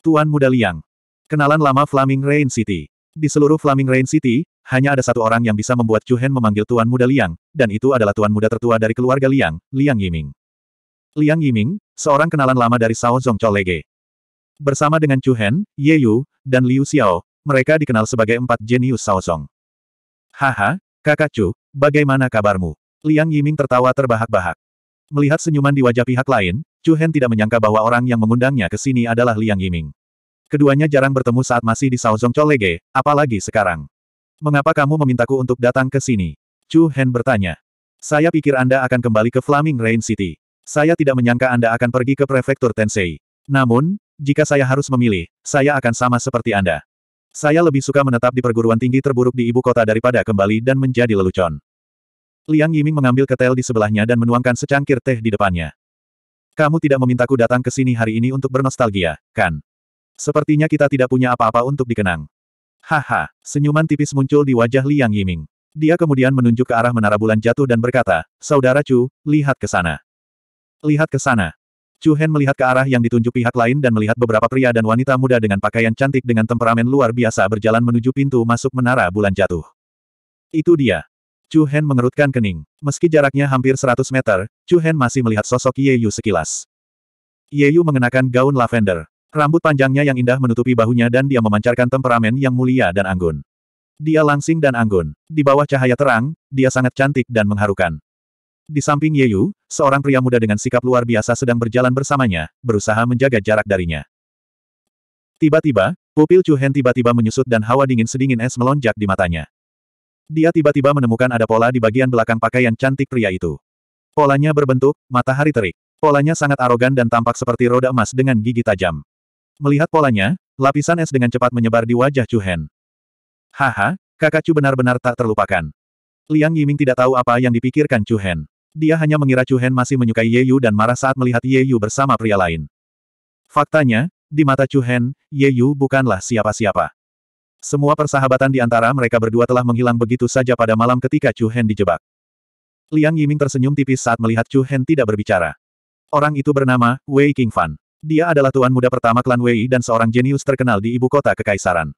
Speaker 1: Tuan Muda Liang. Kenalan lama Flaming Rain City. Di seluruh Flaming Rain City, hanya ada satu orang yang bisa membuat Chuhen memanggil Tuan Muda Liang, dan itu adalah Tuan Muda tertua dari keluarga Liang, Liang Yiming. Liang Yiming, seorang kenalan lama dari Sao Zong Cholege. Bersama dengan Chuhen, Ye Yu, dan Liu Xiao, mereka dikenal sebagai empat jenius Sao Zong. Haha, Kakak Chu, bagaimana kabarmu? Liang Yiming tertawa terbahak-bahak. Melihat senyuman di wajah pihak lain, Chu Hen tidak menyangka bahwa orang yang mengundangnya ke sini adalah Liang Yiming. Keduanya jarang bertemu saat masih di Saozong Cholege, apalagi sekarang. Mengapa kamu memintaku untuk datang ke sini? Chu Hen bertanya. Saya pikir Anda akan kembali ke Flaming Rain City. Saya tidak menyangka Anda akan pergi ke prefektur Tensei. Namun, jika saya harus memilih, saya akan sama seperti Anda. Saya lebih suka menetap di perguruan tinggi terburuk di ibu kota daripada kembali dan menjadi lelucon. Liang Yiming mengambil ketel di sebelahnya dan menuangkan secangkir teh di depannya. Kamu tidak memintaku datang ke sini hari ini untuk bernostalgia, kan? Sepertinya kita tidak punya apa-apa untuk dikenang. Haha, senyuman tipis muncul di wajah Liang Yiming. Dia kemudian menunjuk ke arah menara bulan jatuh dan berkata, Saudara Chu, lihat ke sana. Lihat ke sana. Chu Hen melihat ke arah yang ditunjuk pihak lain dan melihat beberapa pria dan wanita muda dengan pakaian cantik dengan temperamen luar biasa berjalan menuju pintu masuk menara bulan jatuh. Itu dia. Chu Hen mengerutkan kening. Meski jaraknya hampir 100 meter, Chu Hen masih melihat sosok Ye Yu sekilas. Ye Yu mengenakan gaun lavender. Rambut panjangnya yang indah menutupi bahunya dan dia memancarkan temperamen yang mulia dan anggun. Dia langsing dan anggun. Di bawah cahaya terang, dia sangat cantik dan mengharukan. Di samping Ye Yu, seorang pria muda dengan sikap luar biasa sedang berjalan bersamanya, berusaha menjaga jarak darinya. Tiba-tiba, pupil Chu Hen tiba-tiba menyusut dan hawa dingin sedingin es melonjak di matanya. Dia tiba-tiba menemukan ada pola di bagian belakang pakaian cantik pria itu. Polanya berbentuk, matahari terik. Polanya sangat arogan dan tampak seperti roda emas dengan gigi tajam. Melihat polanya, lapisan es dengan cepat menyebar di wajah Chu Hen. Haha, kakak Chu benar-benar tak terlupakan. Liang Yiming tidak tahu apa yang dipikirkan Chu Hen. Dia hanya mengira Chu Hen masih menyukai Ye Yu dan marah saat melihat Ye Yu bersama pria lain. Faktanya, di mata Chu Hen, Ye Yu bukanlah siapa-siapa. Semua persahabatan di antara mereka berdua telah menghilang begitu saja pada malam ketika Chu Hen dijebak. Liang Yiming tersenyum tipis saat melihat Chu Hen tidak berbicara. Orang itu bernama Wei King Fan. Dia adalah tuan muda pertama klan Wei dan seorang jenius terkenal di ibu kota kekaisaran.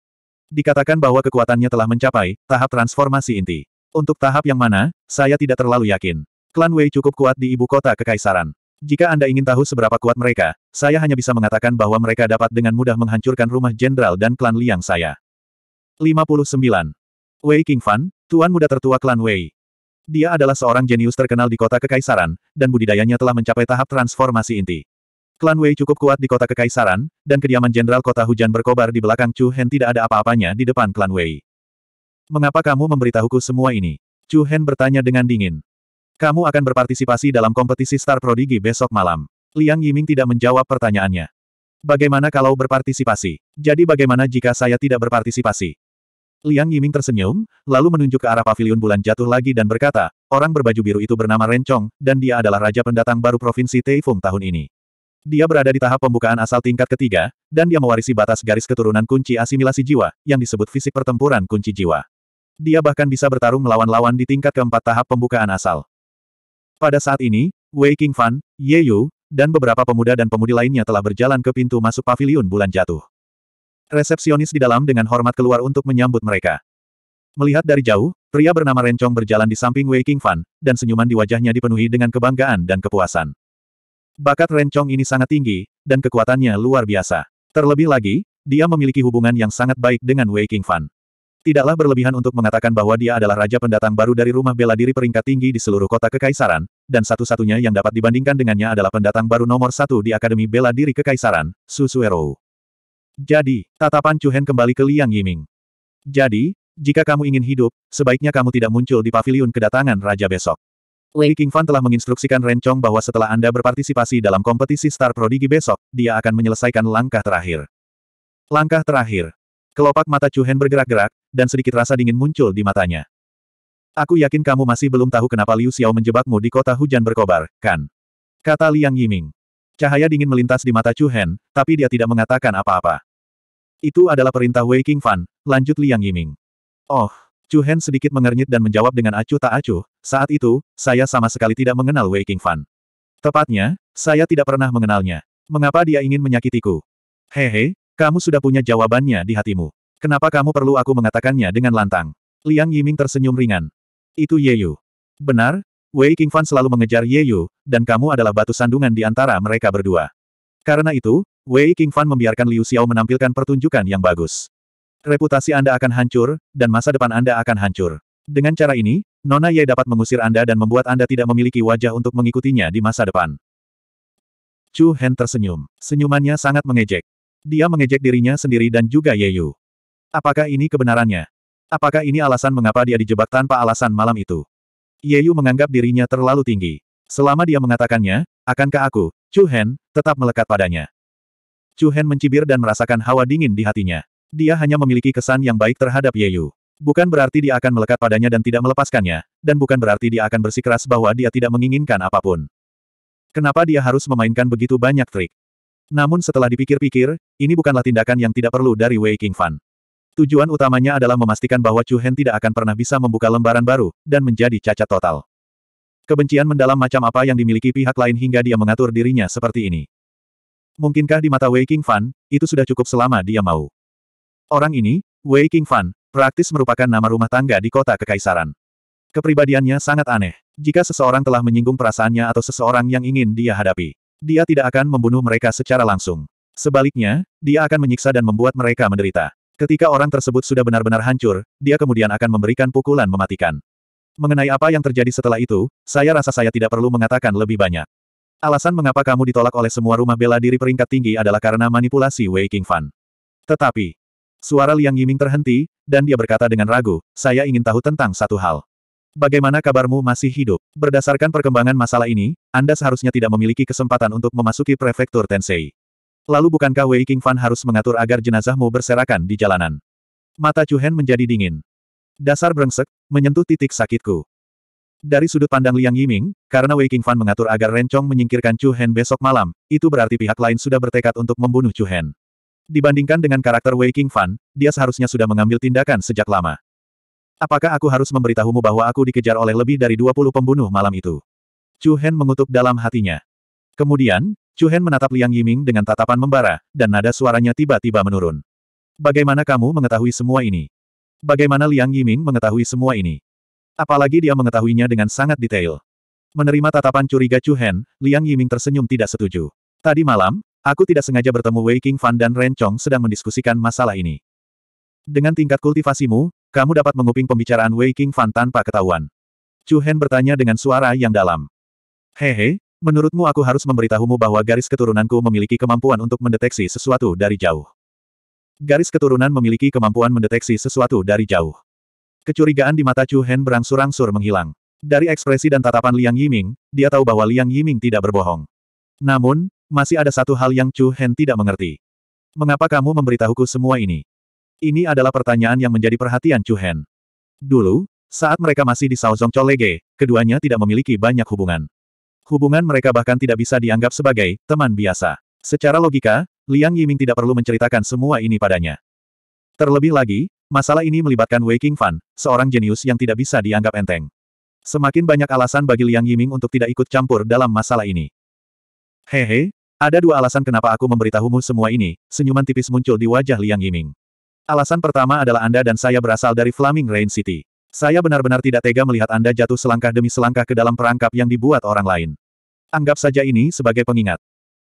Speaker 1: Dikatakan bahwa kekuatannya telah mencapai tahap transformasi inti. Untuk tahap yang mana, saya tidak terlalu yakin. Klan Wei cukup kuat di ibu kota kekaisaran. Jika Anda ingin tahu seberapa kuat mereka, saya hanya bisa mengatakan bahwa mereka dapat dengan mudah menghancurkan rumah jenderal dan klan Liang saya. 59. Wei Qingfan, tuan muda tertua klan Wei. Dia adalah seorang jenius terkenal di kota kekaisaran, dan budidayanya telah mencapai tahap transformasi inti. Klan Wei cukup kuat di kota kekaisaran, dan kediaman jenderal kota hujan berkobar di belakang Chu Hen tidak ada apa-apanya di depan klan Wei. Mengapa kamu memberitahuku semua ini? Chu Hen bertanya dengan dingin. Kamu akan berpartisipasi dalam kompetisi Star Prodigy besok malam. Liang Yiming tidak menjawab pertanyaannya. Bagaimana kalau berpartisipasi? Jadi bagaimana jika saya tidak berpartisipasi? Liang Yiming tersenyum, lalu menunjuk ke arah pavilion bulan jatuh lagi dan berkata, orang berbaju biru itu bernama Rencong, dan dia adalah raja pendatang baru Provinsi Teifung tahun ini. Dia berada di tahap pembukaan asal tingkat ketiga, dan dia mewarisi batas garis keturunan kunci asimilasi jiwa, yang disebut fisik pertempuran kunci jiwa. Dia bahkan bisa bertarung melawan lawan di tingkat keempat tahap pembukaan asal. Pada saat ini, Wei Qingfan, Ye Yu, dan beberapa pemuda dan pemudi lainnya telah berjalan ke pintu masuk paviliun bulan jatuh. Resepsionis di dalam dengan hormat keluar untuk menyambut mereka. Melihat dari jauh, pria bernama Rencong berjalan di samping Wei Qingfan, dan senyuman di wajahnya dipenuhi dengan kebanggaan dan kepuasan. Bakat Rencong ini sangat tinggi, dan kekuatannya luar biasa. Terlebih lagi, dia memiliki hubungan yang sangat baik dengan Wei Qingfan. Tidaklah berlebihan untuk mengatakan bahwa dia adalah raja pendatang baru dari rumah bela diri peringkat tinggi di seluruh kota kekaisaran, dan satu-satunya yang dapat dibandingkan dengannya adalah pendatang baru nomor satu di Akademi Bela Diri Kekaisaran, Susuero. Jadi, tatapan Cuhen kembali ke Liang Yiming. Jadi, jika kamu ingin hidup, sebaiknya kamu tidak muncul di paviliun kedatangan Raja besok. Wei Li Fan telah menginstruksikan Ren Chong bahwa setelah Anda berpartisipasi dalam kompetisi Star Prodigy besok, dia akan menyelesaikan langkah terakhir. Langkah terakhir, Kelopak mata Chu Hen bergerak-gerak, dan sedikit rasa dingin muncul di matanya. Aku yakin kamu masih belum tahu kenapa Liu Xiao menjebakmu di kota hujan berkobar, kan? Kata Liang Yiming. Cahaya dingin melintas di mata Chu Hen, tapi dia tidak mengatakan apa-apa. Itu adalah perintah Wei King Fan, lanjut Liang Yiming. Oh, Chu Hen sedikit mengernyit dan menjawab dengan acuh tak acuh, saat itu, saya sama sekali tidak mengenal Wei King Fan. Tepatnya, saya tidak pernah mengenalnya. Mengapa dia ingin menyakitiku? Hehe, kamu sudah punya jawabannya di hatimu. Kenapa kamu perlu aku mengatakannya dengan lantang? Liang Yiming tersenyum ringan. Itu Ye Yu. Benar, Wei Qingfan selalu mengejar Ye Yu, dan kamu adalah batu sandungan di antara mereka berdua. Karena itu, Wei Qingfan membiarkan Liu Xiao menampilkan pertunjukan yang bagus. Reputasi Anda akan hancur, dan masa depan Anda akan hancur. Dengan cara ini, Nona Ye dapat mengusir Anda dan membuat Anda tidak memiliki wajah untuk mengikutinya di masa depan. Chu Hen tersenyum. Senyumannya sangat mengejek. Dia mengejek dirinya sendiri dan juga Yeyu. Apakah ini kebenarannya? Apakah ini alasan mengapa dia dijebak tanpa alasan malam itu? Yeyu menganggap dirinya terlalu tinggi. Selama dia mengatakannya, akankah aku, Chu Hen, tetap melekat padanya? Chu Hen mencibir dan merasakan hawa dingin di hatinya. Dia hanya memiliki kesan yang baik terhadap Yeyu. Bukan berarti dia akan melekat padanya dan tidak melepaskannya, dan bukan berarti dia akan bersikeras bahwa dia tidak menginginkan apapun. Kenapa dia harus memainkan begitu banyak trik? Namun setelah dipikir-pikir, ini bukanlah tindakan yang tidak perlu dari Wei Fan. Tujuan utamanya adalah memastikan bahwa Chu Hen tidak akan pernah bisa membuka lembaran baru, dan menjadi cacat total. Kebencian mendalam macam apa yang dimiliki pihak lain hingga dia mengatur dirinya seperti ini. Mungkinkah di mata Wei Fan, itu sudah cukup selama dia mau. Orang ini, Wei Fan, praktis merupakan nama rumah tangga di kota kekaisaran. Kepribadiannya sangat aneh, jika seseorang telah menyinggung perasaannya atau seseorang yang ingin dia hadapi dia tidak akan membunuh mereka secara langsung. Sebaliknya, dia akan menyiksa dan membuat mereka menderita. Ketika orang tersebut sudah benar-benar hancur, dia kemudian akan memberikan pukulan mematikan. Mengenai apa yang terjadi setelah itu, saya rasa saya tidak perlu mengatakan lebih banyak. Alasan mengapa kamu ditolak oleh semua rumah bela diri peringkat tinggi adalah karena manipulasi Wei King Fan. Tetapi, suara Liang Yiming terhenti, dan dia berkata dengan ragu, saya ingin tahu tentang satu hal. Bagaimana kabarmu masih hidup? Berdasarkan perkembangan masalah ini, Anda seharusnya tidak memiliki kesempatan untuk memasuki prefektur Tensei. Lalu bukankah Wei King Fan harus mengatur agar jenazahmu berserakan di jalanan? Mata Chu Hen menjadi dingin. Dasar brengsek, menyentuh titik sakitku. Dari sudut pandang Liang Yiming, karena Wei King Fan mengatur agar Rencong menyingkirkan Chu Hen besok malam, itu berarti pihak lain sudah bertekad untuk membunuh Chu Hen. Dibandingkan dengan karakter Wei King Fan, dia seharusnya sudah mengambil tindakan sejak lama. Apakah aku harus memberitahumu bahwa aku dikejar oleh lebih dari 20 pembunuh malam itu? Chu Hen mengutuk dalam hatinya. Kemudian, Chu Hen menatap Liang Yiming dengan tatapan membara, dan nada suaranya tiba-tiba menurun. Bagaimana kamu mengetahui semua ini? Bagaimana Liang Yiming mengetahui semua ini? Apalagi dia mengetahuinya dengan sangat detail. Menerima tatapan curiga Chu Hen, Liang Yiming tersenyum tidak setuju. Tadi malam, aku tidak sengaja bertemu Wei King Fan dan Ren Chong sedang mendiskusikan masalah ini. Dengan tingkat kultivasimu, kamu dapat menguping pembicaraan Wei King Fan tanpa ketahuan. Chu Hen bertanya dengan suara yang dalam. Hehe, menurutmu aku harus memberitahumu bahwa garis keturunanku memiliki kemampuan untuk mendeteksi sesuatu dari jauh. Garis keturunan memiliki kemampuan mendeteksi sesuatu dari jauh. Kecurigaan di mata Chu Hen berangsur-angsur menghilang. Dari ekspresi dan tatapan Liang Yiming, dia tahu bahwa Liang Yiming tidak berbohong. Namun, masih ada satu hal yang Chu Hen tidak mengerti. Mengapa kamu memberitahuku semua ini? Ini adalah pertanyaan yang menjadi perhatian Chu Hen. Dulu, saat mereka masih di Saozong Cholege, keduanya tidak memiliki banyak hubungan. Hubungan mereka bahkan tidak bisa dianggap sebagai teman biasa. Secara logika, Liang Yiming tidak perlu menceritakan semua ini padanya. Terlebih lagi, masalah ini melibatkan Wei Fan, seorang jenius yang tidak bisa dianggap enteng. Semakin banyak alasan bagi Liang Yiming untuk tidak ikut campur dalam masalah ini. Hehe, ada dua alasan kenapa aku memberitahumu semua ini, senyuman tipis muncul di wajah Liang Yiming. Alasan pertama adalah Anda dan saya berasal dari Flaming Rain City. Saya benar-benar tidak tega melihat Anda jatuh selangkah demi selangkah ke dalam perangkap yang dibuat orang lain. Anggap saja ini sebagai pengingat.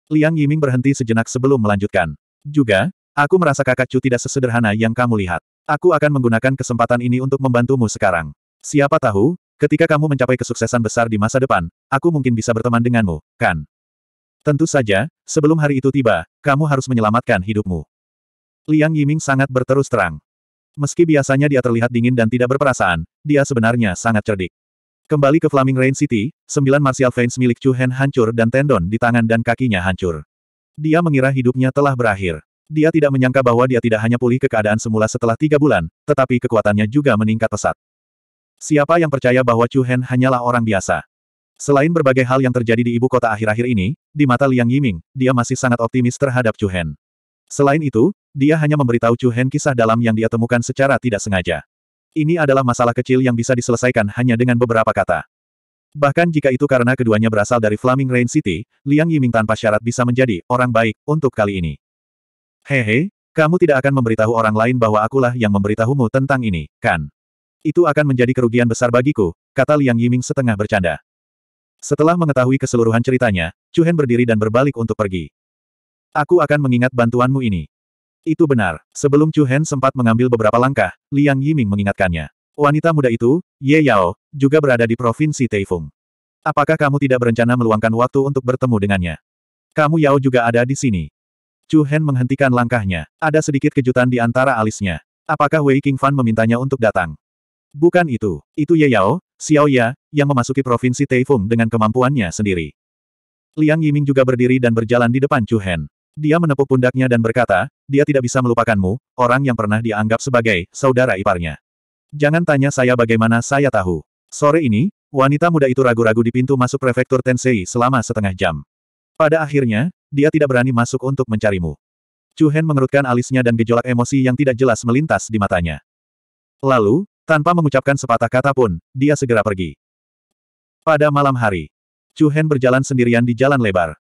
Speaker 1: Liang Yiming berhenti sejenak sebelum melanjutkan. Juga, aku merasa kakak Chu tidak sesederhana yang kamu lihat. Aku akan menggunakan kesempatan ini untuk membantumu sekarang. Siapa tahu, ketika kamu mencapai kesuksesan besar di masa depan, aku mungkin bisa berteman denganmu, kan? Tentu saja, sebelum hari itu tiba, kamu harus menyelamatkan hidupmu. Liang Yiming sangat berterus terang. Meski biasanya dia terlihat dingin dan tidak berperasaan, dia sebenarnya sangat cerdik. Kembali ke Flaming Rain City, sembilan martial veins milik Chu Hen hancur dan tendon di tangan dan kakinya hancur. Dia mengira hidupnya telah berakhir. Dia tidak menyangka bahwa dia tidak hanya pulih ke keadaan semula setelah tiga bulan, tetapi kekuatannya juga meningkat pesat. Siapa yang percaya bahwa Chu Hen hanyalah orang biasa? Selain berbagai hal yang terjadi di ibu kota akhir-akhir ini, di mata Liang Yiming, dia masih sangat optimis terhadap Chu Hen. Selain itu, dia hanya memberitahu Chu Hen kisah dalam yang dia temukan secara tidak sengaja. Ini adalah masalah kecil yang bisa diselesaikan hanya dengan beberapa kata. Bahkan jika itu karena keduanya berasal dari Flaming Rain City, Liang Yiming tanpa syarat bisa menjadi orang baik untuk kali ini. Hehe, kamu tidak akan memberitahu orang lain bahwa akulah yang memberitahumu tentang ini, kan? Itu akan menjadi kerugian besar bagiku, kata Liang Yiming setengah bercanda. Setelah mengetahui keseluruhan ceritanya, Chu Hen berdiri dan berbalik untuk pergi. Aku akan mengingat bantuanmu ini. Itu benar. Sebelum Chu Hen sempat mengambil beberapa langkah, Liang Yiming mengingatkannya. Wanita muda itu, Ye Yao, juga berada di provinsi Taifung. Apakah kamu tidak berencana meluangkan waktu untuk bertemu dengannya? Kamu Yao juga ada di sini. Chu Hen menghentikan langkahnya. Ada sedikit kejutan di antara alisnya. Apakah Wei King Fan memintanya untuk datang? Bukan itu. Itu Ye Yao, Xiao Ya, yang memasuki provinsi Taifung dengan kemampuannya sendiri. Liang Yiming juga berdiri dan berjalan di depan Chu Hen. Dia menepuk pundaknya dan berkata, dia tidak bisa melupakanmu, orang yang pernah dianggap sebagai saudara iparnya. Jangan tanya saya bagaimana saya tahu. Sore ini, wanita muda itu ragu-ragu di pintu masuk prefektur Tensei selama setengah jam. Pada akhirnya, dia tidak berani masuk untuk mencarimu. Chu Hen mengerutkan alisnya dan gejolak emosi yang tidak jelas melintas di matanya. Lalu, tanpa mengucapkan sepatah kata pun, dia segera pergi. Pada malam hari, Chu Hen berjalan sendirian di jalan lebar.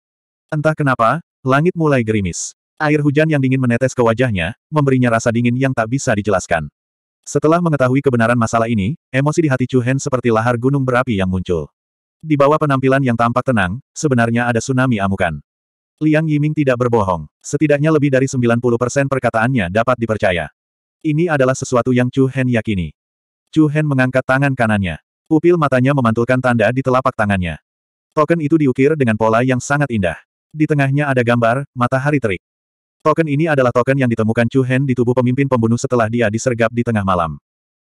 Speaker 1: Entah kenapa, Langit mulai gerimis. Air hujan yang dingin menetes ke wajahnya, memberinya rasa dingin yang tak bisa dijelaskan. Setelah mengetahui kebenaran masalah ini, emosi di hati Chu Hen seperti lahar gunung berapi yang muncul. Di bawah penampilan yang tampak tenang, sebenarnya ada tsunami amukan. Liang Yiming tidak berbohong. Setidaknya lebih dari 90% perkataannya dapat dipercaya. Ini adalah sesuatu yang Chu Hen yakini. Chu Hen mengangkat tangan kanannya. Pupil matanya memantulkan tanda di telapak tangannya. Token itu diukir dengan pola yang sangat indah. Di tengahnya ada gambar, matahari terik. Token ini adalah token yang ditemukan Chu Hen di tubuh pemimpin pembunuh setelah dia disergap di tengah malam.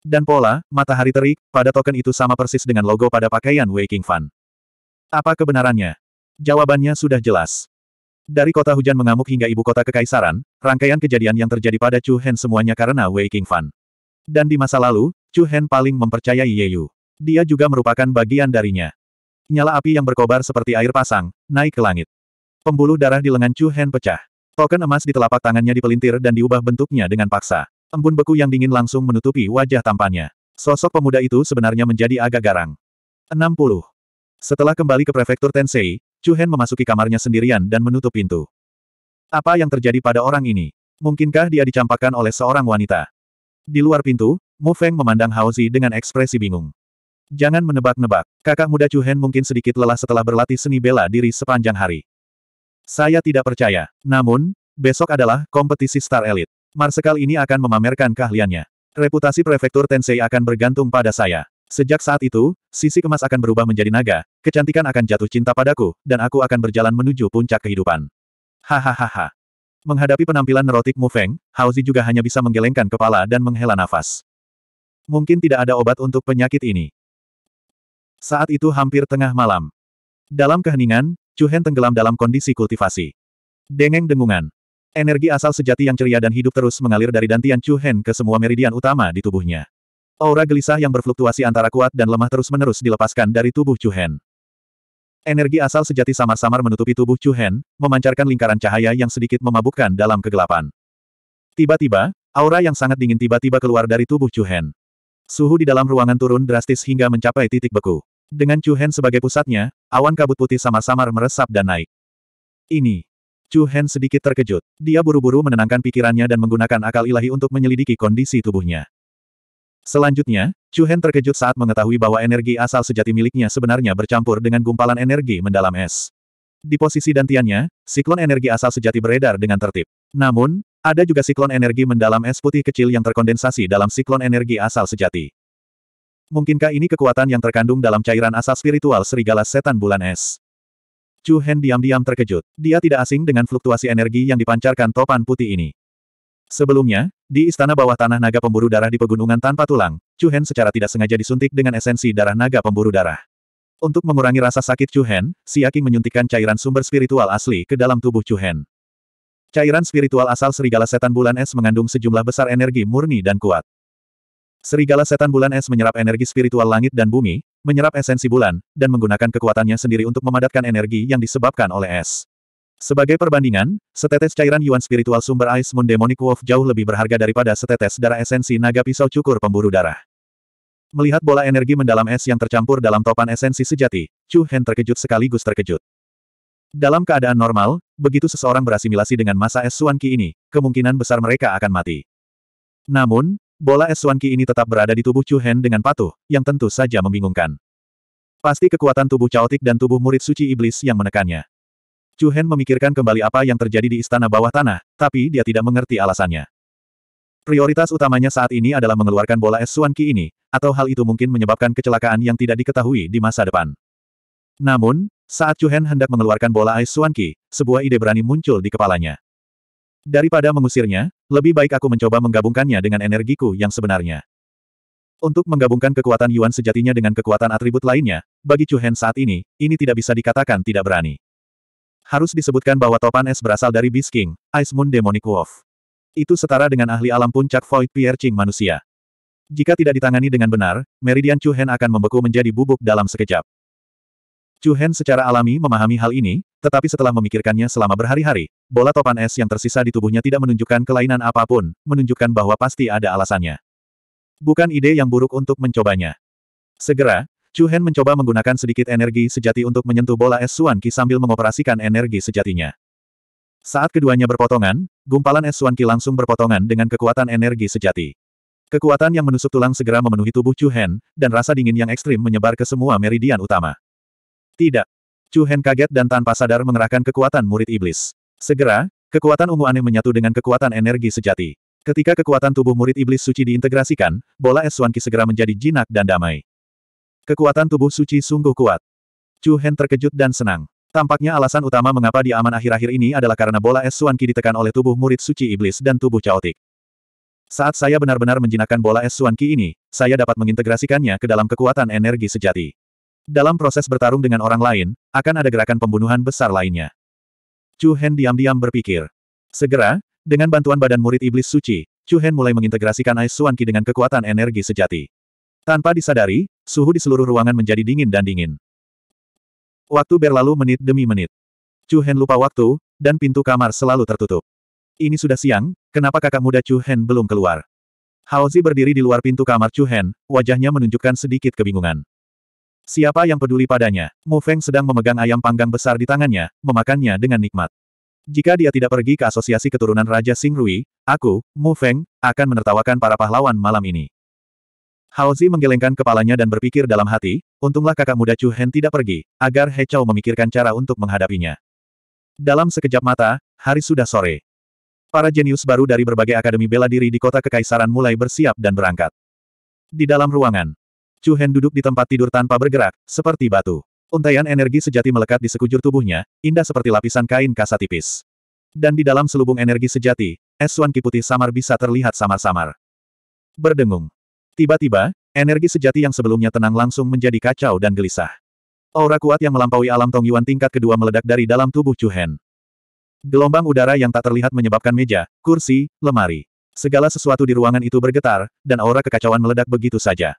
Speaker 1: Dan pola, matahari terik, pada token itu sama persis dengan logo pada pakaian Waking King Fan. Apa kebenarannya? Jawabannya sudah jelas. Dari kota hujan mengamuk hingga ibu kota kekaisaran, rangkaian kejadian yang terjadi pada Chu Hen semuanya karena Waking King Fan. Dan di masa lalu, Chu Hen paling mempercayai Ye Yu. Dia juga merupakan bagian darinya. Nyala api yang berkobar seperti air pasang, naik ke langit. Pembuluh darah di lengan Chu Hen pecah. Token emas di telapak tangannya dipelintir dan diubah bentuknya dengan paksa. Embun beku yang dingin langsung menutupi wajah tampannya. Sosok pemuda itu sebenarnya menjadi agak garang. 60. Setelah kembali ke prefektur Tensei, Chu Hen memasuki kamarnya sendirian dan menutup pintu. Apa yang terjadi pada orang ini? Mungkinkah dia dicampakkan oleh seorang wanita? Di luar pintu, Mu Feng memandang Hao Zi dengan ekspresi bingung. Jangan menebak-nebak, kakak muda Chu Hen mungkin sedikit lelah setelah berlatih seni bela diri sepanjang hari. Saya tidak percaya. Namun, besok adalah kompetisi Star Elite. Marsekal ini akan memamerkan keahliannya. Reputasi prefektur Tensei akan bergantung pada saya. Sejak saat itu, sisi kemas akan berubah menjadi naga, kecantikan akan jatuh cinta padaku, dan aku akan berjalan menuju puncak kehidupan. Hahaha. Menghadapi penampilan nerotik Mu Feng, Haozi juga hanya bisa menggelengkan kepala dan menghela nafas. Mungkin tidak ada obat untuk penyakit ini. Saat itu hampir tengah malam. Dalam keheningan, Chuhen tenggelam dalam kondisi kultivasi. Dengeng dengungan. Energi asal sejati yang ceria dan hidup terus mengalir dari dantian Chuhen ke semua meridian utama di tubuhnya. Aura gelisah yang berfluktuasi antara kuat dan lemah terus-menerus dilepaskan dari tubuh Chuhen. Energi asal sejati samar-samar menutupi tubuh Chuhen, memancarkan lingkaran cahaya yang sedikit memabukkan dalam kegelapan. Tiba-tiba, aura yang sangat dingin tiba-tiba keluar dari tubuh Chuhen. Suhu di dalam ruangan turun drastis hingga mencapai titik beku. Dengan Chu Hen sebagai pusatnya, awan kabut putih samar-samar meresap dan naik. Ini. Chu Hen sedikit terkejut. Dia buru-buru menenangkan pikirannya dan menggunakan akal ilahi untuk menyelidiki kondisi tubuhnya. Selanjutnya, Chu Hen terkejut saat mengetahui bahwa energi asal sejati miliknya sebenarnya bercampur dengan gumpalan energi mendalam es. Di posisi dantiannya, siklon energi asal sejati beredar dengan tertib. Namun, ada juga siklon energi mendalam es putih kecil yang terkondensasi dalam siklon energi asal sejati. Mungkinkah ini kekuatan yang terkandung dalam cairan asal spiritual serigala setan bulan es? Chu Hen diam-diam terkejut. Dia tidak asing dengan fluktuasi energi yang dipancarkan topan putih ini. Sebelumnya, di istana bawah tanah naga pemburu darah di pegunungan tanpa tulang, Chu Hen secara tidak sengaja disuntik dengan esensi darah naga pemburu darah. Untuk mengurangi rasa sakit Chu Hen, Aking menyuntikkan cairan sumber spiritual asli ke dalam tubuh Chu Hen. Cairan spiritual asal serigala setan bulan es mengandung sejumlah besar energi murni dan kuat. Serigala setan bulan es menyerap energi spiritual langit dan bumi, menyerap esensi bulan, dan menggunakan kekuatannya sendiri untuk memadatkan energi yang disebabkan oleh es. Sebagai perbandingan, setetes cairan yuan spiritual sumber Ice Moon Demonic Wolf jauh lebih berharga daripada setetes darah esensi naga pisau cukur pemburu darah. Melihat bola energi mendalam es yang tercampur dalam topan esensi sejati, Chu Hen terkejut sekaligus terkejut. Dalam keadaan normal, begitu seseorang berasimilasi dengan masa es Suan Qi ini, kemungkinan besar mereka akan mati. Namun, Bola es suanki ini tetap berada di tubuh Chu Hen dengan patuh, yang tentu saja membingungkan. Pasti kekuatan tubuh caotik dan tubuh murid suci iblis yang menekannya. Chu Hen memikirkan kembali apa yang terjadi di istana bawah tanah, tapi dia tidak mengerti alasannya. Prioritas utamanya saat ini adalah mengeluarkan bola es suanki ini, atau hal itu mungkin menyebabkan kecelakaan yang tidak diketahui di masa depan. Namun, saat Chu Hen hendak mengeluarkan bola es suanki, sebuah ide berani muncul di kepalanya. Daripada mengusirnya, lebih baik aku mencoba menggabungkannya dengan energiku yang sebenarnya. Untuk menggabungkan kekuatan Yuan sejatinya dengan kekuatan atribut lainnya, bagi Chu Hen saat ini, ini tidak bisa dikatakan tidak berani. Harus disebutkan bahwa topan es berasal dari Beast King, Ice Moon Demonic Wolf. Itu setara dengan ahli alam puncak Void Piercing manusia. Jika tidak ditangani dengan benar, Meridian Chu Hen akan membeku menjadi bubuk dalam sekejap. Chu Hen secara alami memahami hal ini, tetapi setelah memikirkannya selama berhari-hari, bola topan es yang tersisa di tubuhnya tidak menunjukkan kelainan apapun, menunjukkan bahwa pasti ada alasannya. Bukan ide yang buruk untuk mencobanya. Segera, Chu Hen mencoba menggunakan sedikit energi sejati untuk menyentuh bola es Suan Qi sambil mengoperasikan energi sejatinya. Saat keduanya berpotongan, gumpalan es Suan Qi langsung berpotongan dengan kekuatan energi sejati. Kekuatan yang menusuk tulang segera memenuhi tubuh Chu Hen, dan rasa dingin yang ekstrim menyebar ke semua meridian utama. Tidak, Chu Hen kaget dan tanpa sadar mengerahkan kekuatan murid iblis. Segera, kekuatan ungu aneh menyatu dengan kekuatan energi sejati. Ketika kekuatan tubuh murid iblis suci diintegrasikan, bola es Ki segera menjadi jinak dan damai. Kekuatan tubuh suci sungguh kuat. Chu Hen terkejut dan senang. Tampaknya alasan utama mengapa dia aman akhir-akhir ini adalah karena bola es Ki ditekan oleh tubuh murid suci iblis dan tubuh caotik. Saat saya benar-benar menjinakkan bola es Ki ini, saya dapat mengintegrasikannya ke dalam kekuatan energi sejati. Dalam proses bertarung dengan orang lain, akan ada gerakan pembunuhan besar lainnya. Chu Hen diam-diam berpikir. Segera, dengan bantuan badan murid iblis suci, Chu Hen mulai mengintegrasikan Ais Suan Qi dengan kekuatan energi sejati. Tanpa disadari, suhu di seluruh ruangan menjadi dingin dan dingin. Waktu berlalu menit demi menit. Chu Hen lupa waktu, dan pintu kamar selalu tertutup. Ini sudah siang, kenapa kakak muda Chu Hen belum keluar? Hao Zi berdiri di luar pintu kamar Chu Hen, wajahnya menunjukkan sedikit kebingungan. Siapa yang peduli padanya? Mu Feng sedang memegang ayam panggang besar di tangannya, memakannya dengan nikmat. Jika dia tidak pergi ke asosiasi keturunan Raja Sing Rui, aku, Mu Feng, akan menertawakan para pahlawan malam ini. Hao Zi menggelengkan kepalanya dan berpikir dalam hati, untunglah kakak muda Chu Hen tidak pergi, agar He Chao memikirkan cara untuk menghadapinya. Dalam sekejap mata, hari sudah sore. Para jenius baru dari berbagai akademi bela diri di kota kekaisaran mulai bersiap dan berangkat. Di dalam ruangan, Chu Hen duduk di tempat tidur tanpa bergerak, seperti batu. Untaian energi sejati melekat di sekujur tubuhnya, indah seperti lapisan kain kasa tipis. Dan di dalam selubung energi sejati, es wan putih samar bisa terlihat samar-samar. Berdengung. Tiba-tiba, energi sejati yang sebelumnya tenang langsung menjadi kacau dan gelisah. Aura kuat yang melampaui alam Tong Yuan tingkat kedua meledak dari dalam tubuh Chu Hen. Gelombang udara yang tak terlihat menyebabkan meja, kursi, lemari. Segala sesuatu di ruangan itu bergetar, dan aura kekacauan meledak begitu saja.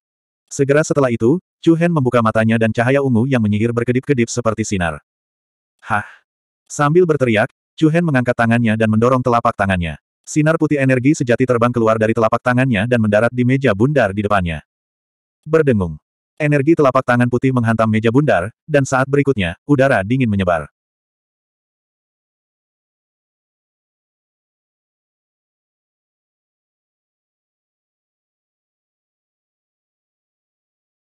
Speaker 1: Segera setelah itu, Chu Hen membuka matanya dan cahaya ungu yang menyihir berkedip-kedip seperti sinar. Hah! Sambil berteriak, Chu Hen mengangkat tangannya dan mendorong telapak tangannya. Sinar putih energi sejati terbang keluar dari telapak tangannya dan mendarat di meja bundar di depannya. Berdengung. Energi telapak tangan putih menghantam meja bundar, dan saat berikutnya, udara dingin menyebar.